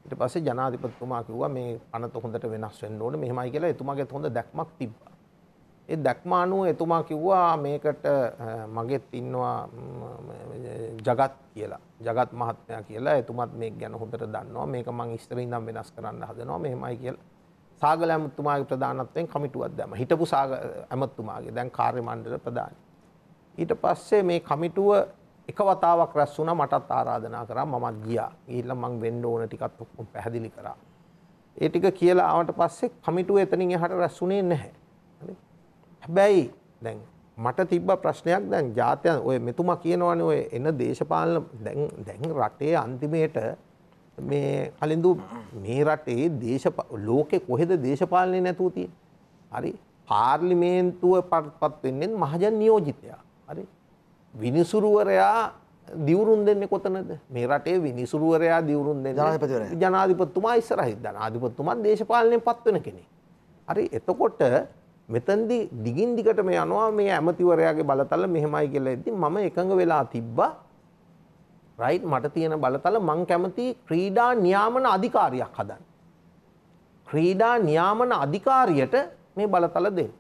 ඊට පස්සේ ජනාධිපතිතුමා කිව්වා මේ අනත හොඳට වෙනස් වෙන්න ඕනේ මෙහෙමයි කියලා එතුමාගේත් හොඳ දැක්මක් තිබ්බා. ඒ දැක්ම අනුව එතුමා කිව්වා මේකට මගෙත් ඉන්නවා జగත් කියලා. జగත් මහත්මයා කියලා එතුමත් මේක ගැන හොඳට දන්නවා. මේක මං ඉස්සරින් ඉඳන් වෙනස් කරන්න හදනවා මෙහෙමයි කියලා. සාගල ඇමතුමාගේ ප්‍රධානත්වයෙන් කමිටුවක් දැම්ම. හිටපු සාග ඇමතුමාගේ දැන් කාර්ය මණ්ඩල ප්‍රධානී. ඊට පස්සේ මේ කමිටුව එක වතාවක් රැස් වුණා මටත් ආරාධනා කරා මමත් ගියා. ගිහිල්ලා මං වෙන්න ඕන ටිකත් ඔක්කොම පැහැදිලි කරා. ඒ ටික කියලා ආවට පස්සේ කමිටුව එතනින් එහාට රැස් වුණේ නැහැ. හැබැයි දැන් මට තිබ්බ ප්‍රශ්නයක් දැන් ජාත්‍යන් ඔය මෙතුමා කියනවනේ ඔය එන දේශපාලන දැන් දැන් රටේ අන්තිමේට මේ කලින්දු මේ රටේ දේශ ලෝකෙ කොහෙද දේශපාලනේ නැතුව තියෙන්නේ? හරි. පාර්ලිමේන්තුව පත්පත් වෙන්නේ මහජන් නියෝජිතයා. හරි. විනිසුරුවරයා දිවරුන් දෙන්න කොතනද මේ රටේ විනිසුරුවරයා දිවරුන් දෙ ජනාධිපත්තුමා ඉස්සරහි ජනාධිපත්තුමත් දේශපාලනය පත්වන කෙනෙ. හරි එතකොට මෙතන්දි දිගින් දිගට මේ යනවා මේ ඇමතිවරයාගේ බලතල මෙහෙමයි කියලා ඇති මම එකඟ වෙලා තිබ්බා රයිට් මට තියෙන බලතල මං කැමති ක්‍රීඩා නියාමන අධිකාරියක් හදන්න. ක්‍රීඩා නියාමන අධිකාරියට මේ බලතල දෙන්න.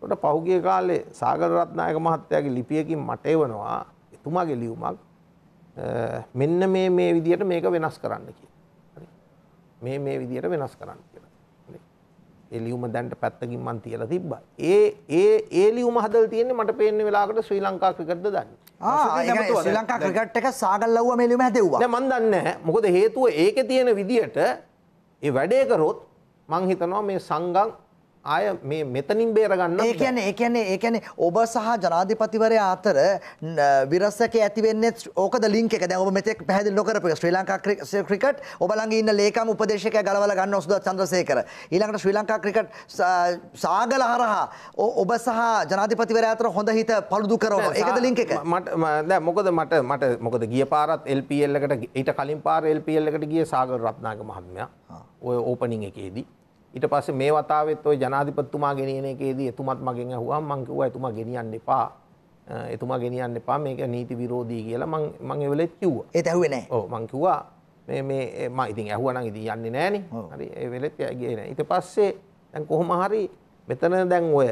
ට පහුගේ කාලේ සාගරරත්නායක මහත්තයාගේ ලිපියකින් මට එවනවා එතුමාගේ ලියුමක් මෙන්න මේ මේ විදියට මේක වෙනස් කරන්න කිය මේ මේ විදියට වෙනස් කරන්න කියලා එලියුම දැන්ට පැත්තකින් මන් තියල තිබ්බ ඒ ඒ ඒලියුම හදල් තියන්නේ මට පේන්න වෙලාකට ශ්‍රී ලංකා ක්‍රිකට්ද දන්න ශ්‍රී ලංකා ක්‍රිකට් එක සාගල්ලව මෙලිම හැදව්වා මන් දන්න මොකද හේතුව ඒක තියෙන විදියට ඒ වැඩේ කරොත් මංහිතනවා මේ සංගම් ආය මේ මෙතනින් බේරගන්න ඒ කියන්නේ ඒ කියන්නේ ඒ කියන්නේ ඔබ සහ ජනාධිපතිවරයා අතර විරසක ඇති වෙන්නේ ඕකද ලින්ක් එක. දැන් ඔබ මෙතෙක් පැහැදිලි නොකරපු ශ්‍රී ලංකා ක්‍රිකට් ඔබ ළඟ ඉන්න ලේකම් උපදේශකයා ගලවලා ගන්න ඔසුදත් චන්ද්‍රසේකර. ඊළඟට ශ්‍රී ලංකා ක්‍රිකට් සාගල හරහා ඔබ සහ ජනාධිපතිවරයා අතර හොඳ හිත පළුදු කරනවා. ඒකද ලින්ක් එක? මට දැන් මොකද මට මට මොකද ගිය පාරත් LPL එකට ඊට කලින් පාර LPL එකට ගිය සාගර රත්නායක මහත්මයා ඔය ඕපනින් එකේදී ඊට පස්සේ මේ වතාවෙත් ওই ජනාධිපතිතුමා ගෙනියන එකේදී එතුමත් මගෙන් ඇහුවා මං කිව්වා එතුමා ගෙනියන්න එපා. එතුමා ගෙනියන්න එපා මේක නීති විරෝධී කියලා මං මං ඒ වෙලෙත් කිව්වා. ඒත් ඇහුවේ නැහැ. ඔව් මං කිව්වා මේ මේ මම ඉතින් ඇහුවා නම් ඉතින් යන්නේ නැහනේ. හරි ඒ වෙලෙත් ගියේ නැහැ. ඊට පස්සේ දැන් කොහොම හරි මෙතන දැන් ඔය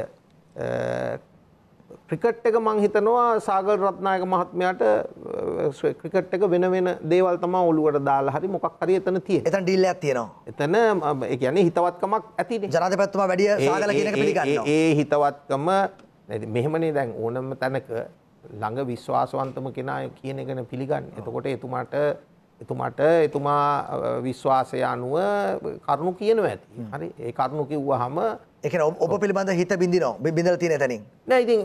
ක්‍රිකට් එක මං හිතනවා සාගල් රත්නායක මහත්මයාට ක්‍රිකට් එක වෙන වෙන දේවල් තමා ඔලුවට දාලා හරි මොකක් හරි එතන තියෙන. එතන ඩීල්යක් තියෙනවා. එතන ඒ කියන්නේ හිතවත්කමක් ඇතිනේ. ජනාධිපතිතුමා වැඩි සාගල කියන එක පිළිගන්නවා. ඒ හිතවත්කම මෙහෙමනේ දැන් ඕනම තැනක ළඟ විශ්වාසවන්තම කෙනා කියන එකන පිළිගන්න. එතකොට එතුමාට එතුමාට එතුමා විශ්වාසය අනුව කරුණු කියන ඇති හරි ඒ කරුණු කිව්වහම එක ඔබ පිළිබඳ හිත බිඳිනවා බිඳල තියෙන තැනින් නෑ ඉතින්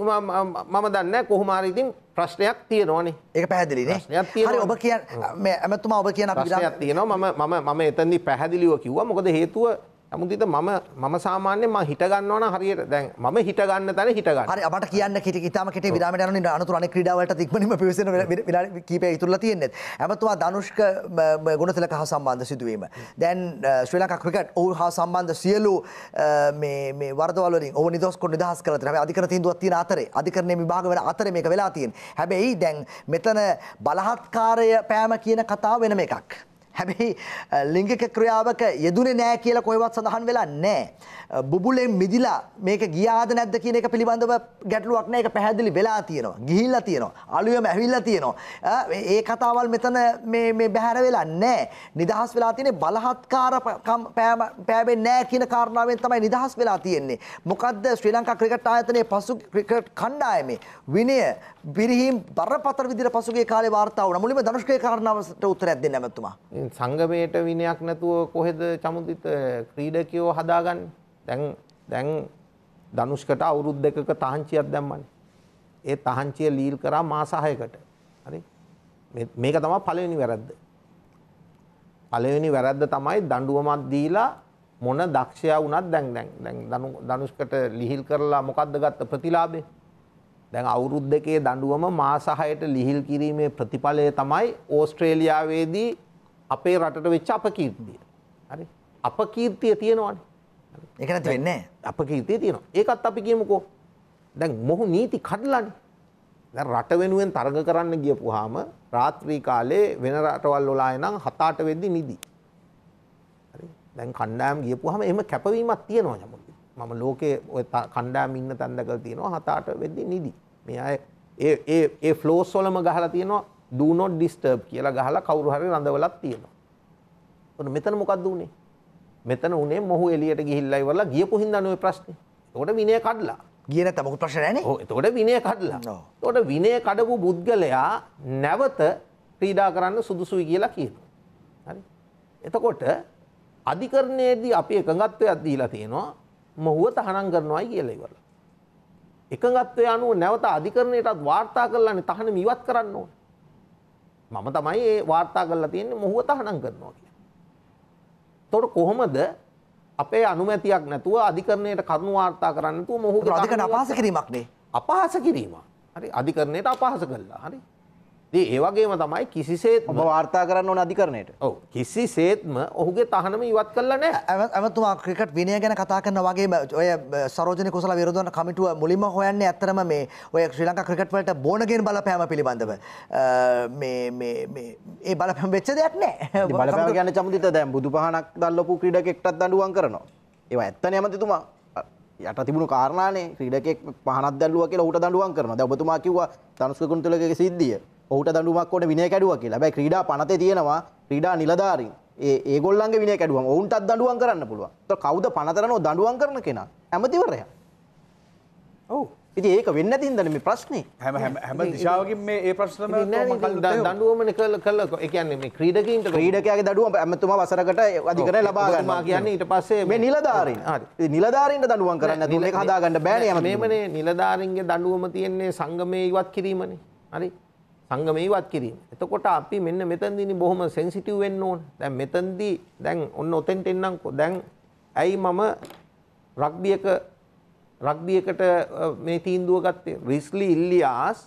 මම දන්න කොහොමාර ඉතින් ප්‍රශ්නයක් තියෙනවානේ ඒක පැහැදිලිනේ හරි ඔබ කියන්න ඇමතුමා ඔබ කියන ප්‍රශ්නයක් තියෙනවා මම මම මම එතනදී පැහැදිලිව කිව්වා මොකද හේතුව නමුත් ඉතින් මම මම සාමාන්‍යයෙන් මම හිට ගන්නවා නම් හරියට දැන් මම හිට ගන්න තැන හිට ගන්න. හරි අපට කියන්න කිටි ඉතාලම කෙටි විරාමයට යන අනතුරු අනෙක් ක්‍රීඩා වලට ඉක්මනින්ම පිවිසෙන විනාඩි කීපය ඉතුරුලා තියෙන්නේ. හැමතුමා ධනුෂ්ක ගුණතිලක හා සම්බන්ධ සිදුවීම. දැන් ශ්‍රී ලංකා ක්‍රිකට් ඔහු හා සම්බන්ධ සියලු මේ මේ වරදවල් වලින් ඔහු නිදහස් කොට නිදහස් කරලා තියෙනවා. හැබැයි අධිකරණ තීන්දුවක් තියෙන අතරේ අධිකරණයේ විභාග වෙන අතරේ මේක වෙලා තියෙන්නේ. හැබැයි දැන් මෙතන බලහත්කාරය පෑම කියන කතාව වෙනම එකක්. හැබැයි ලිංගික ක්‍රියාවක යෙදුනේ නෑ කියලා කොහෙවත් සඳහන් වෙලා නෑ. බුබුලෙන් මිදිලා මේක ගියාද නැද්ද කියන එක පිළිබඳව ගැටලුවක් නෑ. ඒක පැහැදිලි වෙලා තියෙනවා. ගිහිල්ලා තියෙනවා. අලුයම ඇවිල්ලා තියෙනවා. ඒ කතාවල් මෙතන මේ මේ බැහැර වෙලා නෑ. නිදහස් වෙලා තියෙන්නේ බලහත්කාරකම් පෑවෙන්නේ නෑ කියන කාරණාවෙන් තමයි නිදහස් වෙලා තියෙන්නේ. මොකද්ද ශ්‍රී ලංකා ක්‍රිකට් ආයතනයේ පසු ක්‍රිකට් කණ්ඩායමේ විනය පිරිහීම් බරපතල විදිහට පසුගිය කාලේ වාර්තා වුණා. මුලින්ම ධනුෂ්කේ කාරණාවට උත්තරයක් දෙන්න නැමතුමා. දැන් සංගමයට විනයක් නැතුව කොහෙද චමුදිත ක්‍රීඩකයෝ හදාගන්නේ? දැන් දැන් ධනුෂ්කට අවුරුදු දෙකක තහංචියක් දැම්මනේ. ඒ තහංචිය ලීල් කරා මාස 6කට. හරි? මේක තමයි පළවෙනි වැරද්ද. පළවෙනි වැරද්ද තමයි දඬුවමක් දීලා මොන දක්ෂයා වුණත් දැන් දැන් දැන් ධනුෂ්කට ලිහිල් කරලා මොකද්ද ගත්ත ප්‍රතිලාභේ? දැන් අවුරුද්දකේ දඬුවම මාස 6ට ලිහිල් කිරීමේ ප්‍රතිඵලය තමයි ඕස්ට්‍රේලියාවේදී අපේ රටට වෙච්ච අපකීර්තිය. හරි. අපකීර්තිය තියෙනවානේ. ඒක නැති වෙන්නේ නැහැ. අපකීර්තිය තියෙනවා. ඒකත් අපි කියමුකෝ. දැන් මොහු නීති කඩලානේ. දැන් රට වෙනුවෙන් තරග කරන්න ගියපුවාම රාත්‍රී කාලේ වෙන රටවල් වල ආය නම් 7-8 වෙද්දි නිදි. හරි. දැන් කණ්ඩායම් ගියපුවාම එහෙම කැපවීමක් තියෙනවා නමුත්. මම ලෝකේ ඔය කණ්ඩායම් ඉන්න තැන් දැකලා තියෙනවා 7-8 වෙද්දි නිදි. මේ අය ඒ ඒ ඒ ෆ්ලෝස් වලම ගහලා තියෙනවා do not disturb කියලා ගහලා කවුරු හරි රඳවලක් තියෙනවා. ඔන්න මෙතන මොකද්ද උනේ? මෙතන උනේ මොහු එළියට ගිහිල්ලා ඉවරලා ගියපු හින්දානේ ඔය ප්‍රශ්නේ. එතකොට විනය කඩලා. ගිය නැත්නම් මොකද ප්‍රශ්න නැන්නේ? ඔව් එතකොට විනය කඩලා. එතකොට විනය කඩපු පුද්ගලයා නැවත ක්‍රීඩා කරන්න සුදුසුයි කියලා කියනවා. හරි. එතකොට අධිකරණයේදී අපි එකඟත්වයක් දීලා තියෙනවා මොහුව තහනම් කරනවායි කියලා ඉවරලා. එකඟත්වය අනුව නැවත අධිකරණයටත් වාර්තා කරලානේ තහනම් ඉවත් කරන්න ඕනේ. මම තමයි ඒ වාර්තා කරලා තියෙන්නේ මොහුව තහනම් කරනවා කියලා. එතකොට කොහොමද අපේ අනුමැතියක් නැතුව අධිකරණයට කරුණු වාර්තා කරන්න නැතුව මොහුගේ අධිකරණ අපහාස කිරීමක් නේ. අපහාස කිරීම. හරි අධිකරණයට අපහාස කළා. හරි. ඒ වගේම තමයි කිසිසේත් ඔබ වාර්තා කරන්න ඕන අධිකරණයට ඔව් කිසිසේත්ම ඔහුගේ තහනම ඉවත් කළා නෑ ඇමතුමා ක්‍රිකට් විනය ගැන කතා කරන වගේ ඔය සරෝජන කුසල විරෝධන කමිටුව මුලින්ම හොයන්නේ ඇත්තරම මේ ඔය ශ්‍රී ලංකා ක්‍රිකට් වලට බෝනගෙන් බලපෑම පිළිබඳව මේ මේ මේ ඒ බලපෑම වෙච්ච දෙයක් නෑ බලපෑම ගැන චමුදිත දැන් බුදුපහණක් දැල්ලපු ක්‍රීඩකෙක්ටත් දඬුවම් කරනවා ඒවා ඇත්තනේ ඇමතිතුමා යට තිබුණු කාරණානේ ක්‍රීඩකෙක් පහනක් දැල්ලුවා කියලා ඌට දඬුවම් කරනවා. දැන් ඔබතුමා කිව්වා තනස්කකුණු තුලගේ සිද්ධිය. ඔහුට දඩුමක් ඕට විනය කැඩුව කියලා බැයි ක්‍රීඩා පනතේ තියෙනවා ක්‍රීඩා නිලධාරින් ඒ ගොල්ලන්ගේ විනය කැඩුවම ඔවුන්ටත් දඩුවන් කරන්න පුළුවන් ත කවුද පනතරනෝ දඩුවන් කරන කෙනා ඇමතිවරය ඔවු ඉති ඒක වෙන්න තින් දනම ප්‍රශ්නය හැම හැම හැම දිශාවකින් මේ ඒ ප්‍රශ්න දඩුවමන කල කල එකන්නේ මේ ක්‍රීඩකින්ට ක්‍රීඩකයාගේ දඩුවම ඇමතුම වසරකට අධිකර ලබා ගන්නවා කියන්නේ ඊට පස්සේ මේ නිලධාරීන් නිලධාරීන්ට දඩුවන් කරන්න තින හදාගන්න බෑන මේමනේ නිලධාරින්ගේ දඩුවම තියෙන්නේ සංගමය ඉවත් කිරීමනේ හරි සංගමය ඉවත් කිරීම. එතකොට අපි මෙන්න මෙතනදී බොහොම සෙන්සිටිව් වෙන්න ඕන. දැන් මෙතනදී දැන් ඔන්න ඔතෙන්ට එන්නම්කෝ. දැන් ඇයි මම රග්බි එක රග්බි එකට මේ තීන්දුව ගත්තේ? රිස්ලි ඉල්ලියාස්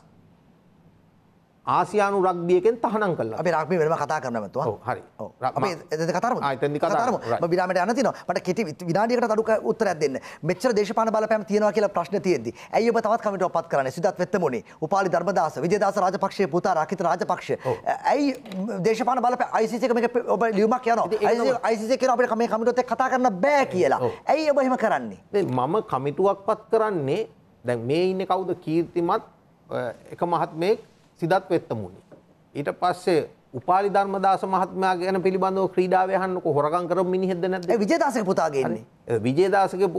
ආසියානු රක්්බියකෙන් තහනම් කල අප රක්ි වෙලම කතා කරන තු හරි කතරම කතරම බිරමට අනතින මට කෙටි විනාඩියකට අඩුක උත්තර දෙන්න මෙච්චර දේශපාන බලපෑම තියෙනවා කියලා ප්‍රශ්න තියෙද්දි ඇයි ඔබ තවත් කමිටුවක් පත් කරන්නේ සිද්ධාත් වෙත්තමුණි උපාලි ධර්මදාස විජයදාස රාජපක්ෂේ පුතා රකිත රාජපක්ෂ ඇයි දේශපාන බලපෑම ICC එක මේක ඔබ ලියුමක් යනවා ICC කියන අපිට මේ කමිටුවත් එක්ක කතා කරන්න බෑ කියලා ඇයි ඔබ එහෙම කරන්නේ මම කමිටුවක් පත් කරන්නේ දැන් මේ ඉන්නේ කවුද කීර්තිමත් එක මහත්මයෙක් සිදත් වෙත්තමුණි. ඊට පස්සේ උපාලි ධර්මදාස මහත්මයා ගැන පිළිබඳව ක්‍රීඩාව යහන්නකො හොරකම් කරපු මිනිහෙක්ද නැද්ද? විජේදාසගේ පුතාගේ ඉන්නේ. විජේදාසගේ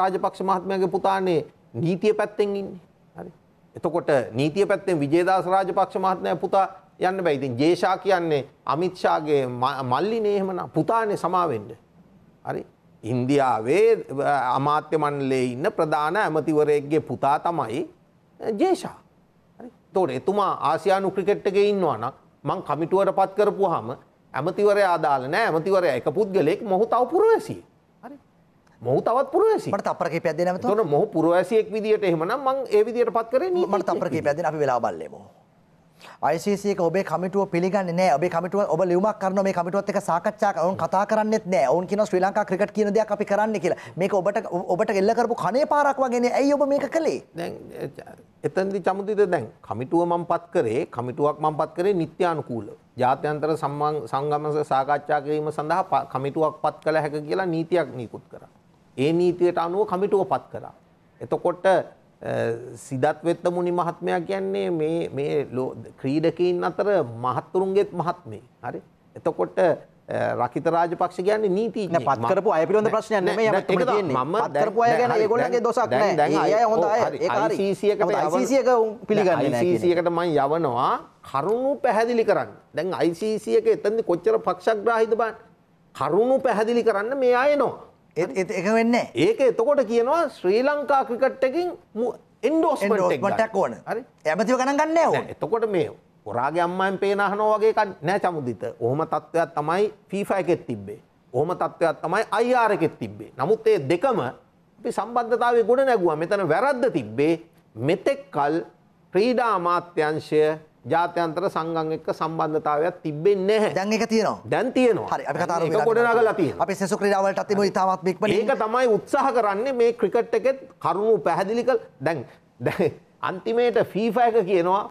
රාජපක්ෂ මහත්මයාගේ පුතානේ නීතිය පැත්තෙන් ඉන්නේ. හරි. එතකොට නීතිය පැත්තෙන් විජේදාස රාජපක්ෂ මහත්මයා පුතා යන්න බෑ. ඉතින් ජේෂා කියන්නේ අමිත් ශාගේ මල්ලිනේ එහෙමනම් පුතානේ සමාවෙන්න. හරි. ඉන්දියාවේ අමාත්‍ය මණ්ඩලයේ ඉන්න ප්‍රධාන ඇමතිවරයෙක්ගේ පුතා තමයි ජේෂා. තෝට එතුමා ආසියානු ක්‍රිකෙට්ටක ඉන්නවන මං කමිටුවට පත් කරපු හම ඇමතිවරය ආදාල නෑ ඇමතිවරය එක පුද්ගලෙක් මොහු තව පුරවැසි මොහ තවත් පුරුවසිට අපරක පැදන තොන මොහ පුරුවැසියෙක් විදිට එහෙමනම් මං ඒ විදියට පත් කරන මට අපරගේ පැදෙන අපි වෙලා බල්ලෙමෝ ICC එක ඔබේ කමිටුව පිළිගන්නේ නැහැ. ඔබේ කමිටුව ඔබ ලියුමක් කරනවා මේ කමිටුවත් එක්ක සාකච්ඡා කරනවා. කතා කරන්නේත් නැහැ. ඔවුන් කියනවා ශ්‍රී ලංකා ක්‍රිකට් කියන දෙයක් අපි කරන්නේ කියලා. මේක ඔබට ඔබට එල්ල කරපු කනේ පාරක් වගේනේ. ඇයි ඔබ මේක කළේ? දැන් එතනදි චමුදිත දැන් කමිටුව මම පත් කරේ කමිටුවක් මම පත් කරේ නිත්‍යානුකූලව. ජාත්‍යන්තර සංගම සාකච්ඡා කිරීම සඳහා කමිටුවක් පත් කළ හැක කියලා නීතියක් නිකුත් කරා. ඒ නීතියට අනුව කමිටුව පත් කරා. එතකොට සිදත් වෙත්ත මුනි මහත්මයා කියන්නේ මේ මේ ක්‍රීඩකයින් අතර මහත්තුරුන්ගේත් මහත්මේ. හරි. එතකොට රකිත රාජපක්ෂ කියන්නේ නීතිඥ පත් කරපු අය පිළිබඳ ප්‍රශ්නයක් නෙමෙයි අපිට තියෙන්නේ. මම පත් කරපු අය ගැන ඒගොල්ලන්ගේ දොසක් නෑ. ඒ අය හොඳ අය. ඒක හරි. ICC එකට ICC එක පිළිගන්නේ නෑ. ICC එකට මම යවනවා කරුණු පැහැදිලි කරන්න. දැන් ICC එක එතනදී කොච්චර පක්ෂග්‍රාහීද බලන්න. කරුණු පැහැදිලි කරන්න මේ අය එනවා. එක වෙන්න ඒක එතකොට කියනවා ශ්‍රී ලංකා ක්‍රිකට්ටකින් එන්ඩෝස්මටක් ඕන ඇමතිව ගණන් ගන්න ඕ එතකොට මේ ඔරාගේ අම්මයින් පේනහනෝ වගේ නෑ චමුදිත ඔහොම තත්ත්වයක් තමයි ෆිෆයිකෙත් තිබ්බේ ඔහොම තත්ත්වයක් තමයි අයිආරකෙත් තිබ්බේ නමුත් ඒ දෙකම අපි සම්බන්ධතාවේ ගොඩ නැගුව මෙතන වැරද්ද තිබ්බේ මෙතෙක් කල් ක්‍රීඩා අමාත්‍යංශය ජාත්‍යන්තර සංගම් එක්ක සම්බන්ධතාවයක් තිබෙන්නේ නැහැ. දැන් ඒක තියෙනවා. දැන් තියෙනවා. හරි අපි කතා කරමු. ඒක ගොඩනගලා තියෙනවා. අපි සෙසු ක්‍රීඩා වලට තිබුණ ඉතාමත් ඉක්මනින්. ඒක තමයි උත්සාහ කරන්නේ මේ ක්‍රිකට් එකෙත් කරුණු පැහැදිලි කළ දැන් දැන් අන්තිමේට FIFA එක කියනවා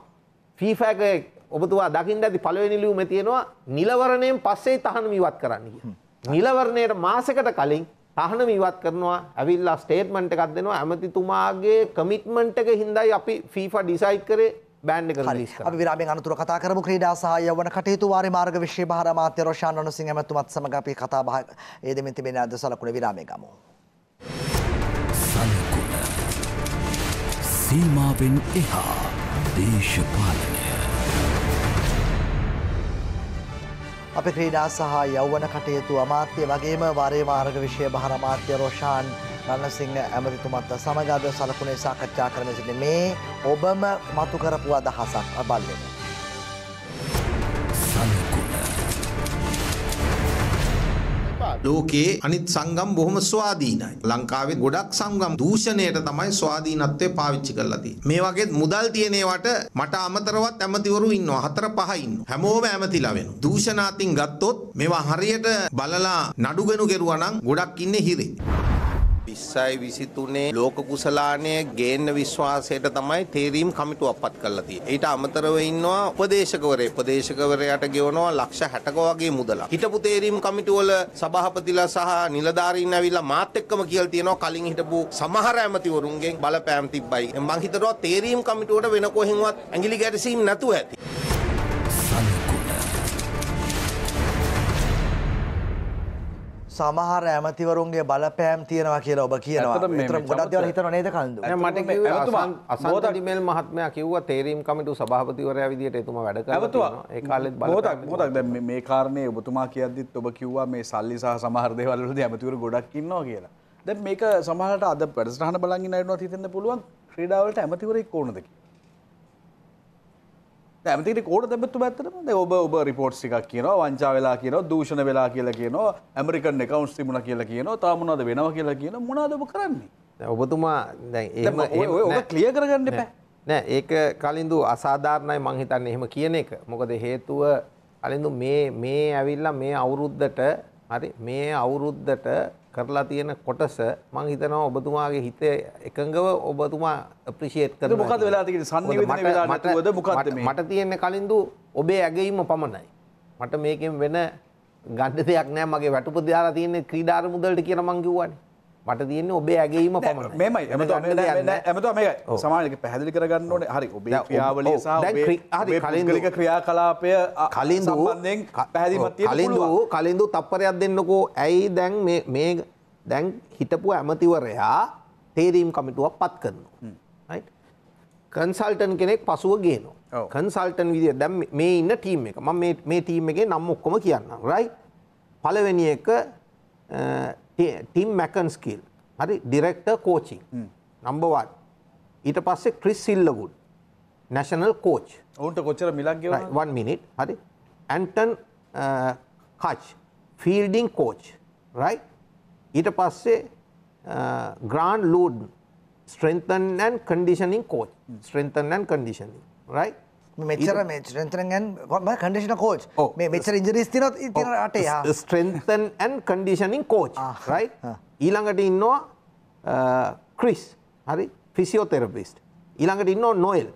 FIFA එක ඔබතුමා දකින්න ඇති පළවෙනි ලියුමේ තියෙනවා නිලවරණයෙන් පස්සේ තහනම් ඉවත් කරන්න කියලා. නිලවරණයට මාසෙකට කලින් තහනම් ඉවත් කරනවා ඇවිල්ලා ස්ටේට්මන්ට් එකක් දෙනවා ඇමතිතුමාගේ කමිට්මන්ට් එක හින්දායි අපි FIFA ඩිසයිඩ් කරේ බෑන්ඩ අපි විරාමෙන් අනතුර කතා කරමු ක්‍රීඩා සහ යවන කටයුතු වාරි මාර්ග විශ්ව භාර අමාත්‍ය රොෂාන් රණසිංහ මැතිතුමත් සමග අපි කතා බහ ඒ දෙමින් තිබෙන අද සලකුණ විරාමේ ගමු. සලකුණ සීමාවෙන් එහා දේශපාලනය අපි ක්‍රීඩා සහ යවන කටයුතු අමාත්‍ය වගේම වාරේ මාර්ග විශ්ව භාර අමාත්‍ය රොෂාන් රණසිංහ ඇමතිතුමත් සමගාද සලකුණේ සාකච්ඡා කරන සිට මේ ඔබම මතු කරපු අදහසක් අබල්ලෙන. ලෝකයේ අනිත් සංගම් බොහොම ස්වාධීනයි. ලංකාවේ ගොඩක් සංගම් දූෂණයට තමයි ස්වාධීනත්වය පාවිච්චි කරලා තියෙන්නේ. මේ වගේ මුදල් තියෙන ඒවට මට අමතරවත් ඇමතිවරු ඉන්නවා. හතර පහ ඉන්නවා. හැමෝම ඇමතිලා වෙනවා. දූෂණ අතින් ගත්තොත් මේවා හරියට බලලා නඩුගනු කෙරුවා නම් ගොඩක් ඉන්නේ හිරේ. විස්සයි විසිතුනේ ලෝක කුසලානය ගේන්න විශ්වාසයට තමයි තේරීම් කමිටු අපත් කල්ලති. ඊට අමතරව ඉන්නවා උපදේශකවරේ ප්‍රදේශකවරයට ගෙවනවා ලක්ෂ හැටක වගේ මුදලා. හිටපු තේරීම් කමිටුවල සභහපතිලා සහ නිලධාරීන් ඇවිල්ලා මාත් එක්කම කියල් තියෙනවා කලින් හිටපු සමහර ඇමතිවරුන්ගෙන් බලපෑම් තිබ්බයි. මං හිතනවා තේරීම් කමිටුවට වෙන කොහෙන්වත් ඇඟිලි ගැටසීම් නැතුව ඇති. සමහර ඇමතිවරුන්ගේ බලපෑම් තියෙනවා කියලා ඔබ කියනවා ගොඩක් දේවල් හිතන නේද කන්දු අසන්තිමල් මහත්මයා කිව්වා තේරීම් කමිටු සභාපතිවරයා විදියට එතුමා වැඩ කරනවා ඒ කාලෙත් බලපෑම් මොකක්ද දැන් මේ කාරණේ ඔබතුමා කියද්දිත් ඔබ කිව්වා මේ සල්ලි සහ සමහර දේවල් වලදී ඇමතිවරු ගොඩක් ඉන්නවා කියලා දැන් මේක සමහරට අද වැඩසටහන බලන් ඉන්න අයනවා හිතෙන්න පුළුවන් ක්‍රීඩාවලට ඇමතිවරයෙක් ඕනද කියලා ඇමතිට කෝට තැබත්තු ඇත්තරම ඔබ ඔබ රිපෝට්ස් එකක් කියන වංචා වෙලා කියන දූෂණ වෙලා කියලා කියන ඇමරිකන් එකකවන්ස් තිබුණ කියලා කියන තාමුණද වෙනව කියලා කියන මොනාදම කරන්නේ ඔබතුමා කලිය කරගන්න පැ නෑ ඒක කලින්දු අසාධාරණයි මංහිතන්න එහෙම කියන එක මොකද හේතුව අලින්දු මේ මේ ඇවිල්ලා මේ අවුරුද්ධට හරි මේ අවුරුද්ධට කරලා තියෙන කොටස මං හිතනවා ඔබතුමාගේ හිතේ එකඟව ඔබතුමා අප්‍රිෂියේට් කරනවා. මොකද වෙලා තියෙන්නේ සංනිවේදනය වෙලා නැතුවද මොකද්ද මේ? මට තියෙන කලින්දු ඔබේ ඇගීම පමණයි. මට මේකෙන් වෙන ගන්න දෙයක් නෑ මගේ වැටුප දාලා තියෙන්නේ ක්‍රීඩා අරමුදලට කියලා මං කිව්වනේ. මට තියන්නේ ඔබේ ඇගේීම පමණ මෙමයි ඇමත මේ සමාජක පැහැදිලි කරගන්න ඕන හරි ඔබේ ක්‍රියාවල කලින්ලික ක්‍රියා කලාපය කලින් සම්බන්ධෙන් පැහැදිමත් කලින්ද කලින්දු තප්පරයක් දෙන්නකෝ ඇයි දැන් මේ දැන් හිටපු ඇමතිවරයා තේරීම් කමිටුවක් පත් කරනවා කන්සල්ටන් කෙනෙක් පසුව ගේනවා කන්සල්ටන් විදිිය දැම් මේ ඉන්න ටීම් එක ම මේ ටීම් එක නම් ඔක්කොම කියන්න රයි පලවෙනි එක टीम मैकन स्किल हरी director coaching number one it pass Chris Silverwood national coach one minute हरी एंटन खच fielding coach right it pass Grant Luden strength and conditioning coach strength and conditioning right මෙචර චරන්තරගන් කඩිෂන coach මේ මෙචර ඉජරිස් තිනොත් ඉතිනටේ ස්ට්‍රෙන්තන් and කඩිෂනින් coach රයි ඊළඟට ඉන්නවා ක්‍රිස් හරි ෆිසිෝතෙරපිස්ට ඊළඟට ඉන්න නොයල්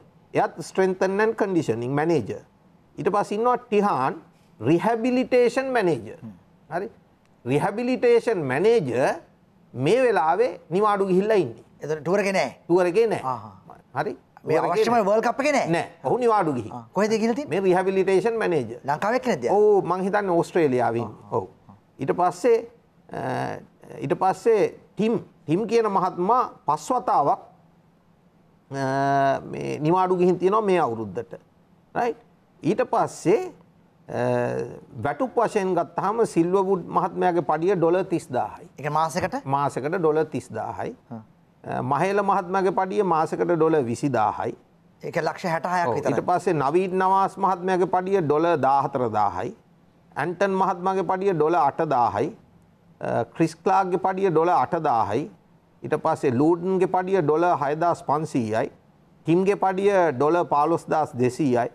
එයත් ස්ට්‍රෙන්තන්නන් කඩිෂනින් මැනේජ ඉට පසින්නවා ටිහාන් රිහැබිලිටේෂන් මැනේජ හරි රිහැබිලිටේෂන් මැනේජ මේ වෙලාවේ නිවාඩු ගිහිල්ලා ඉන්නේ එ ටුවරගෙනෑ ටුවරගෙනෑ හරි මේ අවශ්‍යම වල් කප් එක නෑ නෑ ඔහු නිවාඩු ගිහි කොහෙද ගිහිල්ලා තියෙන්නේ මේ රිහැබිලිටේෂන් මැනේජර් ලංකාවේ කෙනෙක්ද ඔව් මං හිතන්නේ ඕස්ට්‍රේලියාවෙන් ඔව් ඊට පස්සේ ඊට පස්සේ ටිම් ටිම් කියන මහත්මයා පස් වතාවක් මේ නිවාඩු ගිහින් තියෙනවා මේ අවුරුද්දට රයිට් ඊට පස්සේ වැටුප් වශයෙන් ගත්තාම සිල්වවුඩ් මහත්මයාගේ පඩිය ඩොලර් 30000යි. ඒක මාසෙකට? මාසෙකට ඩොලර් 30000යි. මහේල මහත්මගේ පඩිය මාසකට ඩොල විසිදාහයි ඒක ලක්ෂ හැටහයක් ඉට පස්සේ නවීත් නවාස් මහත්මයගේ පඩිය ඩොල දාහතර දාහයි ඇන්ටන් මහත්මගේ පඩිය ඩොල අටදාහයි ක්‍රිස්කලාග්ගේ පඩිය ඩොල අටදාහයි ඉට පස්සේ ලූඩන්ගේ පඩිය ඩොල හයදස් පන්සීයයි ටිම්ගේ පඩිය ඩොල පාලොස්දස් දෙසීයයි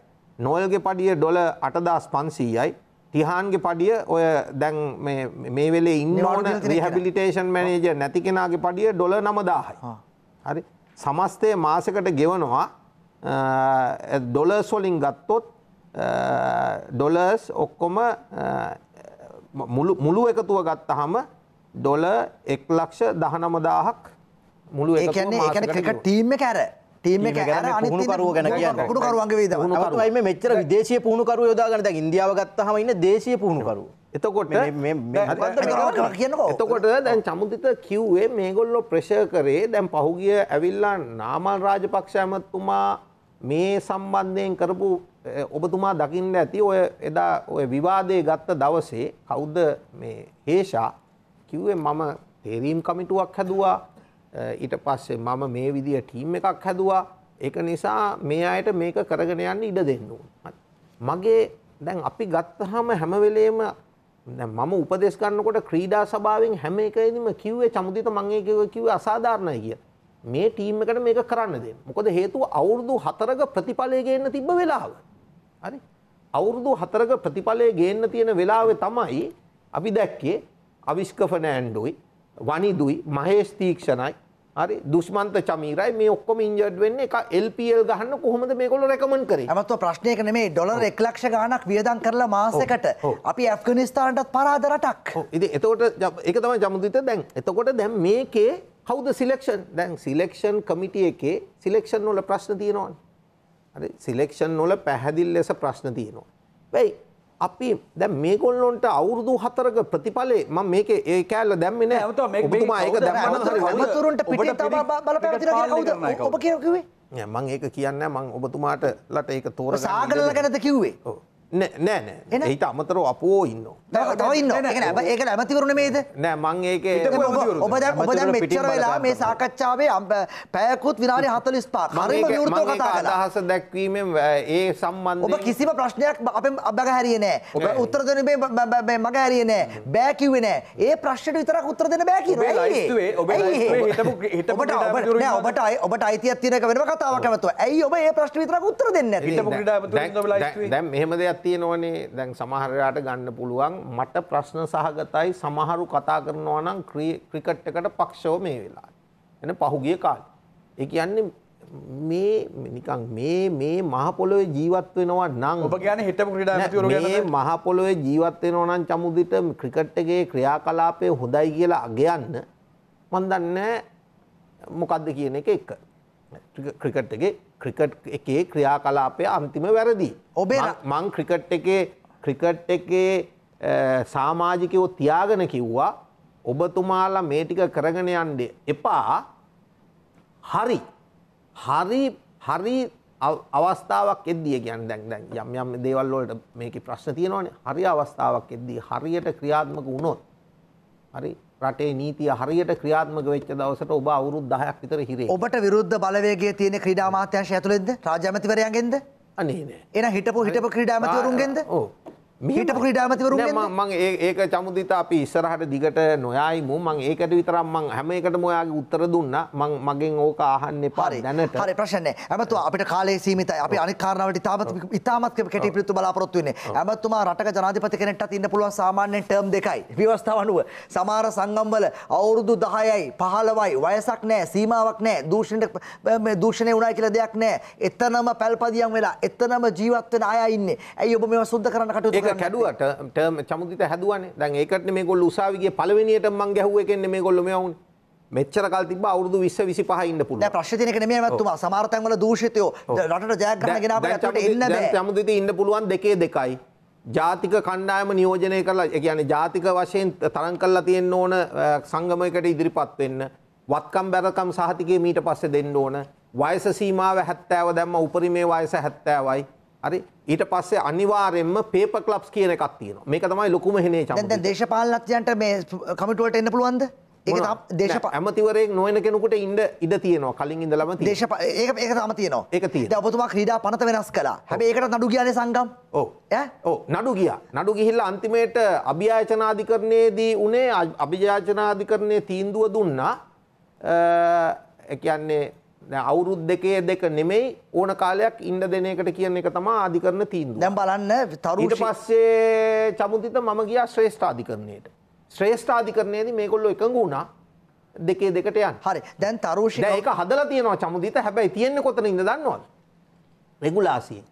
නොවල්ගේ පඩිය ඩොල අටදස් පන්සීයයි තිහාන්ගේ පඩිය ඔය දැන් මේ වෙලේ ඉන්න ඕන රිහැබිලිටේෂන් මැනේජර් නැති කෙනාගේ පඩිය ඩොල නමදාහයි. හරි සමස්තය මාසකට ගෙවනවා ඩොලස්වොලින් ගත්තොත් ඩොලස් ඔක්කොම මුළු එකතුව ගත්තහම ඩොල එක් ලක්ෂ දහනමදාහක් මුළු ඒ කියන්නේ ක්‍රිකට ටීම් කැර ටීම එක පුහුණුකරුව ගැන කියන්න පුහුණුකරුවන්ගේ වේද පුහුණුකරුවයි මේ මෙච්චර විදේශීය පුහුණුකරුව යොදාගෙන දැන් ඉන්දියාව ගත්තාම ඉන්නේ දේශීය පුහුණුකරුව එතකොට එතකොට දැන් චමුදිත කිව්වේ මේගොල්ලෝ ප්‍රෙෂර් කරේ දැන් පහුගිය ඇවිල්ලා නාමල් රාජපක්ෂ ඇමතුමා මේ සම්බන්ධයෙන් කරපු ඔබතුමා දකින්න ඇති ඔය එදා ඔය විවාදය ගත්ත දවසේ කවුද මේ හේෂා කිව්වේ මම තේරීම් කමිටුවක් හැදවා ඊට පස්සේ මම මේ විදිය ටීම් එකක් හැදුවා ඒක නිසා මේ අයට මේක කරගෙන යන්න ඉඩ දෙන්න මගේ දැන් අපි ගත්තහම හැම වෙලේම මම උපදෙස් ගන්නකොට ක්‍රීඩා සභාවෙන් හැම එකෙදිම කිව්වේ චමුදිත මං ඒ කිව්වේ කිව්වේ අසාධාරණයි කියලා. මේ ටීම් එකට මේක කරන්න දෙන්න. මොකද හේතුව අවුරුදු 4ක ප්‍රතිඵලය ගේන්න තිබ්බ වෙලාව. හරි? අවුරුදු 4ක ප්‍රතිඵලය ගේන්න තියෙන වෙලාවේ තමයි අපි දැක්කේ අවිස්ක ෆර්නෑන්ඩෝයි වනිදුයි මහේෂ් තීක්ෂණයි හරි දුෂ්මන්ත චමීරයි මේ ඔක්කොම ඉන්ජඩ් වෙන්නේ එක LPL ගහන්න කොහොමද මේගොල්ලෝ රෙකමන්ඩ් කරේ? හැමතෝ ප්‍රශ්නයක නෙමෙයි ඩොලර් 1 ලක්ෂ ගාණක් වියදම් කරලා මාසෙකට අපි ඇෆ්ගනිස්තානටත් පරාද රටක්. ඔව් ඉතින් එතකොට ඒක තමයි ජමුදිත දැන්. එතකොට දැන් මේකේ කවුද සිලෙක්ෂන්? දැන් සිලෙක්ෂන් කමිටි එකේ සිලෙක්ෂන් වල ප්‍රශ්න තියෙනවනේ. හරි සිලෙක්ෂන් වල පැහැදිලි ලෙස ප්‍රශ්න තියෙනවා. වෙයි අපි දැන් මේගොල්ලොන්ට අවුරුදු 4ක ප්‍රතිඵලේ මම මේකේ ඒ කෑල්ල දැම්මේ නෑ. ඔබතුමා ඒක දැම්මම හරි වතුරුන්ට පිටේ තව බලපෑම් දෙනවා කියලා කවුද? ඔබ කිව්වේ? මම ඒක කියන්නේ මම ඔබතුමාට ලට ඒක තෝරගන්න. සාගරල ගැනද කිව්වේ? ඔව්. නෑ නෑ හිට අමතරෝ අපෝ ඉන්න ඉන්න ඒක ඇමතිවරුණ මේද නෑ මං ඒක ඔබද ඔබද මෙච්චර වෙලා මේ සාකච්ඡාවේ අම්බ පැයකුත් විනාඩි හතලිස් පාක් අදහස දැක්වීමෙන් ඒ සම්බන්ධ ඔබ කිසිම ප්‍රශ්නයක් අප අබග හැරිය නෑ ඔබ උත්තර දෙන මේ මග හැරිය නෑ බෑකිවේ නෑ ඒ ප්‍රශ්නයට විතරක් උත්තර දෙන බෑකි ඔබට ඔබට අයිතියක් තියෙනක වෙනම කතාවක් ඇමතුව ඇයි ඔබ ඒ ප්‍රශ්න විතරක් උත්තර දෙන්න හිටපු ක්‍රීඩාපති දැන් මෙහෙම දෙයක් දෙයක් තියෙනවනේ දැන් සමහරලාට ගන්න පුළුවන් මට ප්‍රශ්න සහගතයි සමහරු කතා කරනවා නම් ක්‍රිකට් එකට පක්ෂව මේ වෙලාවේ. එන පහුගිය කාලේ. ඒ කියන්නේ මේ නිකන් මේ මේ මහ පොළොවේ ජීවත් වෙනවා නම් ඔබ කියන්නේ හිටපු ක්‍රීඩාපතිවරු ගැන මේ මහ පොළොවේ ජීවත් වෙනවා නම් චමුදිට ක්‍රිකට් එකේ ක්‍රියාකලාපය හොඳයි කියලා අගයන්න මන් දන්නේ මොකද්ද කියන එක එක ක්‍රිකට් එකේ ක්‍රිකට් එකේ ක්‍රියාකලාපය අන්තිම වැරදි. ඔබේ මං ක්‍රිකට් එකේ ක්‍රිකට් එකේ සාමාජිකයෝ තියාගෙන කිව්වා ඔබතුමාලා මේ ටික කරගෙන යන්න එපා හරි හරි හරි අවස්ථාවක් එද්දිය ගැන් දැන් දැන් යම් යම් දේවල්වලට මේක ප්‍රශ්න තියෙනවානේ හරි අවස්ථාවක් එද්දී හරියට ක්‍රියාත්මක වුණොත් හරි රටේ නීතිය හරියට ක්‍රියාත්මක වෙච්ච දවසට ඔබ අවුරුදු 10ක් විතර හිරේ. ඔබට විරුද්ධ බලවේගයේ තියෙන ක්‍රීඩා අමාත්‍යාංශය ඇතුළෙන්ද? රාජ්‍ය අමාත්‍යවරයන්ගෙන්ද? අනේ නෑ. එහෙනම් හිටපු හිටපු ක්‍රීඩා අමාත්‍යවරුන්ගෙන්ද? ඔව්. මිට ප්‍රඩාමතිවරු මං ඒක චමුදිත අපි ඉස්සරහට දිගට නොයයි මු මං ඒකට විතරම් මං හැම එකට මොයාගේ උත්තර දුන්න මං මගෙන් ඕක අහන්න පාරි දැනට හරි ප්‍රශ්නය ඇමතුවා අපිට කාලේ සීමිත අපි අනිකාරණාවට ඉතාමත් ඉතාමත් කෙටි පිළිතුරු බලාපොරොත්තු වෙන්නේ ඇමතුමා රටක ජනාධිපති කෙනෙක්ට ඉන්න පුළුවන් සාමාන්‍ය ටර්ම් දෙකයි ව්‍යවස්ථාව අනුව සමහර සංගම් වල අවුරුදු 10යි 15යි වයසක් නැහැ සීමාවක් නැහැ දූෂණයට මේ දූෂණේ වුණා කියලා දෙයක් නැහැ එතනම පැල්පදියම් වෙලා එතනම ජීවත් වෙන අය ඉන්නේ ඇයි ඔබ මේවා සුද්ධ කරන්න කටයුතු කැඩුවට ටර්ම චමුදිත හැදුවනේ දැන් ඒකටනේ මේගොල්ලෝ උසාවිගේ පළවෙනියට මං ගැහුව එකෙන්නේ මේගොල්ලෝ මෙයා උනේ මෙච්චර කල් තිබ්බ අවුරුදු 20 25 ඉන්න පුළුවන්. දැන් ප්‍රශ්නේ තියෙන එක නෙමෙයි නවත්තුමා. සමහර තැන් වල දූෂිතයෝ රටට ජයක් ගන්න ගෙනාව ඇතුළට එන්න බෑ. දැන් සමුදිතී ඉන්න පුළුවන් දෙකේ දෙකයි. ජාතික කණ්ඩායම නියෝජනය කරලා ඒ කියන්නේ ජාතික වශයෙන් තරම් කරලා තියෙන්න ඕන සංගමයකට ඉදිරිපත් වෙන්න. වත්කම් බැරකම් සහතිකය මීට පස්සේ දෙන්න ඕන. වයස සීමාව 70 දැම්ම උපරිමේ වයස 70යි. හරි ඊට පස්සේ අනිවාර්යෙන්ම පේපර් ක්ලබ්ස් කියන එකක් තියෙනවා. මේක තමයි ලොකුම හෙනේ චම්පු. දැන් දැන් දේශපාලනඥයන්ට මේ කමිටු වලට එන්න පුළුවන්ද? ඒක දේශපා ඇමතිවරයෙක් නොවන කෙනෙකුට ඉන්න ඉඩ තියෙනවා. කලින් ඉඳලම තියෙනවා. දේශපා ඒක ඒක තමයි තියෙනවා. ඒක තියෙනවා. දැන් ඔබතුමා ක්‍රීඩා පනත වෙනස් කළා. හැබැයි ඒකට නඩු ගියානේ සංගම්. ඔව්. ඈ? ඔව් නඩු ගියා. නඩු ගිහිල්ලා අන්තිමේට අභියාචනාධිකරණයේදී උනේ අභියාචනාධිකරණයේ තීන්දුව දුන්නා. අ කියන්නේ අවුරුද් දෙකේ දෙක නෙමෙයි ඕන කාලයක් ඉන්න දෙන එකට කියන එක තමා ආධිකරණ තීන්දුව. දැන් බලන්න තරු ඊට පස්සේ චමුදිත මම ගියා ශ්‍රේෂ්ඨ ආධිකරණයට. ශ්‍රේෂ්ඨ ආධිකරණයේදී මේගොල්ලෝ එකඟ වුණා දෙකේ දෙකට යන්න. හරි. දැන් තරුෂි දැන් ඒක හදලා තියෙනවා චමුදිත. හැබැයි තියෙන්නේ කොතන ඉඳ දන්නවද? රෙගුලාසියෙන්.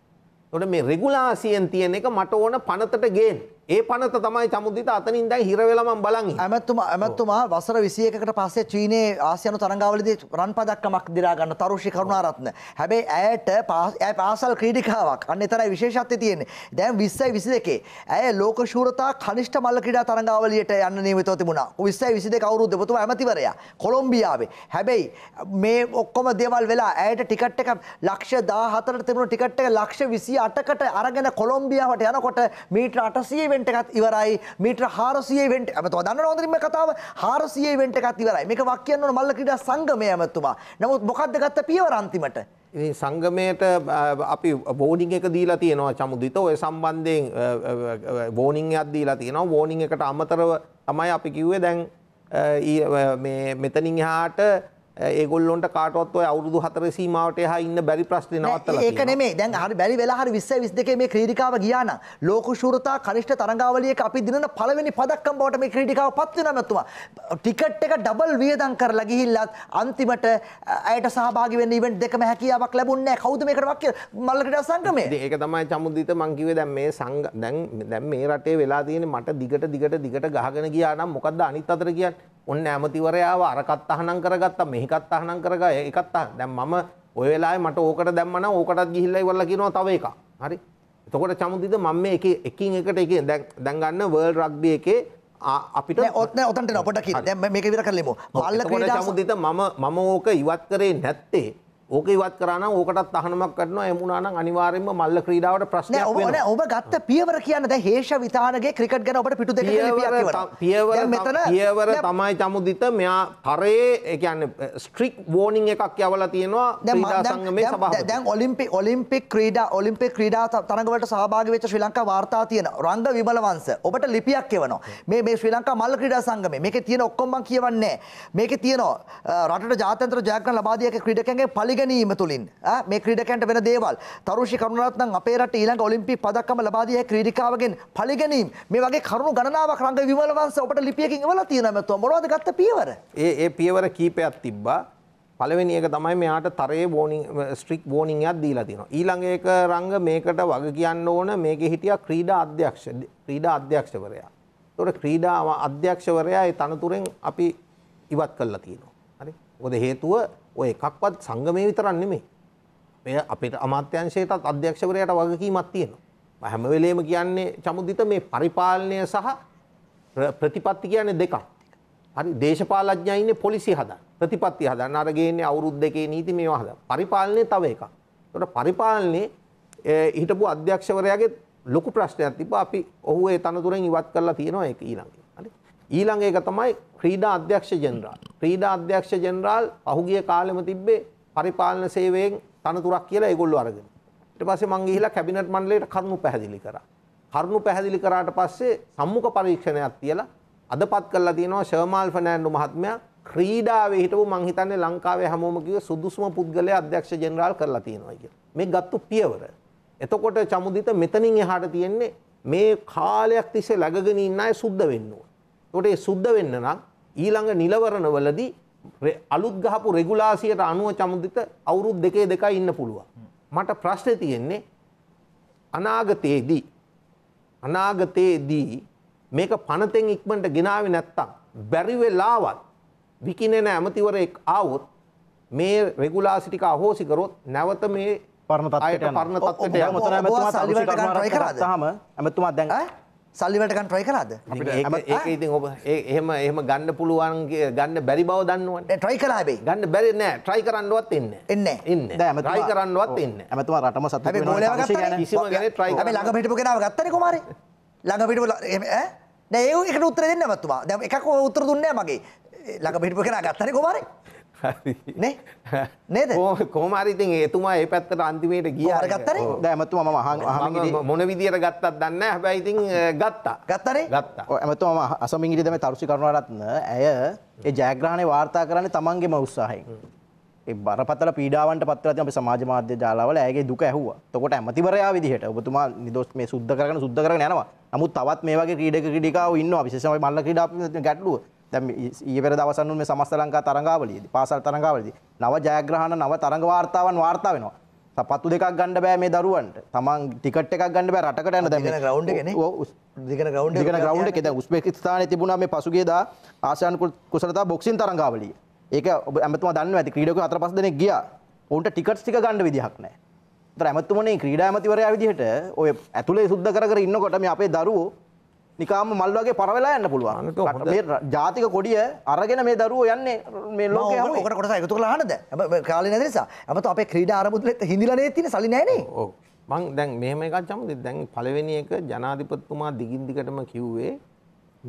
එතකොට මේ රෙගුලාසියෙන් තියෙන එක මට ඕන පනතට ගේන්න. ඒ පනත තමයි චමුදිත අතනින් දැන් හිරවෙලමන් බලන් ඇමැත්තුම ඇමැත්තුමා වසර විසියකට පස්සේ චීනයේ ආසියනු තරංගාවලදී රන් පදක්කමක් දිරා ගන්න තරුෂි කරුණාරත්න. හැබැයි ඇයට ඇය පාසල් ක්‍රීඩිකාවක් අන්න එතරයි විශේෂත්වය තියෙන්නේ. දැන් 20යි 22 ඇය ලෝක ශූරතා කනිෂ්ඨ මල්ල ක්‍රීඩා තරංගාවලියට යන්න නියමිතව තිබුණා. 20යි 22 අවුරුද්ද ඔබතුමා ඇමතිවරයා කොලොම්බියාවේ. හැබැයි මේ ඔක්කොම දේවල් වෙලා ඇයට ටිකට් එක ලක්ෂ 14ට තිබුණු ටිකට් එක ලක්ෂ 28කට අරගෙන කොලොම්බියාවට යනකොට මීටර 800 ඉවෙන්ට් එකත් ඉවරයි මීටර 400 ඉවෙන්ට් ඇමතුමා දන්නවද හොඳින් මේ කතාව 400 ඉවෙන්ට් එකත් ඉවරයි මේක වක් කියන්න ඕන මල්ල ක්‍රීඩා සංගමය ඇමතුමා නමුත් මොකද්ද ගත්ත පියවර අන්තිමට ඉතින් සංගමයට අපි වෝනිින් එක දීලා තියෙනවා චමුදිත ඔය සම්බන්ධයෙන් වෝනිින් අත් දීලා තියෙනවා වෝනිින් එකට අමතරව තමයි අපි කිව්වේ දැන් මෙතනින් හාට ඒගොල්ලොන්ට කාටොත් ඔය අවුරුදු හතර සීමාවට එහා ඉන්න බැරි ප්‍රශ්නේ නවත්තලා ඒක නෙමෙයි දැන් හරි බැරි වෙලා හරි 20 22 මේ ක්‍රීඩිකාව ගියා නම් ලෝක ශූරතා කනිෂ්ඨ තරඟාවලියක අපි දිනන පළවෙනි පදක්කම් බවට මේ ක්‍රීඩිකාව පත් වෙනවා මෙතුමා ටිකට් එක ඩබල් වියදම් කරලා ගිහිල්ලත් අන්තිමට ඇයට සහභාගි වෙන්න ඉවෙන්ට් දෙකම හැකියාවක් ලැබුණේ නැහැ කවුද මේකට වක් කියලා මල්ලකට සංගමය ඉතින් ඒක තමයි චමුදිත මං කිව්වේ දැන් මේ සංග දැන් දැන් මේ රටේ වෙලා තියෙන්නේ මට දිගට දිගට දිගට ගහගෙන ගියා නම් මොකද්ද අනිත් අතට කියන්නේ ඔන්න ඇමතිවරයාව අරකත් අහනම් කරගත්තා මෙහිකත් අහනම් කරගා එකත් දැන් මම ඔය වෙලාවේ මට ඕකට දැම්මම ඕකටත් ගිහිල්ලා ඉවරලා කියනවා තව එකක්. හරි. එතකොට චමුදිද මම මේ එකේ එකින් එකට එකේ දැන් දැන් ගන්න වර්ල්ඩ් රග්බි එකේ අපිට ඔත්න ඔතන්ට ඔපට කිය දැන් මේක විතර කරලෙමු. මල්ල ක්‍රීඩා චමුදිත මම මම ඕක ඉවත් කරේ නැත්තේ ඕක ඉවත් කරන ඕකටත් අහනමක් කරන එමුණනම් අනිවාරෙන්ම මල්ල ක්‍රීඩාවට ප්‍රශ්න ඕන ඔබ ගත්ත පියවර කියන්න හේෂ විතානගේ ක්‍රිකට් ගැන ඔබට පිටු පියවර පියවර තමයි චමුදිත මෙයා පරයේ එකන්න ස්ට්‍රික් වෝනිං එකක් යවල තියෙනවා සංගමේ සබහ දැන් ඔලිම්පි ඔලිම්පික් ක්‍රීඩා ඔලිම්පික් ක්‍රීඩා තරඟවලට සහභාගි වෙච්ච ශ්‍රී ලංකා වාර්තා තියෙන රංග විමලවංශ ඔබට ලිපියක් එවනවා මේ මේ ශ්‍රී ලංකා මල්ල ක්‍රීඩා සංගමේ මේකේ තියෙන ඔක්කොම මම කියවන්නේ මේකේ තියෙනවා රටට ජාත්‍යන්තර ජයග්‍රහණ ලබා දී යක ක්‍රීඩකයන්ගේ පලි පිළිගැනීම තුළින් මේ ක්‍රීඩකයන්ට වෙන දේවල් තරුෂි කරුණරත්නම් අපේ රට ඊළඟ ඔලිම්පික් පදක්කම ලබා දී ක්‍රීඩිකාවගෙන් පළිගැනීම මේ වගේ කරුණු ගණනාවක් රංග විමල වංශ ඔබට ලිපියකින් ඉවලා තියෙනවා මතුව මොනවද ගත්ත පියවර ඒ ඒ පියවර කීපයක් තිබ්බා පළවෙනි එක තමයි මෙයාට තරයේ බෝනින් ස්ට්‍රික් බෝනින් එකක් දීලා තියෙනවා ඊළඟ එක රංග මේකට වග කියන්න ඕන මේකේ හිටියා ක්‍රීඩා අධ්‍යක්ෂ ක්‍රීඩා අධ්‍යක්ෂවරයා ඒතකොට ක්‍රීඩා අධ්‍යක්ෂවරයා ඒ තනතුරෙන් අපි ඉවත් කරලා තියෙනවා හරි මොකද හේතුව ඔය එකක්වත් සංගමය විතරන් නෙමේ. මේ අපිට අමාත්‍යංශයටත් අධ්‍යක්ෂවරයට වගකීමක් තියෙනවා. හැම වෙලේම කියන්නේ චමුදිත මේ පරිපාලනය සහ ප්‍රතිපත්ති කියන්නේ දෙකක්. හරි දේශපාලඥයා ඉන්නේ පොලිසිය හදන්න. ප්‍රතිපත්ති හදන්න. අර ගේන්නේ අවුරුදු දෙකේ නීති මේවා හදන්න. පරිපාලනේ තව එකක්. ඒකට පරිපාලනේ හිටපු අධ්‍යක්ෂවරයාගේ ලොකු ප්‍රශ්නයක් තිබ්බා. අපි ඔහු ඒ තනතුරෙන් ඉවත් කරලා තියෙනවා ඒක ඊළඟට. ඊළඟ එක තමයි ක්‍රීඩා අධ්‍යක්ෂ ජෙනරාල්. ක්‍රීඩා අධ්‍යක්ෂ ජෙනරාල් පහුගිය කාලෙම තිබ්බේ පරිපාලන සේවයෙන් තනතුරක් කියලා ඒගොල්ලෝ අරගෙන. ඊට පස්සේ මං ගිහිලා කැබිනට් මණ්ඩලයට කරුණු පැහැදිලි කරා. කරුණු පැහැදිලි කරාට පස්සේ සම්මුඛ පරීක්ෂණයක් තියලා අදපත් කරලා තියෙනවා ෂර්මාල් ෆර්නෑන්ඩෝ මහත්මයා ක්‍රීඩාවේ හිටපු මං හිතන්නේ ලංකාවේ හැමෝම කිව්ව සුදුසුම පුද්ගලයා අධ්‍යක්ෂ ජෙනරාල් කරලා තියෙනවා කියලා. මේ ගත්තු පියවර. එතකොට චමුදිත මෙතනින් එහාට තියෙන්නේ මේ කාලයක් තිස්සේ läගගෙන ඉන්න අය සුද්ධ වෙන්න ඕන. කොට සුද්ධ වෙන්න නම් ඊළඟ නිලවරණවලදී අලුත් ගහපු රෙගුලාසියට අනුව චමුදිත අවුරුද් දෙකේ දෙකයි ඉන්න පුළුවන්. මට ප්‍රශ්න තියෙන්නේ අනාගතයේදී අනාගතයේදී මේක පනතෙන් ඉක්මට ගෙනාවේ නැත්තම් බැරිවෙලාවත් විකිනෙන ඇමතිවරයෙක් ආවොත් මේ රෙගුලාසිටික අහෝසි කරොත් නැවත මේ පරණ තත්ත්වයට පරණ තත්ත්වයට යමතර ඇමතුමා සල්ලි වලට ගන්න try කරාද? ඇමතුමා දැන් සල්ලිවැටකන් ට්‍රයි කලාද ඒ ඉතින් ඔබ එහෙම එහෙම ගන්න පුළුවන්ගේ ගන්න බැරි බව දන්නුවට ට්‍රයි කලාබේ ගන්න බැරි නෑ ට්‍රයි කරන්නවත් ඉන්න එන්න ඉන්න ට්‍රයි කරන්නවත් ඉන්න ඇමතුම රටම සත් කිසිම ගැන ට්‍රයි ළඟ පිටපු කෙනාව ගත්තන කුමාරේ ළඟ පිටපු ඒ එකට උත්තර දෙන්න මතුවා දැ එකක් උත්තර දුන්න මගේ ළඟ පිටපු කෙනා ගත්තන කුමාරේ නේද කෝමරි ඉතින් ඒතුමා ඒ පැත්තට අන්තිමේට ගිය අරගත්තර දැමතුම ම හම මොන විදියට ගත්තත් දන්න හැබැයි ඉතින් ගත්තා ගත්තරේ ගත්තා ඇමතුම අසමින්ගිරි දම තරුසි කරුණරත්න ඇය ඒ ජයග්‍රහණය වාර්තා කරන්නේ තමන්ගේම උත්සාහයෙන් ඒ බරපතල පීඩාවන්ට පත්වලා තියෙන අපේ සමාජ මාධ්‍ය ජාලාවල ඇගේ දුක ඇහුවා. එතකොට ඇමතිවරයා විදිහට ඔබතුමා නිදොස් මේ සුද්ධ කරගෙන සුද්ධ කරගෙන යනවා. නමුත් තවත් මේ වගේ ක්‍රීඩක ක්‍රීඩිකාවෝ ඉන්නවා විශේෂයෙන්ම මල්ල ක්‍රීඩා ගැටලුව. දැන් ඊයේ පෙර දවසන් මේ සමස්ත ලංකා තරඟාවලියේදී පාසල් තරඟාවලියේදී නව ජයග්‍රහණ නව තරඟ වාර්තාවන් වාර්තා වෙනවා. සපත්තු දෙකක් ගන්න බෑ මේ දරුවන්ට. තමන් ටිකට් එකක් ගන්න බෑ රටකට යන දැන් මේ ග්‍රවුන්ඩ් එකනේ. ඔව් දිගන ග්‍රවුන්ඩ් එක. දිගන ග්‍රවුන්ඩ් එකේ දැන් උස්බෙකිස්තානයේ තිබුණා මේ පසුගියදා ආසියානු කුසලතා බොක්සින් තරඟාවලිය. ඒක ඔබ ඇමතුමා දන්නවා ඇති ක්‍රීඩකයෝ හතර පහ දෙනෙක් ගියා. ඔවුන්ට ටිකට්ස් ටික ගන්න විදිහක් නැහැ. ඒතර ඇමතුමනේ ක්‍රීඩා ඇමතිවරයා විදිහට ඔය ඇතුලේ සුද්ධ කර කර ඉන්නකොට මේ අපේ දරුවෝ නිකාම මල් වගේ පරවෙලා යන්න පුළුවන් මේ ජාතික කොඩිය අරගෙන මේ දරුවෝ යන්නේ මේ ලෝකේ හමු ඔකට කොටස එකතු කරලා අහන්නද කාලේ නැති නිසා අපත අපේ ක්‍රීඩා ආරම්භුලෙත් හිඳිලා නේ තියෙන සල්ලි නැහනේ ඔව් මං දැන් මෙහෙම එකක් චම්ද දැන් පළවෙනි එක ජනාධිපතිතුමා දිගින් දිගටම කිව්වේ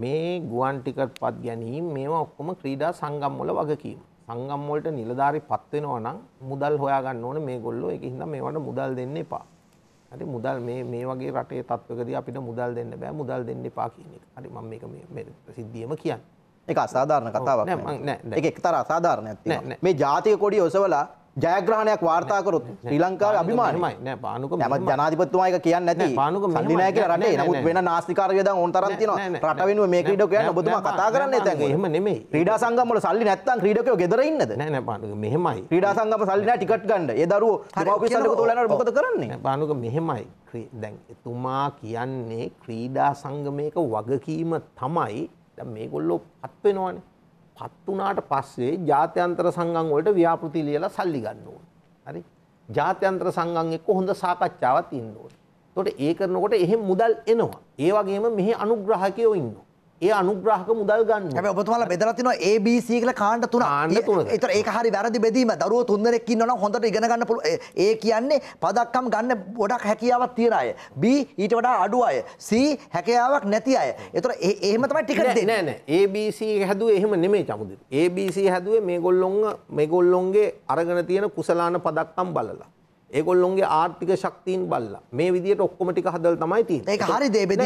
මේ ගුවන් ටිකට් පත් ගැනීම මේවා ඔක්කොම ක්‍රීඩා සංගම් වල වගකීම සංගම් වලට නිලධාරි පත් වෙනවා නම් මුදල් හොයා ගන්න ඕනේ මේගොල්ලෝ ඒක හින්දා මේවට මුදල් දෙන්න එපා හරි මුදල් මේ මේ වගේ රටේ තත්වකදී අපිට මුදල් දෙන්න බෑ මුදල් දෙන්න එපා කියන එක. හරි මම මේක මේ ප්‍රසිද්ධියම කියන්නේ. ඒක අසාධාරණ කතාවක් නෑ. ඒක එක්තරා අසාධාරණයක් තියෙනවා. මේ ජාතික කොඩිය ඔසවලා ජයග්‍රහණයක් වාර්තාකරොත් ශ්‍රී ලංකාව අභිමානමයි නෑ පානුක ම ජනාධිපත්තුමායක කියන්න නැති පානුක නිනාය කිය රටේ නමුත් වෙන නාස්තිකාරය දන් ඕන් තරන් තියෙනවා රට වෙනුව මේ ක්‍රීඩකයෝ කියන්නේ ඔබතුමා කතා කරන්නේ දැන් එහෙම නෙමෙයි ක්‍රීඩා සංගම් වල සල්ලි නැත්තම් ක්‍රීඩකයෝ ගෙදර ඉන්නද නෑ නෑ පානුක මෙහෙමයි ක්‍රීඩා සංගම් සල්ලි නෑ ටිකට් ගන්න ඒ දරුවෝ දෙමාපිය සල්ලි තෝලනකොට මොකද කරන්නේ පානුක මෙහෙමයි දැන් එතුමා කියන්නේ ක්‍රීඩා සංගමයක වගකීම තමයි දැන් මේගොල්ලෝ පත් වෙනවනේ පත් වුණාට පස්සේ ජාත්‍යන්තර සංගම් වලට ව්‍යාපෘති ලියලා සල්ලි ගන්න ඕනේ. හරි? ජාත්‍යන්තර සංගම් එක්ක හොඳ සාකච්ඡාවක් තියෙන්න ඕනේ. එතකොට ඒ කරනකොට එහෙම මුදල් එනවා. ඒ වගේම මෙහි අනුග්‍රාහකයෝ ඉන්නවා. ඒ අනුග්‍රහක මුදල් ගන්න හැබැයි ඔබතුමාලා බෙදලා තිනවා ABC කියලා කාණ්ඩ තුන. කාණ්ඩ තුන. ඒතර ඒක හරි වැරදි බෙදීම. දරුවෝ තුන්දෙනෙක් ඉන්නවා නම් හොඳට ඉගෙන ගන්න පුළුවන්. ඒ කියන්නේ පදක්කම් ගන්න ගොඩක් හැකියාවක් තියෙන අය. B ඊට වඩා අඩු අය. C හැකියාවක් නැති අය. ඒතර එහෙම තමයි ටිකට් දෙන්නේ. නෑ නෑ. ABC හැදුවේ එහෙම නෙමෙයි චමුදිර. ABC හැදුවේ මේගොල්ලොන්ව මේගොල්ලොන්ගේ අරගෙන තියෙන කුසලාන පදක්කම් බලලා. ඒගොල්ලොන්ගේ ආර්ථික ශක්තිීන් බල්ලා මේ විදිට ඔක්කොමටි හදල් තමයි තිය ඒ හරි දේ බෙද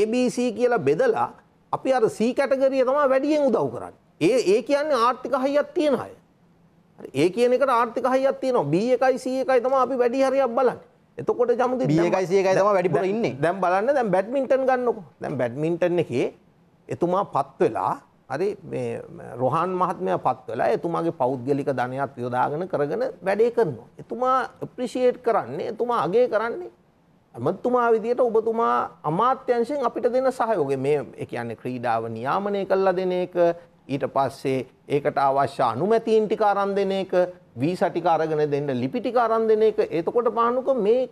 ABC කියලා බෙදලා අපි අර සී කැටගරිය තමා වැඩියෙන් උදව් කරන්න. ඒ ඒ කියන්නේ ආර්ථික හයියක් තියෙන අය. ඒ කියන එකට ආර්ථික හයියක් තියෙනවා. B එකයි C එකයි තමයි අපි වැඩි හරියක් බලන්නේ. එතකොට ජමුදි B එකයි C එකයි තමයි වැඩිපුර ඉන්නේ. දැන් බලන්න දැන් බැඩ්මින්ටන් ගන්නකො. දැන් බැඩ්මින්ටන් එකේ එතුමා පත් වෙලා හරි මේ රොහන් මහත්මයා පත් වෙලා එතුමාගේ පෞද්ගලික ධනයත් යොදාගෙන කරගෙන වැඩේ කරනවා. එතුමා අප්‍රීෂিয়েට් කරන්නේ එතුමා අගය කරන්නේ ඇමතුමා විදියට ඔබතුමා අමාත්‍යංශයෙන් අපිට දෙන සහයෝගය මේ කියන්නේ ක්‍රීඩාව නියාමනය කළා දෙන එක ඊට පස්සේ ඒකට අවශ්‍ය අනුමැතීන් ටික අරන් දෙන එක වීසා ටික අරගෙන දෙන්න ලිපි ටික අරන් දෙන එක එතකොට පානුක මේ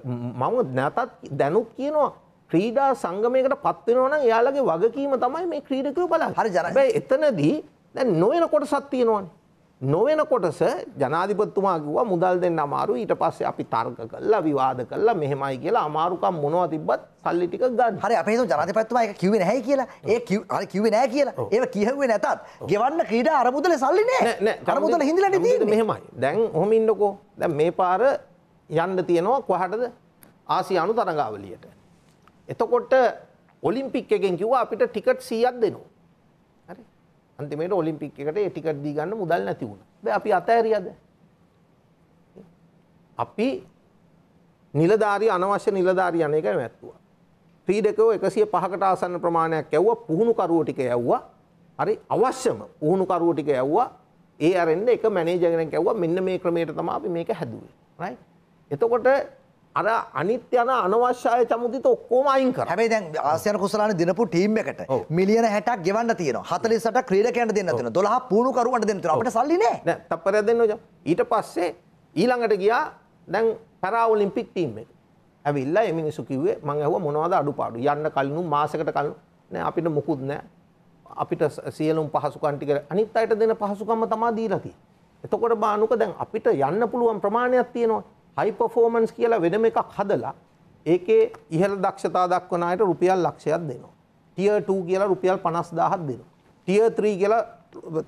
මම නැතත් දැනුත් කියනවා ක්‍රීඩා සංගමයකට පත් වෙනවා නම් එයාලගේ වගකීම තමයි මේ ක්‍රීඩකයෝ බලන්නේ. හරි ජනයි. හැබැයි එතනදී දැන් නොවන කොටසක් තියෙනවානේ. නොවෙන කොටස ජනාධිපත්තුමා කිව්වා මුදල් දෙන්න අමාරු ඊට පස්සේ අපි තර්ක කළා විවාද කළා මෙහෙමයි කියලා අමාරුකම් මොනවා තිබ්බත් සල්ලි ටික ගන්න. හරි අපේ හිතමු ජනාධිපතිතුමා ඒක කිව්වේ නැහැ කියලා. ඒ අර කිව්වේ නැහැ කියලා. ඒව කියෙව්වේ නැතත් ගෙවන්න ක්‍රීඩා අරමුදලේ සල්ලි නැහැ. අරමුදල හිඳලානේ තියෙන්නේ. මෙහෙමයි. දැන් ඔහොම ඉන්නකෝ. දැන් මේ පාර යන්න තියෙනවා කොහටද? ආසියානු තරගාවලියට. එතකොට ඔලිම්පික් එකෙන් කිව්වා අපිට ටිකට් 100ක් දෙනවා. අන්තිමට ඔලිම්පික් එකට ටිකට් දී ගන්න මුදල් නැති වුණ බෑ අපි අතෑරියද අපි නිලධාරි අනවශ්‍ය නිලධාරි යන එක නැත්තුවා ක්‍රීඩකව එකසිය පහකට ආසන්න ප්‍රමාණයක් ඇව්වා පුහුණුකරුව ටික ඇව්වා හරි අවශ්‍යම පුහුණුකරුව ටික ඇව්වා ඒ අරෙන්ද එක මැනේජගෙනෙක් ඇව්වා මෙන්න මේ ක්‍රමයට තමයි අපි මේක හැදුවේ රයිට් එතකොට අර අනිත් යන අනවශ්‍යය චමුදිත ඔක්කොම අයින් කර හැබැයි දැන් ආසියානු කුසලානේ දිනපු ටීම් එකට මිලියන 60ක් ගෙවන්න තියෙනවා 48ක් ක්‍රීඩකයන්ට දෙන්න තියෙනවා 12 පුහුණු කරුවන්ට දෙන්න තියෙනවා අපිට සල්ලි නෑ නෑ තප්පරයක් දෙන්න ඔය ඊට පස්සේ ඊළඟට ගියා දැන් පැරා ඔලිම්පික් ටීම් එක ඇවිල්ලා මේ මිනිස්සු කිව්වේ මං ඇහුවා මොනවද අඩුපාඩු යන්න කලින් මාසෙකට කලින් නෑ අපිට මොකුත් නෑ අපිට සියලුම පහසුකම් ටික අනිත් අයට දෙන පහසුකම්ම තමයි දීලා තියෙන්නේ එතකොට බානුක දැන් අපිට යන්න පුළුවන් ප්‍රමාණයක් තියෙනවා හයි පර්ෆෝමන්ස් කියලා වෙනම එකක් හදලා ඒකේ ඉහළ දක්ෂතා දක්වන අයට රුපියල් ලක්ෂයක් දෙනවා. ටියර් 2 කියලා රුපියල් 50000ක් දෙනවා. ටියර් 3 කියලා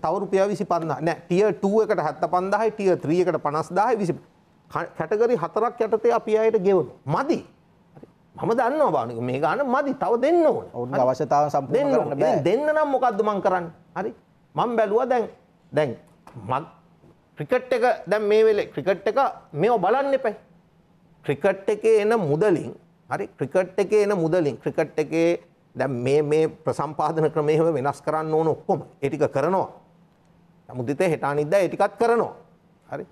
තව රුපියල් 25000 නෑ ටියර් 2 එකට 75000යි ටියර් 3 එකට 50000යි 20 කැටගරි හතරක් යටතේ අපි අයට ගෙවනවා. මදි. මම දන්නවා බානක මේ ගාන මදි තව දෙන්න ඕන ඔන්න අවශ්‍යතාව සම්පූර්ණ කරන්න බෑ දෙන්න නම් මොකද්ද මං කරන්නේ හරි මම බැලුවා දැන් දැන් ක්‍රිකට් එක දැන් මේ වෙලේ ක්‍රිකට් එක මේව බලන්න එපයි. ක්‍රිකට් එකේ එන මුදලින් හරි ක්‍රිකට් එකේ එන මුදලින් ක්‍රිකට් එකේ දැන් මේ මේ ප්‍රසම්පාදන ක්‍රමය වෙනස් කරන්න ඕන ඔක්කොම ඒ ටික කරනවා. මුදිතේ හෙට අනිද්දා ඒ ටිකත් කරනවා. හරි.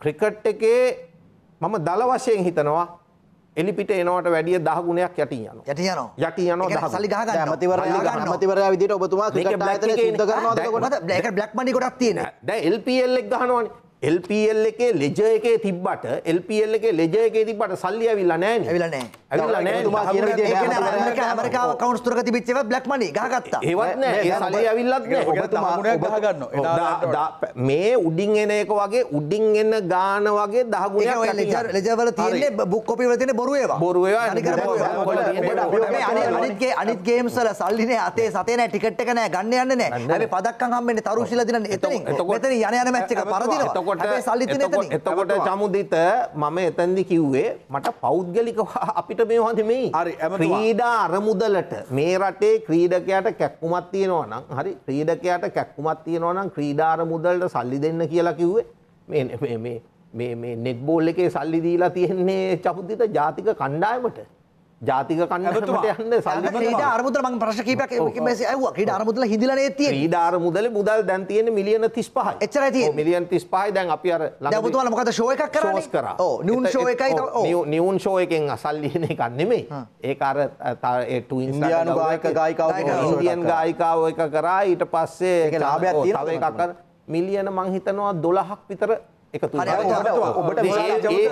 ක්‍රිකට් එකේ මම දල වශයෙන් හිතනවා එලිපිට එනවට වැඩිය දහ ගුණයක් යටින් යනවා. යටින් යනවා. යටින් යනවා දහ. සල්ලි ගහ ගන්නවා. ඇමතිවරයා ගන්නවා. ඇමතිවරයා විදිහට ඔබතුමා ක්‍රිකට් ආයතනයේ සිද්ධ කරනවාද කොහොමද? බ්ලැක් බ්ලැක් මණි ගොඩක් තියෙනවා. දැන් LPL එක ගහනවානේ. LPL එකේ ලෙජර් එකේ තිබ්බට LPL එකේ ලෙජර් එකේ තිබ්බට සල්ලි ඇවිල්ලා නැහැ නේ. ඇවිල්ලා නැහැ. ඇමරිකාව කවුන්ස් තුරක තිබිච්චව බ්ලක් මනි ගහගත්තා ඒවත් නෑ ඇවිල්ලත් ගන්න මේ උඩින් එන එක වගේ උඩින් එන්න ගාන වගේ දහගුණ ලජවල තියන්නේ බුක්කොපිවල තියෙන බොරුවේවා බොරුවේවා අනිත්ගේ අනිත් ගේම්සල සල්ලිනේ අතේ සතේ නෑ ටිකට් එක නෑ ගන්න යන්න නෑ හැබැයි පදක්කම් හම්බෙන්නේ තරුශිලා දින එතනින් මෙතන යන යන මැච් එක පරදිනවා එතකොට සල්ලි තියෙන එතනින් එතකොට චමුදිත මම එතෙන්දි කිව්වේ මට පෞද්ගලිකව අපිට මේවා නෙමෙයි. හරි ක්‍රීඩා අරමුදලට මේ රටේ ක්‍රීඩකයාට කැක්කුමක් තියෙනවා නම් හරි ක්‍රීඩකයාට කැක්කුමක් තියෙනවා නම් ක්‍රීඩා අරමුදලට සල්ලි දෙන්න කියලා කිව්වේ මේ මේ මේ මේ නෙට්බෝල් එකේ සල්ලි දීලා තියෙන්නේ චපුද්දිත ජාතික කණ්ඩායමට ජාතික කන්නට යන්න අරමුදර මං ප්‍රශකීපයක් ඇව ක්‍රඩ අරමුදල හිදිලන ති ඩාර මුදල මුදල් දැන් තියෙන මිලියන තිස් පහ එචර මිලියන් තිස් පහයි දැන් අපි අර ලබතුවල මොකද ශෝයකක් කරෝස් කර නිවන් ශෝයකයි නිවුන් ශෝයකෙන් අසල්ලියන එකන්නෙමේ ඒ අර ඉන්දියනු ගායක ගායිකාව ඉන්දියන් ගායිකාව එක කරා ඊට පස්සේ ලාබයක් තියෙන එකකර මිලියන මංහිතනවා දොළහක් විතර එකතු ඔබට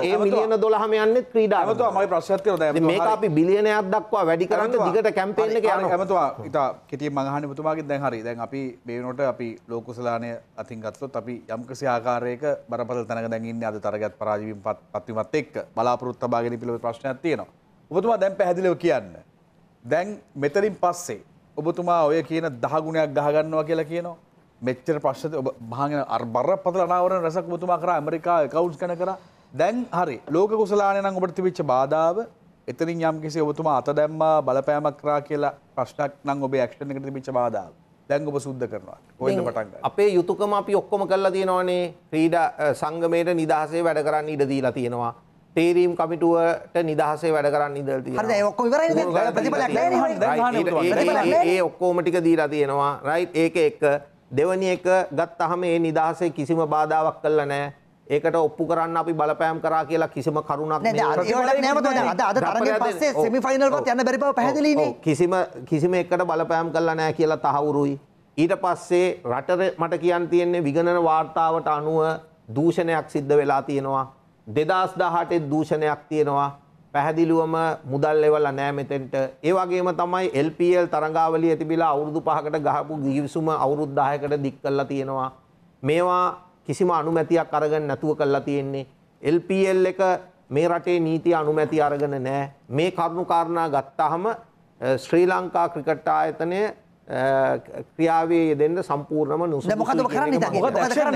ඒ මිලියන දොළහම යන්න ක්‍රීඩාවතුවා මයි ප්‍රශ්යත්කර ද මේ අපි බිලියනයක් දක්වා වැඩි කරන්න දිගට කැම්පේන එක යන ඇමතුවා ඉතා කෙටිය මහන පුතුමාගේ දැන් හරි දැන් අපි බේනොට අපි ලෝකුසලානය අතින් ගත්තොත් අපි යම්කසි ආකාරයක බරපල තැන දැගන්න අද තරගත් පරාජීවීම් පත් පත්තිමත් එක් බලාපොරොත්ත බාගෙන පිළිව ප්‍රශ්නයක් තියෙනවා ඔබතුමා දැන් පැහැදිලව කියන්න දැන් මෙතරින් පස්සේ ඔබතුමා ඔය කියන දහගුණයක් ගහගන්නවා කියලා කියනවා මෙච්චර පශ්ත ඔබ භාගන අර්බර පතල අනාවරන රැසක් බතුමා කර ඇමරිකා කවුන්ස් කන කර දැන් හරි ලෝක කුසලානයන ඔබට විච්ච බාධාව එතනින් යම් කිසි ඔබතුමා අත දැම්මා බලපෑමක් කරා කියලා ප්‍රශ්නක් නම් ඔබ ක්ෂණ එකට තිබිච්ච බාධාව දැන් ඔබ සුද්ධ කරනවා කොහෙන්ද පටන් ගන්නේ අපේ යුතුයකම අපි ඔක්කොම කරලා තියෙනවානේ ක්‍රීඩා සංගමයේ නිදහසේ වැඩ කරන්න ඉඩ දීලා තියෙනවා තේරීම් කමිටුවට නිදහසේ වැඩ කරන්න ඉදල් ඒ ඔක්කෝම ටික දීලා තියෙනවා රයි් ඒක එක්ක දෙවැනි එක ගත්තහම ඒ නිදහසේ කිසිම බාධාවක් කළා නැහැ. ඒකට ඔප්පු කරන්න අපි බලපෑම් කරා කියලා කිසිම කරුණක් නැහැ. කිසිම කිසිම එකට බලපෑම් කළා නැහැ කියලා තහවුරුයි. ඊට පස්සේ රට මට කියන්න තියෙන්නේ විගණන වාර්තාවට අනුව දූෂණයක් සිද්ධ වෙලා තියෙනවා. 2018 දූෂණයක් තියෙනවා. පැහැදිලුවම මුදල් එවලා නෑ මෙතෙන්ට ඒ වගේම තමයි LPL තරඟාවලිය තිබිලා අවුරුදු පහකට ගහපු ගිවිසුම අවුරුදු 10කට දික් කරලා තියෙනවා මේවා කිසිම අනුමැතියක් අරගෙන නැතුව කරලා තියෙන්නේ LPL එක මේ රටේ නීති අනුමැති අරගෙන නෑ මේ කරුණු කාරණා ගත්තාම ශ්‍රී ලංකා ක්‍රිකට් ආයතනය ක්‍රියාවේ දෙන්න සම්පූර්ණම නුසු මොකද කරන්න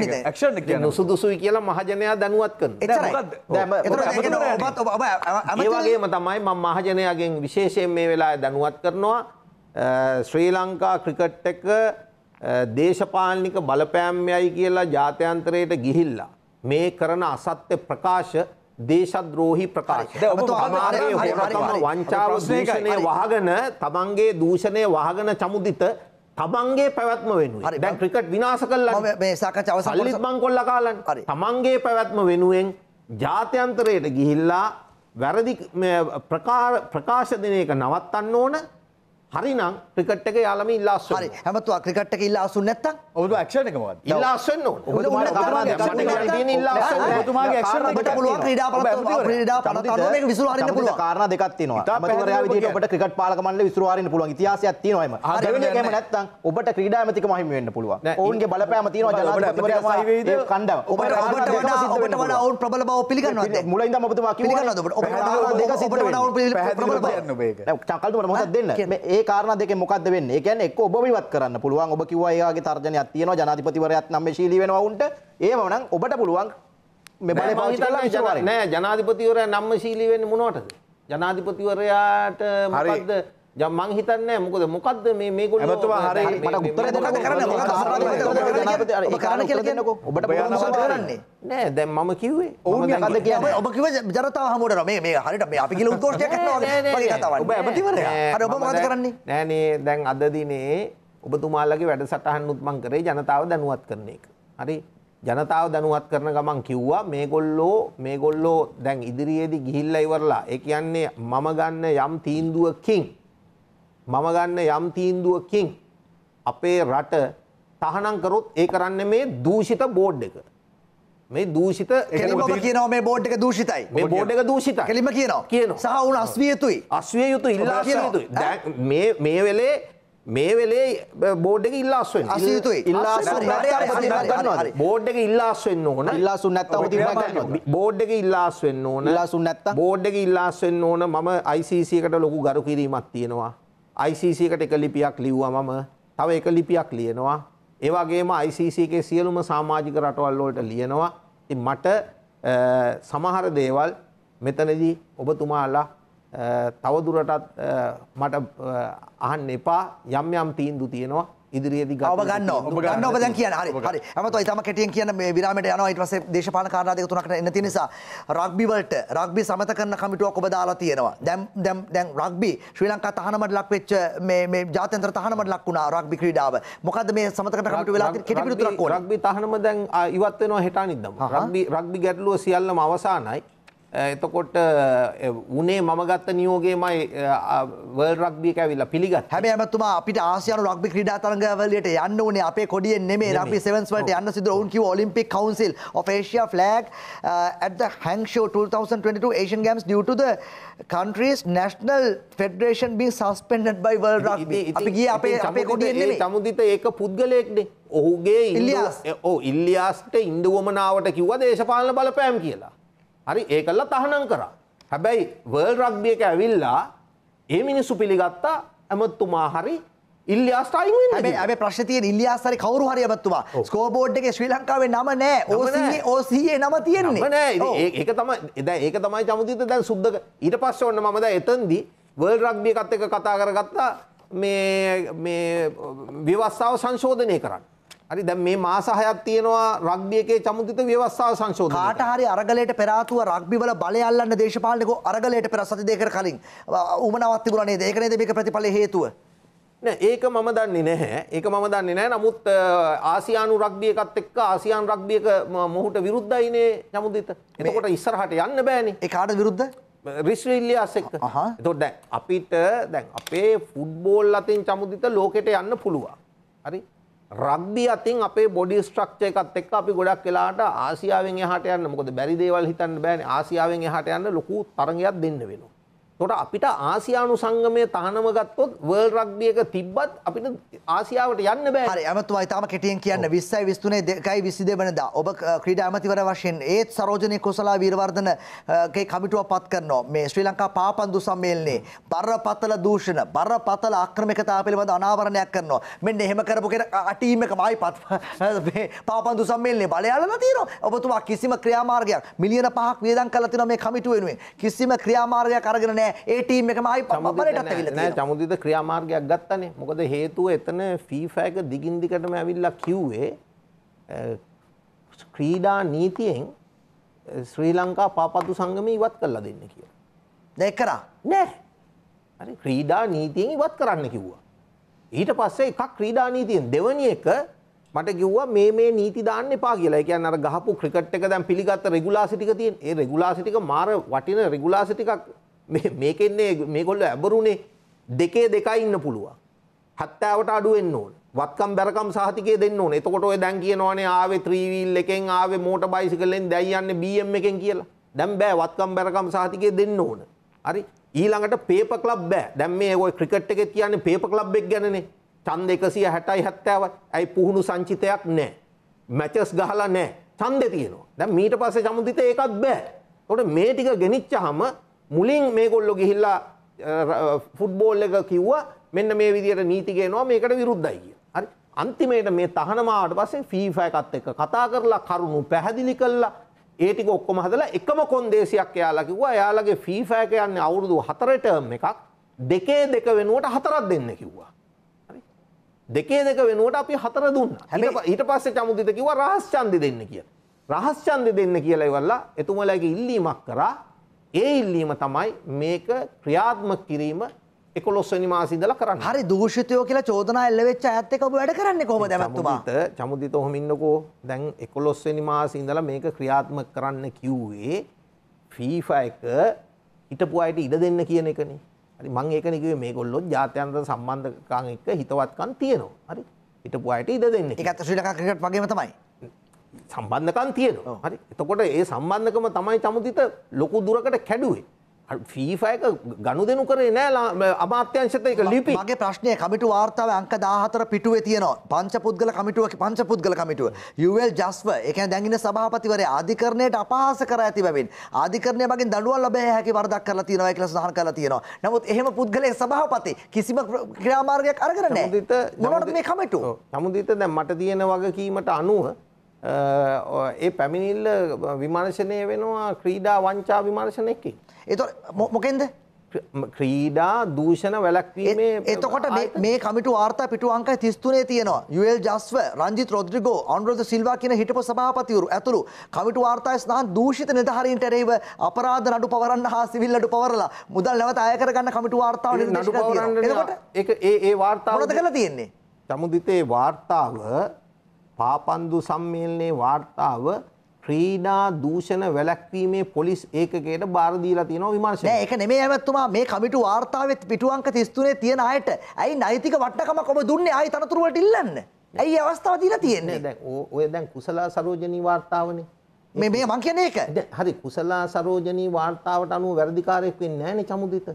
හිතන්නේ නුසුදුසුයි කියලා මහජනයා දැනුවත් කරනවා ඒ වගේම තමයි මම මහජනයාගෙන් විශේෂයෙන් මේ වෙලාවේ දැනුවත් කරනවා ශ්‍රී ලංකා ක්‍රිකට් එක දේශපාලනික බලපෑම්යයි කියලා ජාත්‍යන්තරයට ගිහිල්ලා මේ කරන අසත්‍ය ප්‍රකාශ දේශද්‍රෝහි ප්‍රකාශ වංචාව දූෂණය වහගන තමන්ගේ දූෂණය වහගන චමුදිත තමන්ගේ පැවැත්ම වෙනුව දැන් ක්‍රිකට් විනාස කල්ල සාකචව සල්ලිත් බං කොල්ල කාලන් තමන්ගේ පැවැත්ම වෙනුවෙන් ජාත්‍යන්තරයට ගිහිල්ලා වැරදි ප්‍රකාශ දෙන එක නවත්තන්න ඕන හරිනම් ක්‍රිකට් එක යාලම ඉල්ලාස් හරි හැමතුවා ක්‍රිකට් එක ඉල්ලාසු නැත්තම් ඔබතුමා ඇක්ෂන් එක මොකක්ද ඉල්ලාස් වෙන්න ඕන ඔබතුමාට ගමන තියෙන ඉල්ලාස් ඔබතුමාගේ ඇක්ෂන් එකට පුළුවන් ක්‍රීඩා පනත ක්‍රීඩා පනත අනුව මේක විසුරු හරින්න පුළුවන් කාරණා දෙකක් තියෙනවා මතුවරයා විදිහට ඔබට ක්‍රිකට් පාලක මණ්ඩලය විසුරු හරින්න පුළුවන් ඉතිහාසයක් තියෙනවා එහෙම දෙවෙනි එක එහෙම නැත්තම් ඔබට ක්‍රීඩා ඇමතිකම අහිමි වෙන්න පුළුවන් ඔවුන්ගේ බලපෑම තියෙනවා ජනාධිපතිවරයා සහ කණ්ඩායම ඔබට ඔබට වඩා ඔබට වඩා ඔවුන් ප්‍රබල බව පිළිගන්නවද මුලින්දම ඔබතුමා කිව්වා පිළිගන්නවද ඔබට ඔබට වඩා ඔවුන් ප්‍රබල බව කියන්න ඔබ ඒක කල්තුමට මොකක්ද දෙන්න මේ ඒ කාරණ දෙක මොකක්ද වෙන්න එකැන එක් ඔබවිවත් කරන්න පුළුවන් ඔබ කිව ඒගේ තර්ජනයක් තියෙන ජනාතිපතිවරයක් නම් ශීලි වෙනවුන්ට ඒමනම් ඔබට පුළුවන් නෑ ජනාධිපතිවරය නම්ම ශීලිවෙන්න මුණටද ජනාධිපතිවරයාට මරද මං හිතන්නේ මොකද මොකද්ද මේ මේගොල්ලෝ ඔබතුමා හරි මට උත්තර දෙන්න මොකද කරන්නේ මොකද අසරණ මොකද කරන්නේ කියලා කියන්නකෝ ඔබට මොකද කරන්නේ නෑ දැන් මම කිව්වේ ඔවුන් මොකද කියන්නේ ඔබ කිව්ව ජනතාව හමුවට මේ මේ හරියට මේ අපි කියලා උද්ඝෝෂණයක් කරනවා වගේ කතාවක් ඔබ ඇමතිවරයා හරි ඔබ මොකද කරන්නේ නෑ නේ දැන් අද දිනේ ඔබතුමාලගේ වැඩසටහන් උත්මන් කරේ ජනතාව දැනුවත් කරන එක හරි ජනතාව දැනුවත් කරන ගමන් කිව්වා මේගොල්ලෝ මේගොල්ලෝ දැන් ඉදිරියේදී ගිහිල්ලා ඉවරලා ඒ කියන්නේ මම ගන්න යම් තීන්දුවකින් මම ගන්න යම් තීන්දුවකින් අපේ රට තහනම් කරොත් ඒ කරන්න මේ දූෂිත බෝඩ් එක. මේ දූෂිත කියන මේ බෝඩ් එක දූෂිතයි මේ බෝඩ් එක දූෂිත කෙලිම කියනවා කියන සහ උන් අස්විය යුතුයි අස්විය යුතු ඉල්ලා යුතුයි මේ වෙලේ මේ වෙලේ බෝඩ් එක ඉල්ලාස් වෙන්න. අසීතුයි. ඉල්ලාස් වෙන්න. බෝඩ් එක ඉල්ලාස් වෙන්න ඕන. ඉල්ලාසුන් නැත්තම් උතින් ගන්නවා. බෝඩ් එක ඉල්ලාස් වෙන්න ඕන. ඉල්ලාසුන් නැත්තම් බෝඩ් එක ඉල්ලාස් වෙන්න ඕන. මම ICC එකට ලොකු ගරු කිරීමක් තියෙනවා. ICCකට එක ලිපියක් ලිව්වා මම තව එක ලිපියක් ලියනවා ඒ වගේම ICC එකේ සියලුම සමාජික රටවල් වලට ලියනවා ඉතින් මට සමහර දේවල් මෙතනදී ඔබතුමාලා තවදුරටත් මට අහන්න එපා යම් යම් තීන්දු තියෙනවා ඉදිරියේදී ඔබ ගන්න ඔබ ගන්න ඔබ දැන් කියන්නේ හරි හරි හැමතෝ ඊටම කැටියෙන් කියන මේ විරාමයට යනවා ඊට පස්සේ දේශපාලන කාරණා දෙක තුනකට එන්න තියෙන නිසා රග්බි වලට රග්බි සමත කරන කමිටුවක් ඔබ දාලා තියෙනවා දැන් දැන් දැන් රග්බි ශ්‍රී ලංකා තහනමට ලක් වෙච්ච මේ මේ ජාත්‍යන්තර තහනමට ලක් වුණා රග්බි ක්‍රීඩාව මොකද්ද මේ සමත කරන කමිටුව වෙලා තියෙන කෙටි පිළිතුරක් ඕන රග්බි තහනම දැන් ඉවත් වෙනවා හෙට අනිද්දා රග්බි රග්බි ගැටලුව සියල්ලම අවසానයි Eh, එතකොට eh, උනේ මම ගත්ත නියෝගේමයි වර්ල් රක්්බිය ඇවිල්ලා පිළිගත් හැම ඇමතුමා අපිට ආසියන රක්්ි ක්‍රඩා තරගවලට යන්න වනේ අපේ කොඩිය නෙේ රක්ි සවන්ස්වට යන්න සිද ඔවන් කිව ඔලිම්පික් කවන්සිල් ෆේෂිය ෆලක් ඇද හැංෂෝ 2022 Asian Games due to the country's national federation being suspended by world rugby අපි ගියේ අපේ අපේ කොඩියෙන් නෙමෙයි සමුදිත ඒක පුද්ගලයෙක්නේ ඔහුගේ ඉල්ලියාස් ඔව් ඉල්ලියාස්ට ඉන්දුවමනාවට කිව්වා දේශපාලන බලපෑම් කියලා හරි ඒකල්ල තහනම් කරා. හැබැයි වර්ල් රක්්බියක ඇවිල්ලා ඒ මිනිස්සු පිළිගත්තා ඇමත්තුමා හරි ඉල්ලයාස්ටයින් ප්‍රශ්තිය ඉල්ලයාස්තරි කවරු හරි ඇත්තුවා ස්කෝබෝඩ්ගේ ශ්‍රී ලංකාවේ නම නෑ ඕ ඕසියේ e, e නම තියෙන්නේ ඒක තමයි එද ඒක තමයි චමුතිත දැන් සුද්දක ඊට පස්ස ඔන්න මද එතන්දි වර්ල් රක්්බියකත් එක කතා කරගත්තා මේ විවස්සාාව සංශෝධනය කරන්න හරි දැන් මේ මාස හයක් තියෙනවා රග්බි එකේ චමුදිත ව්‍යවස්ථාව සංශෝධනය. කාට හරි අරගලයට පෙර ආතුව රග්බි වල බලය අල්ලන්න දේශපාලනකෝ අරගලයට පෙර සති දෙකකට කලින් උමනාවක් තිබුණා නේද? ඒක නේද මේක ප්‍රතිඵලයේ හේතුව? නෑ ඒක මම දන්නේ නැහැ. ඒක මම දන්නේ නැහැ. නමුත් ආසියානු රග්බි එකත් එක්ක ආසියානු රග්බි එක මොහුට විරුද්ධයිනේ චමුදිත. එතකොට ඉස්සරහට යන්න බෑනේ. ඒ කාට විරුද්ධ? රිස්විල්ලියස් එක්ක. එතකොට දැන් අපිට දැන් අපේ ෆුට්බෝල් අතින් චමුදිත ලෝකෙට යන්න පුළුවන්. හරි? රග්බි අතින් අපේ බොඩි ස්ට්‍රක්චර් එකත් එක්ක අපි ගොඩක් වෙලාට ආසියාවෙන් එහාට යන්න මොකද බැරි දේවල් හිතන්න බෑනේ ආසියාවෙන් එහාට යන්න ලොකු තරගයක් දෙන්න වෙනවා තොට අපිට ආසියානු සංගමය තහනම ගත්තොත් වර්ල් රක්්දිය එක තිබ්බත් අපිට ආසියාවට යන්න බෑ ඇමතුවා ඉතාම කෙටියෙන් කියන්න විස්සයි විස්තුනේ දෙකයි විසි දෙවනද ඔබ ක්‍රීඩ ඇමතිවර වශයෙන් ඒත් සරෝජනය කුසලා වීරවර්ධනගේ කමිටුව පත් කරනවා මේ ශ්‍රී ලංකා පාපන්දු සම්මේල්නේ බර පතල දූෂණ බර පතල අක්‍රමිකතා පිළිබඳ අනාවරණයක් කරනවා මෙන්න එහෙම කරපු කෙන අටීම එක මයි පත් පාපන්දු සම්මේල්නේ බලයාලලා තියෙනවා ඔබතුමා කිසිම ක්‍රියාමාර්ගයක් මිලියන පහක් වියදම් කරලා තියෙනවා මේ කමිටුව වෙනුවෙන් කිසිම ක්‍රියාමාර්ගයක් අරගෙන නෑ ඒ ටීම් එකම ආයි බලටත් ඇවිල්ලා නෑ චමුදිත ක්‍රියාමාර්ගයක් ගත්තනේ මොකද හේතුව එතන ෆීෆා එක දිගින් දිගටම ඇවිල්ලා කිව්වේ ක්‍රීඩා නීතියෙන් ශ්‍රී ලංකා පාපත්තු සංගම ඉවත් කරලා දෙන්න කියලා. දැන් කරා නෑ. හරි ක්‍රීඩා නීතියෙන් ඉවත් කරන්න කිව්වා. ඊට පස්සේ එකක් ක්‍රීඩා නීතියෙන් දෙවැනි එක මට කිව්වා මේ මේ නීති දාන්න එපා කියලා. ඒ කියන්නේ අර ගහපු ක්‍රිකට් එක දැන් පිළිගත්ත රෙගුලාසි ටික තියෙන. ඒ රෙගුලාසි ටික මාර වටින රෙගුලාසි ටිකක් මේකෙන්නේ මේගොල්ල ඇබරුණේ දෙකේ දෙකයි ඉන්න පුළුවන්. හත්තෑවට අඩුවෙන්න ඕන. වත්කම් බැරකම් සහතිකේ දෙන්න ඕන. එතකොට ඔය දැන් කියනවනේ ආවේ 3 wheel එකෙන් ආවේ motor bicycle-ෙන් දැන් යන්නේ BM එකෙන් කියලා. දැන් බෑ වත්කම් බැරකම් සහතිකේ දෙන්න ඕන. හරි. ඊළඟට paper club බෑ. දැන් මේ ඔය cricket එකේ කියන්නේ paper club එක ගැනනේ. ඡන්ද 160යි 70යි. අයි පුහුණු සංචිතයක් නැහැ. මැචස් ගහලා නැහැ. ඡන්දේ තියෙනවා. දැන් මීට පස්සේ සමුදිත ඒකත් බෑ. එතකොට මේ ටික ගෙනිච්චාම මුලින් මේගොල්ලො ගිහිල්ලා ෆුඩ්බෝල් එක කිව්වා මෙන්න මේ විදියට නීතිගේනවා මේකට විරුද්ධයි කිය හරි අන්තිමේට මේ තහනමාට පස්සේ ෆීෆයකත් එක කතා කරලා කරුණු පැහැදිලි කල්ලා ඒටික ඔක්කොම හදලා එකම කොන්දේසියක් එයාලා කිව්වා එයාලගේ ෆීෆෑක යන්නේ අවුරුදු හතරටම එකක් දෙකේ දෙක වෙනුවට හතරක් දෙන්න කිව්වා. දෙකේ දෙක වෙනුවට අපි හතර දුන්න හැම ඊට පස්සේ චමුදිත කිව්වා රහස්චන්දි දෙන්න කිය. රහස්චන්දි දෙන්න කියලා ඉවරලා එතුමලගේ ඉල්ලීමක් කරා ඒ ඉල්ලීම තමයි මේක ක්‍රියාත්මක කිරීම 11 වෙනි මාසේ ඉඳලා කරන්නේ. හරි දූෂිතයෝ කියලා චෝදනා එල්ල වෙච්ච අයත් එක්ක ඔබ වැඩ කරන්නේ කොහොමද ඇමතුමා? චමුදිත චමුදිත ඔහොම ඉන්නකෝ. දැන් 11 වෙනි මාසේ ඉඳලා මේක ක්‍රියාත්මක කරන්න කිව්වේ FIFA එක හිටපු අයට ඉඩ දෙන්න කියන එකනේ. හරි මං ඒකනේ කිව්වේ මේගොල්ලොත් ජාත්‍යන්තර සම්බන්ධකම් එක්ක හිතවත්කම් තියෙනවා. හරි. හිටපු අයට ඉඩ දෙන්න. ඒකත් ශ්‍රී ලංකා ක්‍රිකට් වගේම තමයි. සම්බන්ධකන් තියෙන හරි එතකොට ඒ සම්බන්ධකම තමයි චමුතිත ලොකු දුරකට කැඩුවේ ෆීෆයක ගණු දෙනු කරේ නෑ අමාත්‍යංශතයක ලිපි ගේ ප්‍රශ්නය කමිටු වාර්තාව අංක දාහතර පිටුවේ තියෙනවා පංච පුද්ගල කමිටුව පංච පුද්ගල කමිටුව යුවල් ජස්ව එක දැගෙන සභහපතිවරේ අධිකරණයට අපහස කර ඇති බැවින් ආධිකරණය මගින් දඩුවල් ලබෑ හැකි වරදක් කර තියෙනවා කියල සහන් කල තියෙනවා නමුත් එහෙම පුද්ගලය සභහපති කිසිම ක්‍රාමාර්ගයක් අරගරන මේ කමිටු නමුදිත දැ මට තියෙන වගකීමට අනුව ඒ පැමිණිල්ල විමර්ශනය වෙනවා ක්‍රීඩා වංචා විමර්ශනයකින්. එතොට මොකෙන්ද ක්‍රීඩා දූෂණ වැලක්වීමේ එතකොට මේ කමිට වාර්ත පිටු අංකයි තිස්තුනේ තියෙනවා යුවල් ජස්ව රංජිත් රොද්‍රිගෝ අන්රෝධ සිල්වා කියන හිටපු සභාපතිවරු ඇතුළු කමිට වාර්තා ස්නාන් දූෂිත නිධාරීන්ට එරෙහිව අපරාධ නඩු පවරන්න හා සිවිල් නඩු පවරලා මුදල් නැවත අය කරගන්න කමිට වාර්තාව නිර්දේශ කරලා තියෙනවා එතකොට ඒ ඒ වාර්තාව මොකද කරලා තියෙන්නේ සමුදිතේ වාර්තාව පාපන්දු සම්මේලනයේ වාර්තාව ක්‍රීඩා දූෂණ වැළැක්වීමේ පොලිස් ඒකකයට බාර දීලා තියෙනවා විමර්ශනය. නෑ ඒක නෙමෙයි ඇමතුමා මේ කමිටු වාර්තාවෙත් පිටු අංක 33 තියෙන අයට ඇයි නෛතික වටනකමක් ඔබ දුන්නේ ආයි තනතුරු වලට ඉල්ලන්න? ඇයි අවස්ථාව දීලා තියෙන්නේ? දැන් ඔය දැන් කුසල සරෝජනී වාර්තාවනේ. මේ මේ මං කියන්නේ ඒක. හරි කුසල සරෝජනී වාර්තාවට අනුව වැඩිකාරයක් වෙන්නේ නැහැ නේ චමුදිත.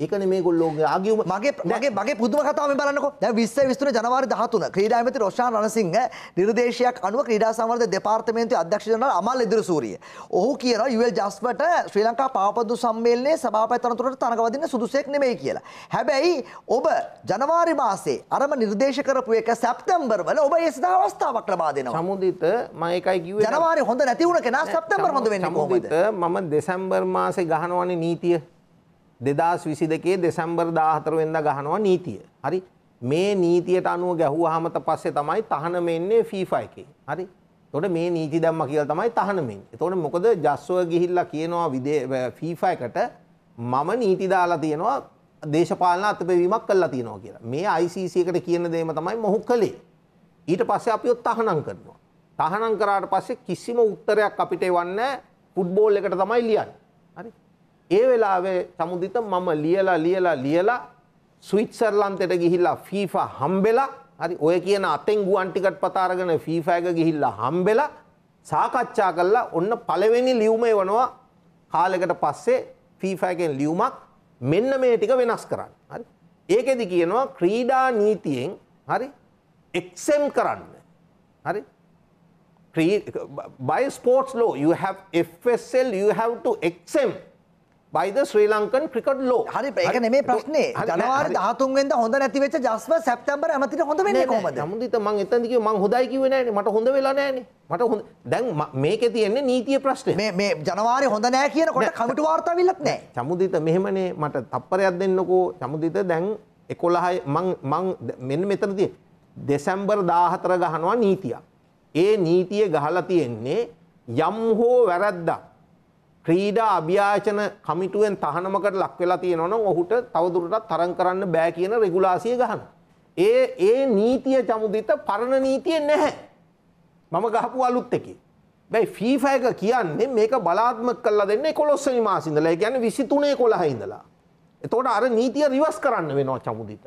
ඒකනේ මේගොල්ලෝගේ ආගියුම මගේ මගේ මගේ පුදුම කතාව මේ බලන්නකෝ දැන් 20 23 ජනවාරි 13 ක්‍රීඩා ඇමති රොෂාන් රණසිංහ නිර්දේශයක් අනුව ක්‍රීඩා සංවර්ධන දෙපාර්තමේන්තුවේ අධ්‍යක්ෂ ජනරල් අමල් ඉදිරිසූරිය ඔහු කියනවා යුවල් ජස්වට ශ්‍රී ලංකා පාපද්දු සම්මේලනයේ සභාපති තනතුරට තනක වදින්න සුදුසෙක් නෙමෙයි කියලා. හැබැයි ඔබ ජනවාරි මාසේ අරම නිර්දේශ කරපු එක සැප්තැම්බර් වල ඔබ ඒ සඳහා අවස්ථාවක් ලබා දෙනවා. සමුදිත මම ඒකයි කිව්වේ ජනවාරි හොඳ නැති වුණ කෙනා සැප්තැම්බර් හොඳ වෙන්නේ කොහොමද? සමුදිත මම දෙසැම්බර් මාසේ ගහනවනේ නීතිය. දෙදස් විසි දෙකේ දෙසැම්බර් දාහතරවෙද ගහනවා නීතිය. හරි මේ නීතියට අනුව ගැහුව හමත පස්සේ තමයි තහනම එන්නේ ෆීෆයිකේ. හරි තොට මේ නීති දැම්ම කියල තමයි තහනමින්. එතොට මොකද ජස්ව ගිහිල්ලා කියනවා විදේ ෆීෆයිකට මම නීති දාලා තියෙනවා දේශපාලන අතපැවීමක් කල්ලා තියෙනවා කියලා. මේ ICCකට කියන දේම තමයි මොහු කළේ. ඊට පස්සේ අපිත් තහනම් කරනවා. තහනම් කරාට පස්සේ කිසිම උත්තරයක් අපිට එවන්නේ ෆුට්බෝල් එකට තමයි ලියන්නේ. ඒ වෙලාවේ සමුදිත මම ලියලා ලියලා ලියලා ස්විට්සර්ලන්තයට ගිහිල්ලා ෆීෆා හම්බෙලා හරි ඔය කියන අතෙන් ගුවන් ටිකට් පතාරගෙන ෆීෆා එක ගිහිල්ලා හම්බෙලා සාකච්ඡා කරලා ඔන්න පළවෙනි ලියුම එවනවා කාලෙකට පස්සේ ෆීෆා එකෙන් ලියුමක් මෙන්න මේ ටික වෙනස් කරන්න. හරි. ඒකෙදි කියනවා ක්‍රීඩා නීතියෙන් හරි එක්සෙම් කරන්න. හරි. by sports law you have FSL you have to exempt by the Sri Lankan cricket law. හරි ඒක නෙමේ ප්‍රශ්නේ. ජනවාරි 13 වෙනිදා හොඳ නැති වෙච්ච ජස්ව සැප්තැම්බර් ඇමතිට හොඳ වෙන්නේ කොහමද? නමුත් මං එතනදි කිව්වා මං හොඳයි කිව්වේ නෑනේ. මට හොඳ වෙලා නෑනේ. මට හොඳ දැන් මේකේ තියෙන්නේ නීතිය ප්‍රශ්නේ. මේ මේ ජනවාරි හොඳ නෑ කියනකොට කමිටු වාර්තාවිල්ලත් නෑ. සමුදිත මෙහෙමනේ මට තප්පරයක් දෙන්නකෝ. සමුදිත දැන් 11 මං මං මෙන්න මෙතනදී දෙසැම්බර් 14 ගහනවා නීතියක්. ඒ නීතිය ගහලා තියෙන්නේ යම් හෝ වැරද්දක් ක්‍රීඩා අභ්‍යාචන කමිටුවෙන් තහනමකට ලක් වෙලා තියෙනවනම් ඔහුට තවදුරටත් තරම් කරන්න බෑ කියන රෙගුලාසිය ගහන. ඒ ඒ නීතිය චමුදිත පරණ නීතිය නැහැ. මම ගහපු අලුත් එකේ. බැයි FIFA එක කියන්නේ මේක බලාත්මක කරලා දෙන්නේ 11 වෙනි මාසෙ ඉඳලා. ඒ කියන්නේ 23 11 ඉඳලා. එතකොට අර නීතිය රිවර්ස් කරන්න වෙනවා චමුදිත.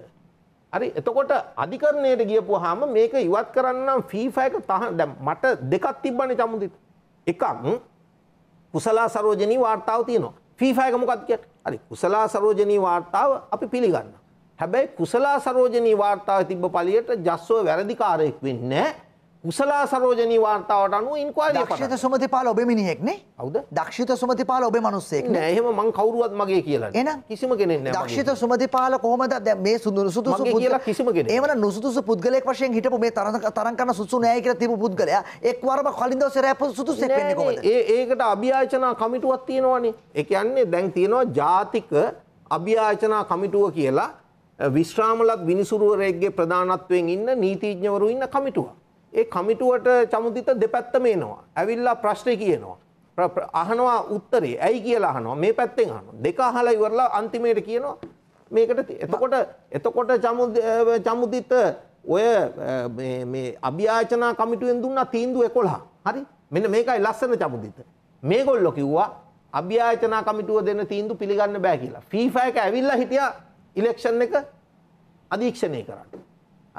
හරි එතකොට අධිකරණයට ගියපුවාම මේක ඉවත් කරන්න නම් FIFA එක තහ දැන් මට දෙකක් තිබ්බනේ චමුදිත. එකක් කුසලා සරෝජනී වාර්තාව තියෙනවා. ෆීෆා එක මොකක්ද කියන්නේ? හරි කුසලා සරෝජනී වාර්තාව අපි පිළිගන්නවා. හැබැයි කුසලා සරෝජනී වාර්තාවේ තිබ්බ පළියට ජස්සෝ වැරදිකාරයෙක් වෙන්නේ නැහැ. කුසලා සරෝජනී වාර්තාවට අනුව ඉන්කවාරය පක්ෂිත සුමති පාල ඔබ මිනිහෙක්නේ අවුද දක්ෂිත සුමති පාල ඔබ මනුස්සෙක් නෑහෙම මං කවරුවත් මගේ කියලා එන කිසිම කෙනෙක් දක්ෂිත සුමති පාල කොහොමද මේ සුදුරු සුදුසු කියලා කිසිම කෙනෙක් එවන නුසුදුසු පුද්ගලයෙක් වශයෙන් හිටපු මේ තරඟ තරඟ කරන සුසු නෑ කියලා තිබු පුද්ගලයා එක්වරම කලින් දවසේ රැපු සුදුසෙක් වෙන්නේ කොහොමද ඒ ඒකට අභියාචනා කමිටුවක් තියෙනවනේ ඒ කියන්නේ දැන් තියෙනවා ජාතික අභියාචනා කමිටුව කියලා විශ්‍රාමලත් විනිසුරුවරයෙක්ගේ ප්‍රධානත්වයෙන් ඉන්න නීතිඥවරු ඉන්න කමිටුවක් ඒ කමිටුවට චමුදිත දෙපැත්තම එනවා. ඇවිල්ලා ප්‍රශ්න කියනවා. අහනවා උත්තරේ ඇයි කියලා අහනවා මේ පැත්තෙන් අහනවා. දෙක අහලා ඉවරලා අන්තිමේට කියනවා මේකට එතකොට එතකොට චමුදිත ඔය මේ අභ්‍යාචනා කමිටුවෙන් දුන්නා තීන්දුව 11. හරි? මෙන්න මේකයි ලස්සන චමුදිත. මේගොල්ලෝ කිව්වා අභ්‍යාචනා කමිටුව දෙන තීන්දුව පිළිගන්න බෑ කියලා. FIFA එක ඇවිල්ලා හිටියා ඉලෙක්ෂන් එක අධීක්ෂණය කරන්න.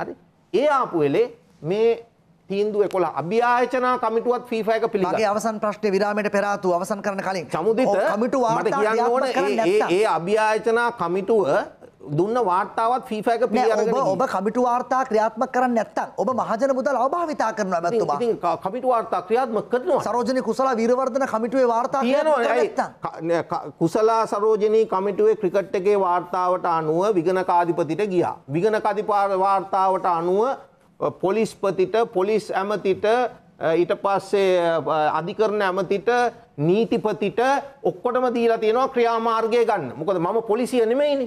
හරි? ඒ ආපු වෙලේ මේ තීන්දුව එකොළ අභ්‍යාචනා කමිටුවත් ෆීෆයක පිළිගේ අවසන් ප්‍රශ්න විරාමයට පෙරාතු අවසන් කරන කලින් සමුදිත කමිටුව කියන්න ඕන ඒ අභ්‍යාචනා කමිටුව දුන්න වාර්තාවත් ෆීෆයක පිළිගන්න ඔබ කමිටු වාර්තා ක්‍රියාත්මක කරන්න නැත්තම් ඔබ මහජන මුදල් අවභාවිතා කරනවා මැතිතුමා. ඉතින් කමිටු වාර්තා ක්‍රියාත්මක කරනවා. සරෝජනී කුසලා වීරවර්ධන කමිටුවේ වාර්තා කියනවා. කුසලා සරෝජනී කමිටුවේ ක්‍රිකට් එකේ වාර්තාවට අනුව විගණකාධිපතිට ගියා. විගණකාධිපති වාර්තාවට අනුව පොලිස්පතිට පොලිස් ඇමතිට ඊට පස්සේ අධිකරණ ඇමතිට නීතිපතිට ඔක්කොටම දීලා තියෙනවා ක්‍රියාමාර්ගය ගන්න. මොකද මම පොලිසිය නෙමෙයිනේ.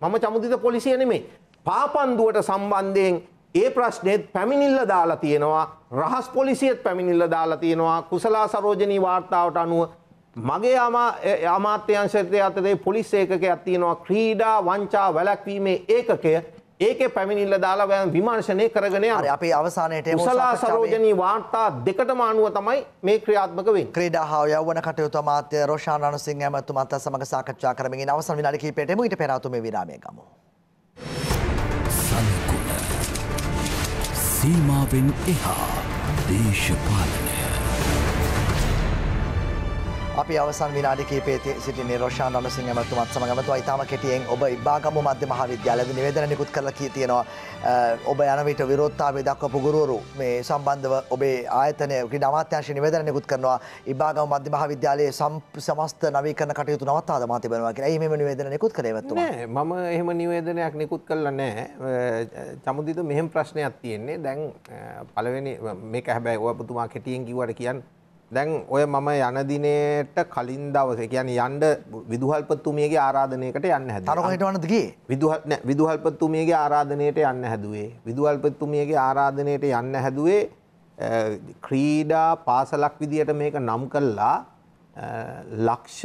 මම චමුදිත පොලිසිය නෙමෙයි. පාපන්දුවට සම්බන්ධයෙන් ඒ ප්‍රශ්නේත් පැමිණිල්ල දාලා තියෙනවා. රහස් පොලිසියත් පැමිණිල්ල දාලා තියෙනවා. කුසලා සරෝජනී වාර්තාවට අනුව මගේ අමාත්‍යංශය අතරේ පොලිස් ඒකකයක් තියෙනවා. ක්‍රීඩා වංචා වැළැක්වීමේ ඒකකය ඒකේ පැමිණිල්ල දාලා බෑන් විමර්ශනය කරගෙන යනවා. හරි අපි අවසානයේට යමු. උසලා සරෝජනී වාර්තා දෙකටම අනුව තමයි මේ ක්‍රියාත්මක වෙන්නේ. ක්‍රීඩා හා යෞවන කටයුතු අමාත්‍ය රොෂාන් අනුසිංහ මහත්මයා සමග සාකච්ඡා කරමින් අවසන් විනාඩි කිහිපයට එමු ඊට පෙර අතුමේ විරාමයේ ගමු. සීමාවෙන් එහා දේශපාලනය අපි අවසන් විනාඩි කීපයේ සිටින්නේ රොෂාන් රණසිංහ මැතිතුමත් සමග මතුවා ඉතාම කෙටියෙන් ඔබ ඉබ්බාගමු මධ්‍ය මහාවිද්‍යාලයේදී නිවේදන නිකුත් කරලා කී තියෙනවා ඔබ යන විට විරෝධතාවය දක්වපු ගුරුවරු මේ සම්බන්ධව ඔබේ ආයතනය ක්‍රීඩා අමාත්‍යාංශය නිවේදන නිකුත් කරනවා ඉබ්බාගමු මධ්‍ය මහාවිද්‍යාලයේ සමස්ත නවීකරණ කටයුතු නවත්වාද මා තිබෙනවා කියලා. එයි මෙම නිවේදන නිකුත් කළේ මැතිතුමා. නෑ මම එහෙම නිවේදනයක් නිකුත් කළා නෑ. චමුදිත මෙහෙම ප්‍රශ්නයක් තියෙන්නේ. දැන් පළවෙනි මේක හැබැයි ඔබතුමා කෙටියෙන් කිව්වට කියන්න දැන් ඔය මම යන දිනේට කලින් දවසේ කියන්නේ යන්න විදුහල්පතිතුමියගේ ආරාධනයකට යන්න හැදුවා. තරහ හිටවන්නද ගියේ? විදුහල් නෑ විදුහල්පතිතුමියගේ ආරාධනයට යන්න හැදුවේ. විදුහල්පතිතුමියගේ ආරාධනයට යන්න හැදුවේ ක්‍රීඩා පාසලක් විදියට මේක නම් කළා ලක්ෂ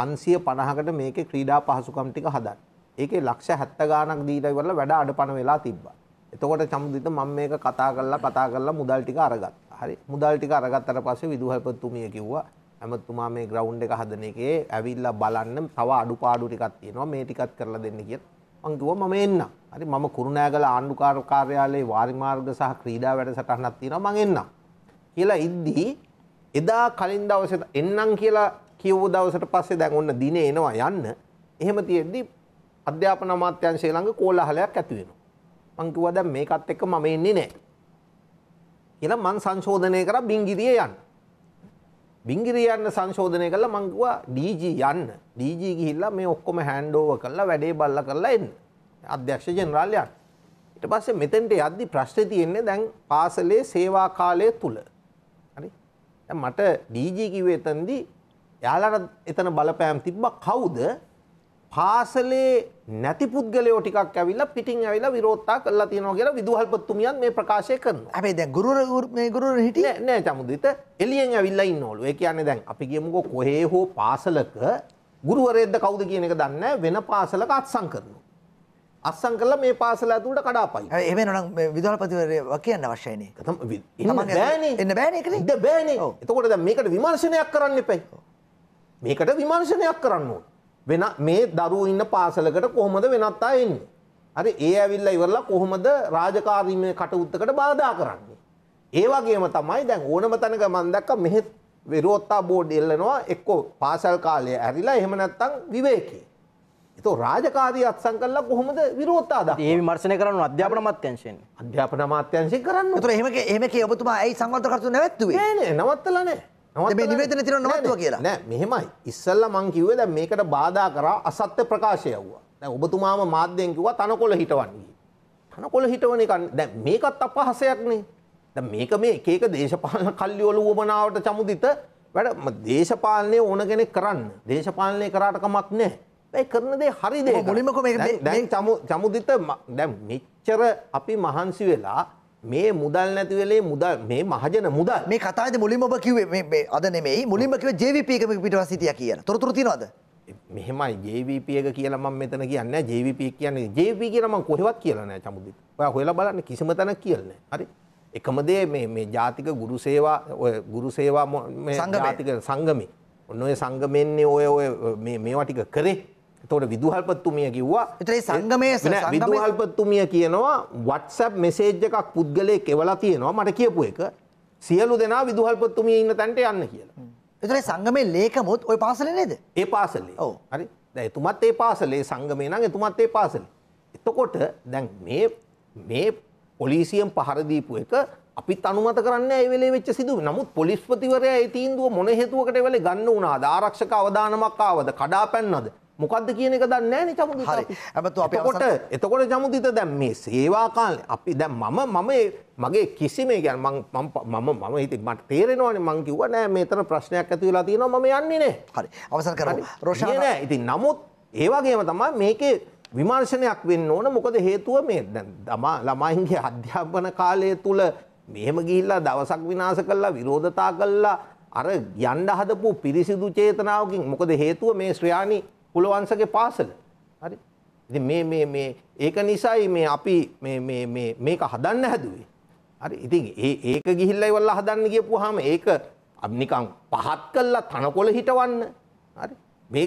550කට මේකේ ක්‍රීඩා පහසුකම් ටික හදන්න. ඒකේ ලක්ෂ 70 ගාණක් දීලා ඉවරලා වැඩ අඩපණ වෙලා තිබ්බා. එතකොට සම්මුදිත මම මේක කතා කරලා කතා කරලා මුදල් ටික අරගත්තා. හරි මුදල් ටික අරගත්තට පස්සේ විදුහල්පතිතුමිය කිව්වා ඇමතුමා මේ ග්‍රවුන්ඩ් එක හදන එකේ ඇවිල්ලා බලන්න තව අඩුපාඩු ටිකක් තියෙනවා මේ ටිකත් කරලා දෙන්න කියලා. මං කිව්වා මම එන්නම්. හරි මම කුරුණෑගල ආණ්ඩුකාර කාර්යාලයේ වාරි මාර්ග සහ ක්‍රීඩා වැඩසටහනක් තියෙනවා මං එන්නම්. කියලා ඉද්දී එදා කලින් දවසේ එන්නම් කියලා කිව්ව දවසට පස්සේ දැන් ඔන්න දිනේ එනවා යන්න. එහෙම තියෙද්දි අධ්‍යාපන අමාත්‍යංශය ළඟ කෝලාහලයක් ඇති වෙනවා. මං කිව්වා දැන් මේකත් එක්ක මම එන්නේ නැහැ. කියලා මං සංශෝධනය කරා බිංගිරිය යන්න. බිංගිරිය යන්න සංශෝධනය කළා මං කිව්වා DG යන්න. DG ගිහිල්ලා මේ ඔක්කොම හෑන්ඩ් ඕවර් කරලා වැඩේ බල්ලා කරලා එන්න. අධ්‍යක්ෂ ජෙනරාල් යන්න. ඊට පස්සේ මෙතෙන්ට යද්දි ප්‍රශ්නේ තියෙන්නේ දැන් පාසලේ සේවා කාලය තුල. හරි. දැන් මට DG කිව්වේ එතනදී යාලට එතන බලපෑම් තිබ්බා කවුද? පාසලේ නැති පුද්ගලයෝ ටිකක් ඇවිල්ලා පිටින් ඇවිල්ලා විරෝධතා කරලා තියෙනවා කියලා විදුහල්පතිතුමියන් මේ ප්‍රකාශය කරනවා. හැබැයි දැන් ගුරුවරු මේ ගුරුවරු හිටියේ නෑ චමුදිත එළියෙන් ඇවිල්ලා ඉන්නවලු. ඒ කියන්නේ දැන් අපි කියමුකෝ කොහේ හෝ පාසලක ගුරුවරයෙක්ද කවුද කියන එක දන්නේ වෙන පාසලක අත්සන් කරනවා. අත්සන් කරලා මේ පාසල ඇතුළට කඩාපයි. එහෙම නනම් විදුහල්පතිවරයා කියන්න අවශ්‍යයි නේ. එන්න බෑනේ. එන්න බෑනේ ඒකනේ. ඉන්න බෑනේ. එතකොට දැන් මේකට විමර්ශනයක් කරන්න එපයි. මේකට විමර්ශනයක් කරන්න ඕනේ. වෙන මේ දරුවෝ ඉන්න පාසලකට කොහොමද වෙනත් අය එන්නේ? හරි ඒ ඇවිල්ලා ඉවරලා කොහොමද රාජකාරීමේ කටයුත්තකට බාධා කරන්නේ? ඒ වගේම තමයි දැන් ඕනම තැනක මම දැක්කා මෙහෙත් විරෝධතා බෝඩ් එල්ලනවා එක්කෝ පාසල් කාලය ඇරිලා එහෙම නැත්නම් විවේකී. ඒතෝ රාජකාරී අත්සන් කළා කොහොමද විරෝධතා දක්වන්නේ? ඒ විමර්ශනය කරන්න අධ්‍යාපන අමාත්‍යාංශයෙන්. අධ්‍යාපන අමාත්‍යාංශයෙන් කරන්න. ඒතර එහෙම එහෙම කිය ඔබතුමා ඇයි සංවර්ධන කටයුතු නැවැත්තුවේ? නෑ නෑ නවත්තලා නෑ. මේ නිවේදන තිරන්න නවත්ව කියලා නෑ මෙහෙමයි ඉස්සල්ල මං කිව්වේ දැන් මේකට බාධා කරා අසත්‍ය ප්‍රකාශය වුණා. දැන් ඔබතුමාම මාධ්‍යයෙන් කිව්වා තනකොළ හිටවන්නේ. තනකොළ හිටවන එක දැන් මේකත් අපහසයක්නේ. දැන් මේක මේ එක එක දේශපාලන කල්ලි වල වමනාවට චමුදිත වැඩ දේශපාලනය ඕන කෙනෙක් කරන්න දේශපාලනය කරාට කමක් නෑ. ඒ කරන දේ හරි දේ මුලින්ම කොහේ දැන් චමු චමුදිත දැන් මෙච්චර අපි මහන්සි වෙලා මේ මුදල් නැති වෙලේ මුදල් මේ මහජන මුදල් මේ කතාවේ මුලින්ම ඔබ කිව්වේ මේ අද නෙමෙයි මුලින්ම කිව්වේ JVP එකක පිටවස් හිටියා කියන. තොරතුරු තියනවද? මෙහෙමයි ජීවිප එක කියලා මම මෙතන කියන්නේ ජීවිප කියන්නේ ජීවිප කියලා මම කොහෙවත් කියලා නෑ චමුදි. ඔයා හොයලා බලන්න කිසිම තැනක් කියලා නෑ. හරි. එකම දේ මේ මේ ජාතික ගුරු සේවා ඔය ගුරු සේවා මේ ජාතික සංගමේ. ඔන්න ඔය සංගමෙන්නේ ඔය ඔය මේ මේවා ටික කරේ. තොට විදුහල්පත්තුමිය කිව්වා සංගමය විදුහල්පත්තුමිය කියනවා වටසැප් මෙසේජ් එකක් පුද්ගලය කෙවලා තියෙනවා මට කියපු එක සියලු දෙනා විදුහල්පත්තුමිය ඉන්න තැන්ට යන්න කියලා. එතරේ සංගමය ලේකමුත් ඔය පාසල නේද ඒ පාසල්ලේ ඕ හරි එතුමත් ඒ පාසලේ සංගමය නං එතුමත් ඒ පාසල. එතකොට දැන් මේ පොලිසියම් පහරදීපු එක අපි අනුමත කරන්න ඇවෙලේ වෙච්ච සිදු නමුත් පොලිස්පතිවරය ඇතින්දුව මොන හේතුවකට වෙල ගන්න වුණා ආරක්ෂක අවධානමක් ආවද කඩා පැන්නද මොකක්ද කියන එක දන්නේ නැහැ නේ චමුදිත. හරි. හැබැයි අපි එතකොට එතකොට චමුදිත දැන් මේ සේවා කාලේ අපි දැන් මම මම මගේ කිසිම කියන්නේ මම මම මම මම ඉතින් මට තේරෙනවානේ මං කිව්වා නෑ මේතර ප්‍රශ්නයක් ඇති වෙලා තියෙනවා මම යන්නේ නෑ. හරි. අවසන් කරමු. රොෂාන නෑ. ඉතින් නමුත් ඒ වගේම තමයි මේකේ විමර්ශනයක් වෙන්න ඕන මොකද හේතුව මේ දැන් ළමයින්ගේ අධ්‍යාපන කාලය තුල මෙහෙම ගිහිල්ලා දවසක් විනාශ කළා විරෝධතා කළා අර යන්න හදපු පිරිසිදු චේතනාවකින් මොකද හේතුව මේ ශ්‍රයාණී කුලවංශගේ පාසල. හරි. ඉතින් මේ මේ මේ ඒක නිසායි මේ අපි මේ මේ මේ මේක හදන්න හැදුවේ. හරි. ඉතින් ඒ ඒක ගිහිල්ලා ඉවල්ලා හදන්න ගියපුවාම ඒක නිකන් පහත් කළා තනකොළ හිටවන්න. හරි. මේ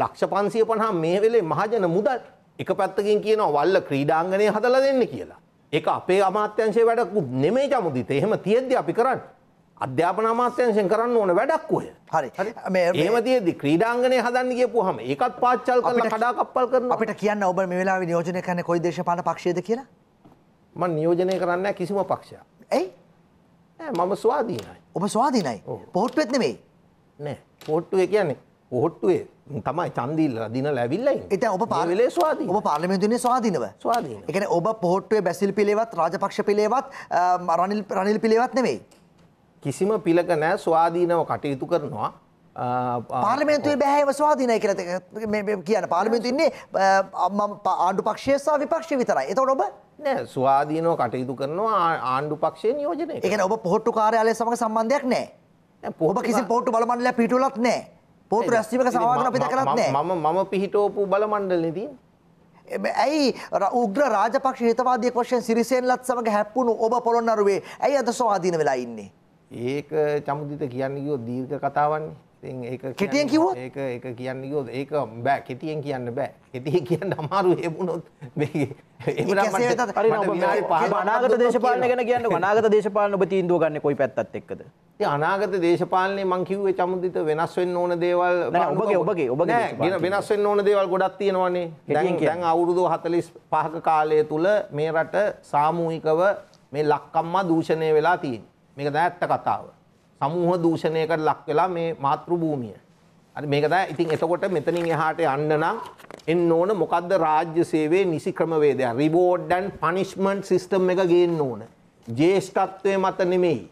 ලක්ෂ 550 මේ වෙලේ මහජන මුදල් එක පැත්තකින් කියනවා වල්ල ක්‍රීඩාංගණය හදලා දෙන්න කියලා. ඒක අපේ අමාත්‍යංශයේ වැඩකුත් නෙමෙයි ජමුදිත. එහෙම තියෙද්දි අපි කරන්නේ අධ්‍යාපන අමාත්‍යංශයෙන් කරන්න ඕන වැඩක් ඔය. හරි. එහෙම තියෙද්දි ක්‍රීඩාංගණය හදන්න ගියපුවාම ඒකත් පාච්චල් කරලා කඩාකප්පල් කරනවා. අපිට කියන්න ඔබ මේ වෙලාවේ නියෝජනය කරන්නේ කොයි දේශපාලන පක්ෂයේද කියලා? මම නියෝජනය කරන්නේ නැහැ කිසිම පක්ෂයක්. ඇයි? මම ස්වාධීනයි. ඔබ ස්වාධීනයි. පොහොට්ටුවෙත් නෙමෙයි. නෑ. පොහොට්ටුවේ කියන්නේ පොහොට්ටුවේ තමයි චන්දීල්ලා දින ලැබිල්ලයි. ඉතින් ඔබ පාර්ලිමේ ස්වාධීන. ඔබ පාර්ලිමේන්තුවේ ස්වාධීනව. ස්වාධීන. ඒ කියන්නේ ඔබ පොහොට්ටුවේ බැසිල් පිලේවත් රාජපක්ෂ පිලේවත් රනිල් රනිල් පිලේවත් නෙමෙයි. කිසිම පිළක නෑ ස්වාධීනව කටයුතු කරනවා පාර්මේන්තුවේ බැහැව ස්වාධීනය කර කියන පාර්මේතුන්නේ ආණ්ඩු පක්ෂය සහ විපක්ෂ විතරයි එතවට ඔබ නෑ ස්වාධීනව කටයුතු කරනවා ආණ්ඩු පක්ෂය නියෝජනය එක ඔබ පොහොට්ටු කාරයාලය සමඟ සම්බන්ධයක් නෑ පොහම කිසි පොට්ටු බලමන්ල පිටුලක් නෑ පොට රැස්ීමක සවාගන පිත කරත් ම මම පිහිටෝපු බලමණ්ඩලදී ඇයි උග්‍ර රාජපක්ෂ හිතවාදයක් වශයෙන් සිරිසෙන්ලත් සමඟ හැප්පුණු ඔබ පොළොන්නරුවේ ඇයි අද ස්වාධීන වෙලා ඉන්නේ ඒක චමුදිත කියන්නේ කිව්වොත් දීර්ඝ කතාවන්නේ. ඉතින් ඒක කෙටියෙන් කිව්වොත් ඒක ඒක කියන්නේ කිව්වොත් ඒක බෑ කෙටියෙන් කියන්න බෑ. කෙටියෙන් කියන්න අමාරු හේබුණොත් මේ එහෙමනම් මට අනාගත දේශපාලන ගැන කියන්නකෝ. අනාගත දේශපාලන ඔබ තීන්දුව ගන්න කොයි පැත්තත් එක්කද? ඉතින් අනාගත දේශපාලනේ මං කිව්වේ චමුදිත වෙනස් වෙන්න ඕන දේවල් ඔබගේ ඔබගේ ඔබගේ වෙනස් වෙන්න ඕන දේවල් ගොඩක් තියෙනවානේ. දැන් දැන් අවුරුදු 45ක කාලය තුල මේ රට සාමූහිකව මේ ලක්කම්මා දූෂණය වෙලා තියෙනවා. මේක තමයි ඇත්ත කතාව. සමූහ දූෂණයකට ලක් වෙලා මේ මාතෘ භූමිය. හරි මේක තමයි ඉතින් එතකොට මෙතනින් එහාට යන්න නම් එන්න ඕන මොකද්ද රාජ්‍ය සේවයේ නිසි ක්‍රමවේදය. රිවෝඩ් ඇන් පනිෂ්මන්ට් සිස්ටම් එක ගේන්න ඕන. ජේෂ්ඨත්වයේ මත නෙමෙයි.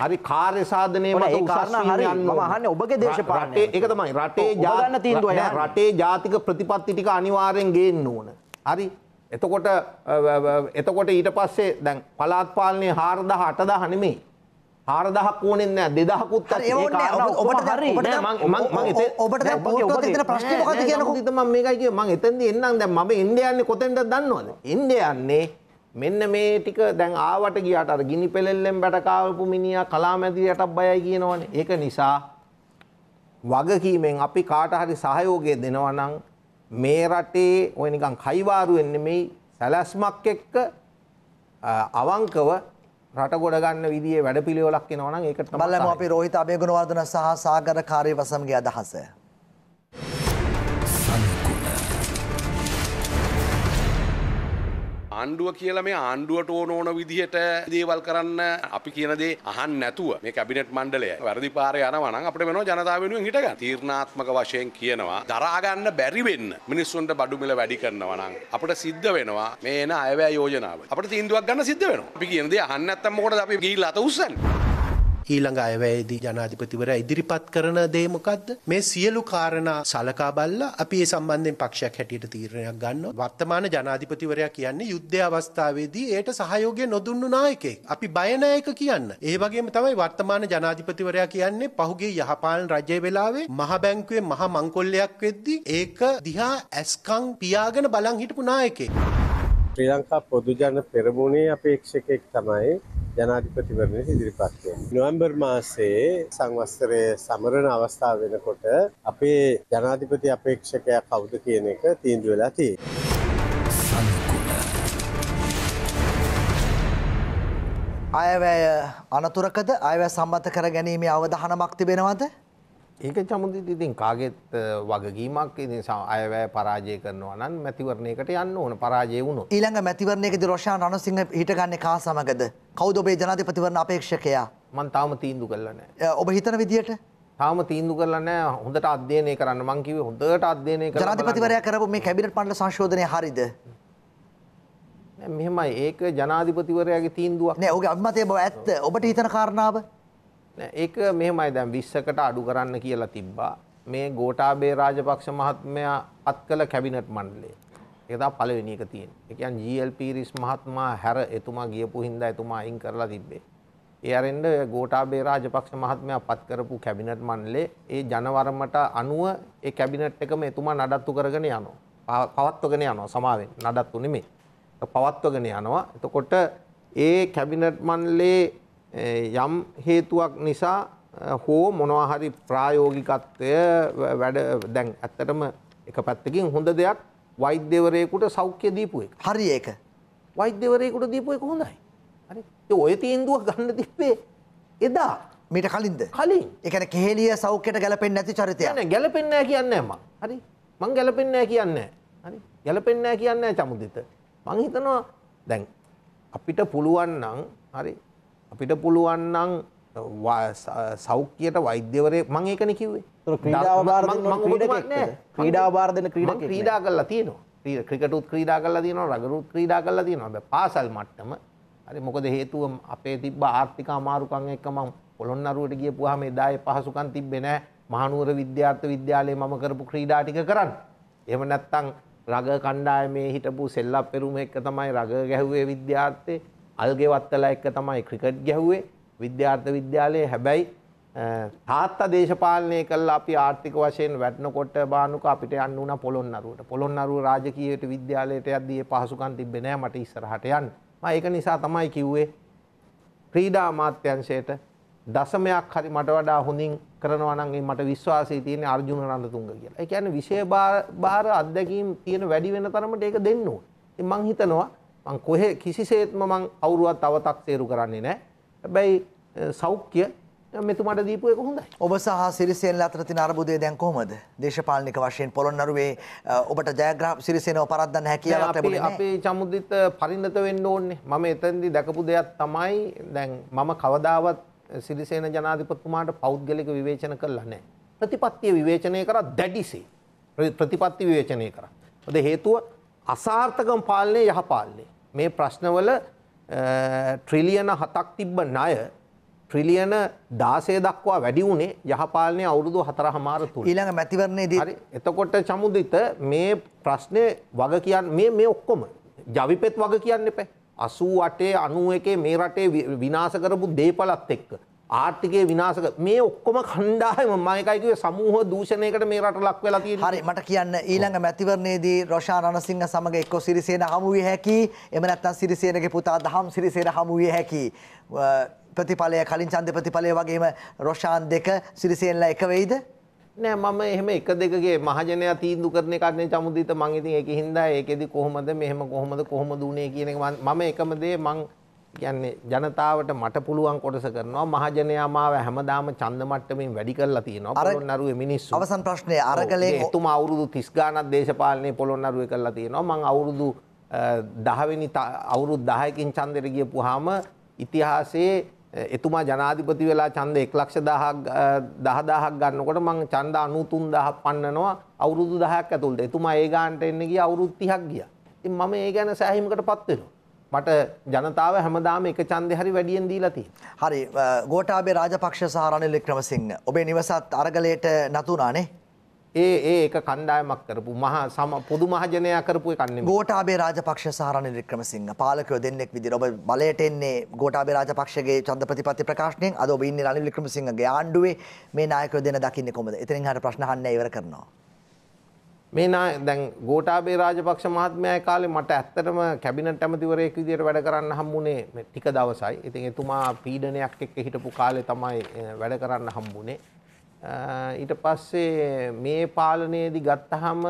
හරි කාර්ය සාධනයේ මත උසස්වීම යන්න ඕන. මම අහන්නේ ඔබගේ දේශපාලනය. ඒක තමයි රටේ ගන්න තීන්දුව රටේ ජාතික ප්‍රතිපත්ති ටික අනිවාර්යෙන් ගේන්න ඕන. හරි එතකොට එතකොට ඊට පස්සේ දැන් පලාත් පාලනයේ 4000 8000 නෙමෙයි හාරදහක් ඕනෙන්න දෙදහකුත් ඔබට ම මේකයි මං එතන්ද එන්නම් දැ ම ඉන්ඩයන්නේ කොතෙන්ට දන්නවද ඉන්ඩයන්නේ මෙන්න මේ ටික දැන් ආවට ගියට අර ගිනි පෙළෙල්ලෙන් බැටකාවපු මිනිිය කලාමැදිරයටක් බයයි කියනවන ඒක නිසා වගකීමෙන් අපි කාටහරි සහයෝගය දෙනවනං මේ රටේ ඔය නිකන් කයිවාරුවෙන්නෙමයි සැලැස්මක් එක්ක අවංකව රට ගොඩගන්න විදිේ වැඩ පිළිවෙලක් එනවන ඒකට බලම අපි රෝහිත අභයගුණවර්ධන සහ සාගර කාරය වසමගේ අදහස. ආණ්ඩුව කියලා මේ ආණ්ඩුවට ඕන ඕන විදිහට දේවල් කරන්න අපි කියන දේ අහන්න නැතුව මේ කැබිනට් මණ්ඩලය වැරදි පාරේ යනවා නම් අපිට වෙනවා ජනතාව වෙනුවෙන් හිටගන්න. තීර්ණාත්මක වශයෙන් කියනවා දරා ගන්න බැරි වෙන්න මිනිස්සුන්ට බඩු මිල වැඩි කරනවා නම් අපිට සිද්ධ වෙනවා මේ එන අයවැය යෝජනාව. අපිට තීන්දුවක් ගන්න සිද්ධ වෙනවා. අපි කියන දේ අහන්න නැත්තම් මොකටද අපි ගිහිල්ලා අත උස්සන්නේ? ඊළඟ අයවැයේදී ජනාධිපතිවරයා ඉදිරිපත් කරන දේ මොකද්ද? මේ සියලු කාරණා සලකා බලලා අපි ඒ සම්බන්ධයෙන් පක්ෂයක් හැටියට තීරණයක් ගන්නවා. වර්තමාන ජනාධිපතිවරයා කියන්නේ යුද්ධ අවස්ථාවේදී ඒට සහයෝගය නොදුන්නු නායකයෙක්. අපි බය නායක කියන්න. ඒ වගේම තමයි වර්තමාන ජනාධිපතිවරයා කියන්නේ පහුගිය යහපාලන රජය වෙලාවේ මහ බැංකුවේ මහ මංකොල්ලයක් වෙද්දී ඒක දිහා ඇස්කම් පියාගෙන බලන් හිටපු නායකයෙක්. ශ්‍රී ලංකා පොදුජන පෙරමුණේ අපේක්ෂකෙක් තමයි ජනාධිපතිවරණයට ඉදිරිපත් වෙන්නේ. නොවැම්බර් මාසයේ සංවත්සරයේ සමරන අවස්ථාව වෙනකොට අපේ ජනාධිපති අපේක්ෂකයා කවුද කියන එක තීන්දුව වෙලා තියෙනවා. අයවැය අනතුරකද අයවැය සම්බන්ධ කර ගැනීමේ අවධානමක් තිබෙනවද? ඒක චමුදිත් ඉතින් කාගෙත් වගකීමක් ඉතින් අයවැය පරාජය කරනවා නම් මැතිවරණයකට යන්න ඕන පරාජය වුණොත්. ඊළඟ මැතිවරණයකදී රොෂාන් අනුසිංහ හිටගන්නේ කා සමගද? කවුද ඔබේ ජනාධිපතිවරණ අපේක්ෂකයා? මම තාම තීන්දුව කළා නැහැ. ඔබ හිතන විදියට? තාම තීන්දුව කළා නැහැ. හොඳට අධ්‍යයනය කරන්න මං කිව්වේ හොඳට අධ්‍යයනය කරන්න. ජනාධිපතිවරයා කරපු මේ කැබිනට් මණ්ඩල සංශෝධනය හරිද? මෙහෙමයි ඒක ජනාධිපතිවරයාගේ තීන්දුවක්. නෑ ඔහුගේ අභිමතය බව ඇත්ත. ඔබට හිතන කාරණාව? ඒක මෙහෙමයි දැන් 20කට අඩු කරන්න කියලා තිබ්බා. මේ ගෝඨාභය රාජපක්ෂ මහත්මයා අත් කළ කැබිනට් මණ්ඩලය. ඒක තමයි පළවෙනි එක තියෙන්නේ. ඒ කියන්නේ GLP රිස් මහත්මයා හැර එතුමා ගියපු හින්දා එතුමා අයින් කරලා තිබ්බේ. ඒ අරෙන්ද ගෝඨාභය රාජපක්ෂ මහත්මයා පත් කරපු කැබිනට් මණ්ඩලේ ඒ ජනවරමට අනුව ඒ කැබිනට් එකම එතුමා නඩත්තු කරගෙන යනවා. පවත්වගෙන යනවා සමාවෙන්. නඩත්තු නෙමෙයි. පවත්වගෙන යනවා. එතකොට ඒ කැබිනට් මණ්ඩලේ යම් හේතුවක් නිසා හෝ මොනවා හරි ප්‍රායෝගිකත්වය වැඩ දැන් ඇත්තටම එක පැත්තකින් හොඳ දෙයක් වෛද්‍යවරයෙකුට සෞඛ්‍ය දීපු එක. හරි ඒක. වෛද්‍යවරයෙකුට දීපු එක හොඳයි. හරි. ඒ ඔය තීන්දුව ගන්න තිබ්බේ එදා. මීට කලින්ද? කලින්. ඒ කියන්නේ කෙහෙලිය සෞඛ්‍යයට ගැලපෙන්නේ නැති චරිතයක්. නෑ ගැලපෙන්නේ නෑ කියන්නේ මම. හරි. මං ගැලපෙන්නේ නෑ කියන්නේ. හරි. ගැලපෙන්නේ නෑ කියන්නේ චමුදිත. මං හිතනවා දැන් අපිට පුළුවන් නම් හරි අපිට පුළුවන් නම් සෞඛ්‍යයට වෛද්‍යවරය මං ඒකන කිවේ ක්‍රීඩා බාර දෙන ක්‍රීඩ ක්‍රීඩා කරලා තියෙනවා ක්‍රිකටුත් ක්‍රීඩා කරලා තියෙනවා රගරුත් ක්‍රීඩා කරලා තියෙනවා පාසල් මට්ටම හරි මොකද හේතුව අපේ තිබ්බ ආර්ථික අමාරුකම් එක්ක මම පොළොන්නරුවට ගියපුවාම එදායේ පහසුකම් තිබ්බේ නැහැ මහනුවර විද්‍යාර්ථ විද්‍යාලයේ මම කරපු ක්‍රීඩා ටික කරන්න. එහෙම නැත්නම් රග කණ්ඩායමේ හිටපු සෙල්ලප් පෙරුම එක්ක තමයි රග ගැහුවේ විද්‍යාර්ථේ අල්ගේ වත්තලා එක්ක තමයි ක්‍රිකට් ගැහුවේ විද්‍යාර්ථ විද්‍යාලයේ හැබැයි තාත්තා දේශපාලනය කළා අපි ආර්ථික වශයෙන් වැටෙනකොට බානුක අපිට යන්න වුණා පොළොන්නරුවට. පොළොන්නරුව රාජකීය විද්‍යාලයට යද්දී ඒ පහසුකම් තිබ්බේ නෑ මට ඉස්සරහට යන්න. මම ඒක නිසා තමයි කිව්වේ ක්‍රීඩා අමාත්‍යංශයට දසමයක් හරි මට වඩා හොඳින් කරනවා නම් මට විශ්වාසය තියෙන අර්ජුන රණතුංග කියලා. ඒ කියන්නේ විෂය භාර අත්දැකීම් තියෙන වැඩි වෙන තරමට ඒක දෙන්න ඕනේ. මං හිතනවා මං කොහෙ කිසිසේත්ම මං අවුරුවත් අවතක් තේරු කරන්නේ නෑ. හැබැයි සෞඛ්‍ය මෙතුමට දීපු එක හොඳයි. ඔබ සහ සිරිසේන අතර තියෙන අරබුදය දැන් කොහොමද? දේශපාලනික වශයෙන් පොළොන්නරුවේ ඔබට ජයග්‍රහ සිරිසේනව පරද්දන්න හැකියාවක් ලැබුණේ නෑ. අපේ චමුදිත් පරිණත වෙන්න ඕනේ. මම එතෙන්දී දැකපු දෙයක් තමයි දැන් මම කවදාවත් සිරිසේන ජනාධිපතිතුමාට පෞද්ගලික විවේචන කළා නෑ. ප්‍රතිපත්තිය විවේචනය කරා දැඩිසේ. ප්‍රතිපත්ති විවේචනය කරා. ඔද හේතුව අසාර්ථකම් පාලනය යහපාලනය. මේ ප්‍රශ්නවල ට්‍රිලියන හතක් තිබ්බ ණය ට්‍රිලියන 16 දක්වා වැඩි වුණේ යහපාලනයේ අවුරුදු 4 හමාර තුල. ඊළඟ මැතිවරණයේදී හරි එතකොට චමුදිත මේ ප්‍රශ්නේ වග කියන්නේ මේ මේ ඔක්කොම ජවිපෙත් වග කියන්න එපා. 88 91 මේ රටේ විනාශ කරපු දේපලත් එක්ක ආර්ථිකය විනාශක මේ ඔක්කොම කණ්ඩායම මම එකයි කිව්වේ සමූහ දූෂණයකට මේ රට ලක් වෙලා තියෙනවා. හරි මට කියන්න ඊළඟ මැතිවරණයේදී රොෂාන් රණසිංහ සමග එක්ක සිරිසේන හමු විය හැකි. එහෙම නැත්නම් සිරිසේනගේ පුතා දහම් සිරිසේන හමු විය හැකි. ප්‍රතිඵලය කලින් ඡන්ද ප්‍රතිඵලය වගේම රොෂාන් දෙක සිරිසේනලා එක වෙයිද? නෑ මම එහෙම එක දෙකගේ මහජනයා තීන්දු කරන එකටනේ චමුදිත මං ඉතින් ඒක හින්දා ඒකෙදි කොහොමද මෙහෙම කොහොමද කොහොමද උනේ කියන එක මම එකම දේ මං කියන්නේ ජනතාවට මට පුළුවන් කොටස කරනවා මහජනයා මාව හැමදාම ඡන්ද මට්ටමින් වැඩි කරලා තියෙනවා පොළොන්නරුවේ මිනිස්සු. අවසන් ප්‍රශ්නේ අරගලේ එතුමා අවුරුදු 30 ගාණක් දේශපාලනේ පොළොන්නරුවේ කරලා තියෙනවා. මං අවුරුදු 10 වෙනි අවුරුදු 10කින් ඡන්දෙට ගියපුවාම ඉතිහාසයේ එතුමා ජනාධිපති වෙලා ඡන්ද 1,10,000ක් 10,000ක් ගන්නකොට මං ඡන්ද 93,000ක් පන්නනවා අවුරුදු 10ක් ඇතුළත. එතුමා ඒ ගානට එන්න ගිය අවුරුදු 30ක් ගියා. ඉතින් මම ඒ ගැන සෑහීමකටපත් වෙනවා. මට ජනතාව හැමදාම එක ඡන්දේ හරි වැඩියෙන් දීලා තියෙනවා. හරි ගෝඨාභය රාජපක්ෂ සහ රනිල් වික්‍රමසිංහ ඔබේ නිවසත් අරගලයට නතුණානේ. ඒ ඒ එක කණ්ඩායමක් කරපු මහා සම පොදු මහජනයා කරපු එකක් නෙමෙයි. ගෝඨාභය රාජපක්ෂ සහ රනිල් වික්‍රමසිංහ පාලකයෝ දෙන්නෙක් විදිහට ඔබ බලයට එන්නේ ගෝඨාභය රාජපක්ෂගේ ඡන්ද ප්‍රතිපත්ති ප්‍රකාශනයෙන් අද ඔබ ඉන්නේ රනිල් වික්‍රමසිංහගේ ආණ්ඩුවේ මේ නායකයෝ දෙන දකින්නේ කොහොමද? එතනින් හරිය ප්‍රශ්න අහන්න ඉවර කරනවා. මේ දැන් ගෝටාබේ රාජපක්ෂ මහත්මයා කාලේ මට ඇත්තටම කැබිනට් ඇමතිවරයෙක් විදිහට වැඩ කරන්න හම්බුනේ ටික දවසයි. ඉතින් එතුමා පීඩනයක් එක්ක හිටපු කාලේ තමයි වැඩ කරන්න හම්බුනේ. ඊට පස්සේ මේ පාලනයේදී ගත්තහම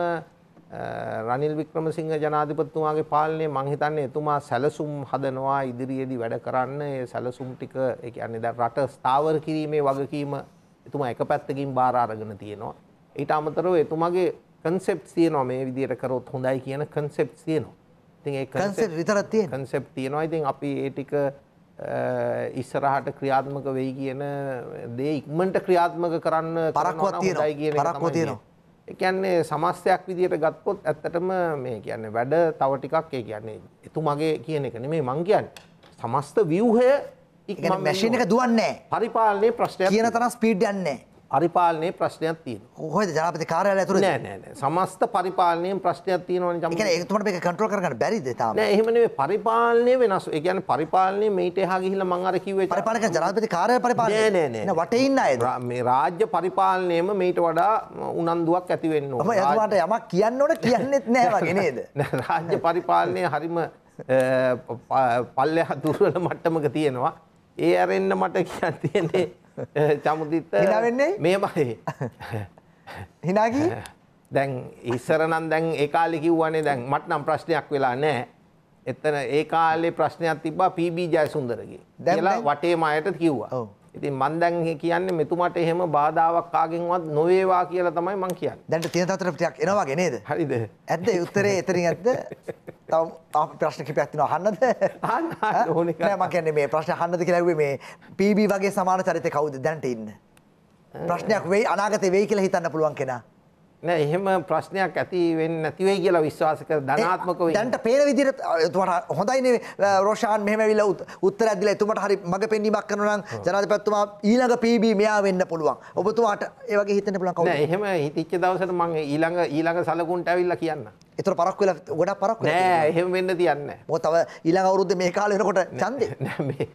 රනිල් වික්‍රමසිංහ ජනාධිපතිතුමාගේ පාලනය මං හිතන්නේ එතුමා සැලසුම් හදනවා ඉදිරියේදී වැඩ කරන්න. ඒ සැලසුම් ටික ඒ කියන්නේ දැන් රට ස්ථාවර කිරීමේ වගකීම එතුමා එක පැත්තකින් බාර අරගෙන තියෙනවා. ඊට අමතරව එතුමාගේ කන්සෙප්ට්ස් තියෙනවා මේ විදිහට කරොත් හොඳයි කියන කන්සෙප්ට්ස් තියෙනවා. ඉතින් ඒ කන්සෙප්ට් විතරක් තියෙන. කන්සෙප්ට් තියෙනවා. ඉතින් අපි ඒ ටික ඉස්සරහට ක්‍රියාත්මක වෙයි කියන දේ ඉක්මනට ක්‍රියාත්මක කරන්න පරක්කුවක් තියෙනවා. හොඳයි කියන පරක්කුව තියෙනවා. ඒ කියන්නේ සමස්තයක් විදිහට ගත්තොත් ඇත්තටම මේ කියන්නේ වැඩ තව ටිකක් ඒ කියන්නේ එතුමගේ කියන එක නෙමෙයි මං කියන්නේ. සමස්ත ව්‍යුහය ඉක්මන මැෂින් එක දුවන්නේ නැහැ. පරිපාලනයේ ප්‍රශ්නයක්. කියන තරම් ස්පීඩ් යන්නේ නැහැ. පරිපාලනයේ ප්‍රශ්නයක් තියෙනවා. කොහොමද ජනාධිපති කාර්යාලය ඇතුළේ? නෑ නෑ නෑ. සමස්ත පරිපාලනයෙන් ප්‍රශ්නයක් තියෙනවනේ ජම්බු. ඒ කියන්නේ ඒකට මේක කන්ට්‍රෝල් කරගන්න බැරිද තාම? නෑ එහෙම නෙවෙයි පරිපාලනය වෙනස්. ඒ කියන්නේ පරිපාලනය මීට එහා ගිහිල්ලා මම අර කිව්වේ පරිපාලක ජනාධිපති කාර්යාලය පරිපාලනය. නෑ නෑ නෑ. නෑ වටේ ඉන්න අයද? මේ රාජ්‍ය පරිපාලනයේම මීට වඩා උනන්දුවක් ඇති වෙන්න ඕන. ඔබ එතුමාට යමක් කියන්න ඕන කියන්නෙත් නෑ වගේ නේද? නෑ රාජ්‍ය පරිපාලනය හරිම පල්ලෙහා දුර්වල මට්ටමක තියෙනවා. ඒ අරෙන්න මට කියන්න තියෙන්නේ චමුදිත්ත හිනා වෙන්නේ මේමයි හිනා ගියේ දැන් ඉස්සර නම් දැන් ඒ කාලේ කිව්වනේ දැන් මට නම් ප්‍රශ්නයක් වෙලා නැහැ එතන ඒ කාලේ ප්‍රශ්නයක් තිබ්බා පීබී ජයසුන්දරගේ කියලා වටේම අයට කිව්වා ඔව් ඉතින් මම දැන් කියන්නේ මෙතුමට එහෙම බාධාවක් කාගෙන්වත් නොවේවා කියලා තමයි මම කියන්නේ. දැන් තියෙන තතර ටිකක් එනවා වගේ නේද? හරිද? ඇද්ද උත්තරේ එතරින් ඇද්ද? තව අපි ප්‍රශ්න කිහිපයක් තියෙනවා අහන්නද? අහන්න ඕනේ. නෑ මම කියන්නේ මේ ප්‍රශ්න අහන්නද කියලා ඇහුවේ මේ PB වගේ සමාන චරිතේ කවුද දැනට ඉන්න? ප්‍රශ්නයක් වෙයි අනාගතේ වෙයි කියලා හිතන්න පුළුවන් කෙනා. නෑ එහෙම ප්‍රශ්නයක් ඇති වෙන්නේ නැති වෙයි කියලා විශ්වාස කර ධනාත්මක වෙයි. දැන්ට පේන විදිහට එතුමාට හොඳයි නේ රෝෂාන් මෙහෙම ඇවිල්ලා උත්තරයක් දීලා එතුමාට හරි මඟ පෙන්වීමක් කරනවා නම් ජනාධිපතිතුමා ඊළඟ PB මෙයා වෙන්න පුළුවන්. ඔබතුමාට ඒ වගේ හිතෙන්න පුළුවන් කවුද? නෑ එහෙම හිතිච්ච දවසට මම ඊළඟ ඊළඟ සලකුණට ඇවිල්ලා කියන්න. ඒතර පරක්කු වෙලා ගොඩක් පරක්කු වෙලා. නෑ එහෙම වෙන්න තියන්නේ නෑ. මොකද තව ඊළඟ අවුරුද්දේ මේ කාලේ වෙනකොට ඡන්දේ. නෑ මේ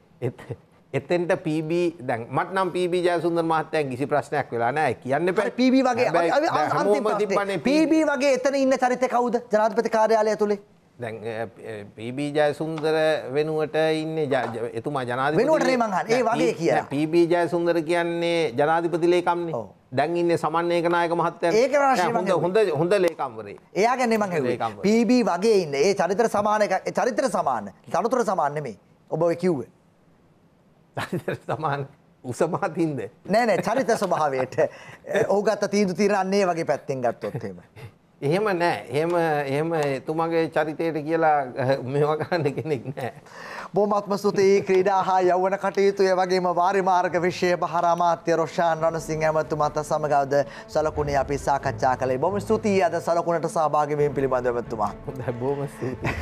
එතෙන්ට පීබ දැන් මට නම් පීබ ජයසුන්දර මහත්තයන් කිසි ප්‍රශ්නයක් වෙලා නෑ කියන්න පැ පීබ වගේ පීබ වගේ එතන ඉන්න චරිත කවුද ජනාධපති කාර්යාලය තුළේ දැන් පීබ ජයසුන්දර වෙනුවට ඉන්න එතුමා ජනාධ වෙනුවට මහන් ඒ වගේ කිය පීබ ජයසුන්දර කියන්නේ ජනාධිපතිලේකම්න්නේ දැන් ඉන්න සමන්නේක නායක මහත්තය ඒක හොඳ හොඳ හොඳ ලේකම්වරේ එයා ගැන්නේ මං පීබ වගේ ඉන්න ඒ චරිතර සමානක චරිතර සමාන තනතුර සමාන්නමේ ඔබ කිව්වේ චරිතයට තමාන් උසමහතින්ද නෑ නෑ චරිත ස්වභාවයට ඔහු ගත්ත තීදු තීරන්නේ වගේ පැත්තෙන් ගත්තොත්තේම එහෙම නෑ. එහෙම එහෙම එතුමගේ චරිතයට කියලා මේවා කරන්න කෙනෙක් නෑ. බොහොමත්ම ස්තුතියි ක්‍රීඩා හා යෞවන කටයුතු ඒ වගේම වාරි මාර්ග විෂය බහර අමාත්‍ය රොෂාන් රණසිංහ ඇමතුමාත් සමගවද සලකුණේ අපි සාකච්ඡා කළේ. බොහොම ස්තුතියි අද සලකුණට සහභාගී වීම පිළිබඳව ඇමතුමා. බොහොම ස්තුතියි.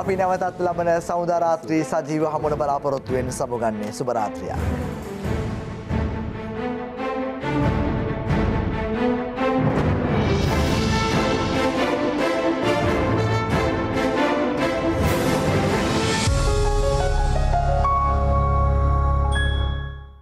අපි නැවතත් ලබන සවුදා රාත්‍රී සජීව හමුවන බලාපොරොත්තු වෙන්න සමුගන්නේ. සුබ රාත්‍රියක්.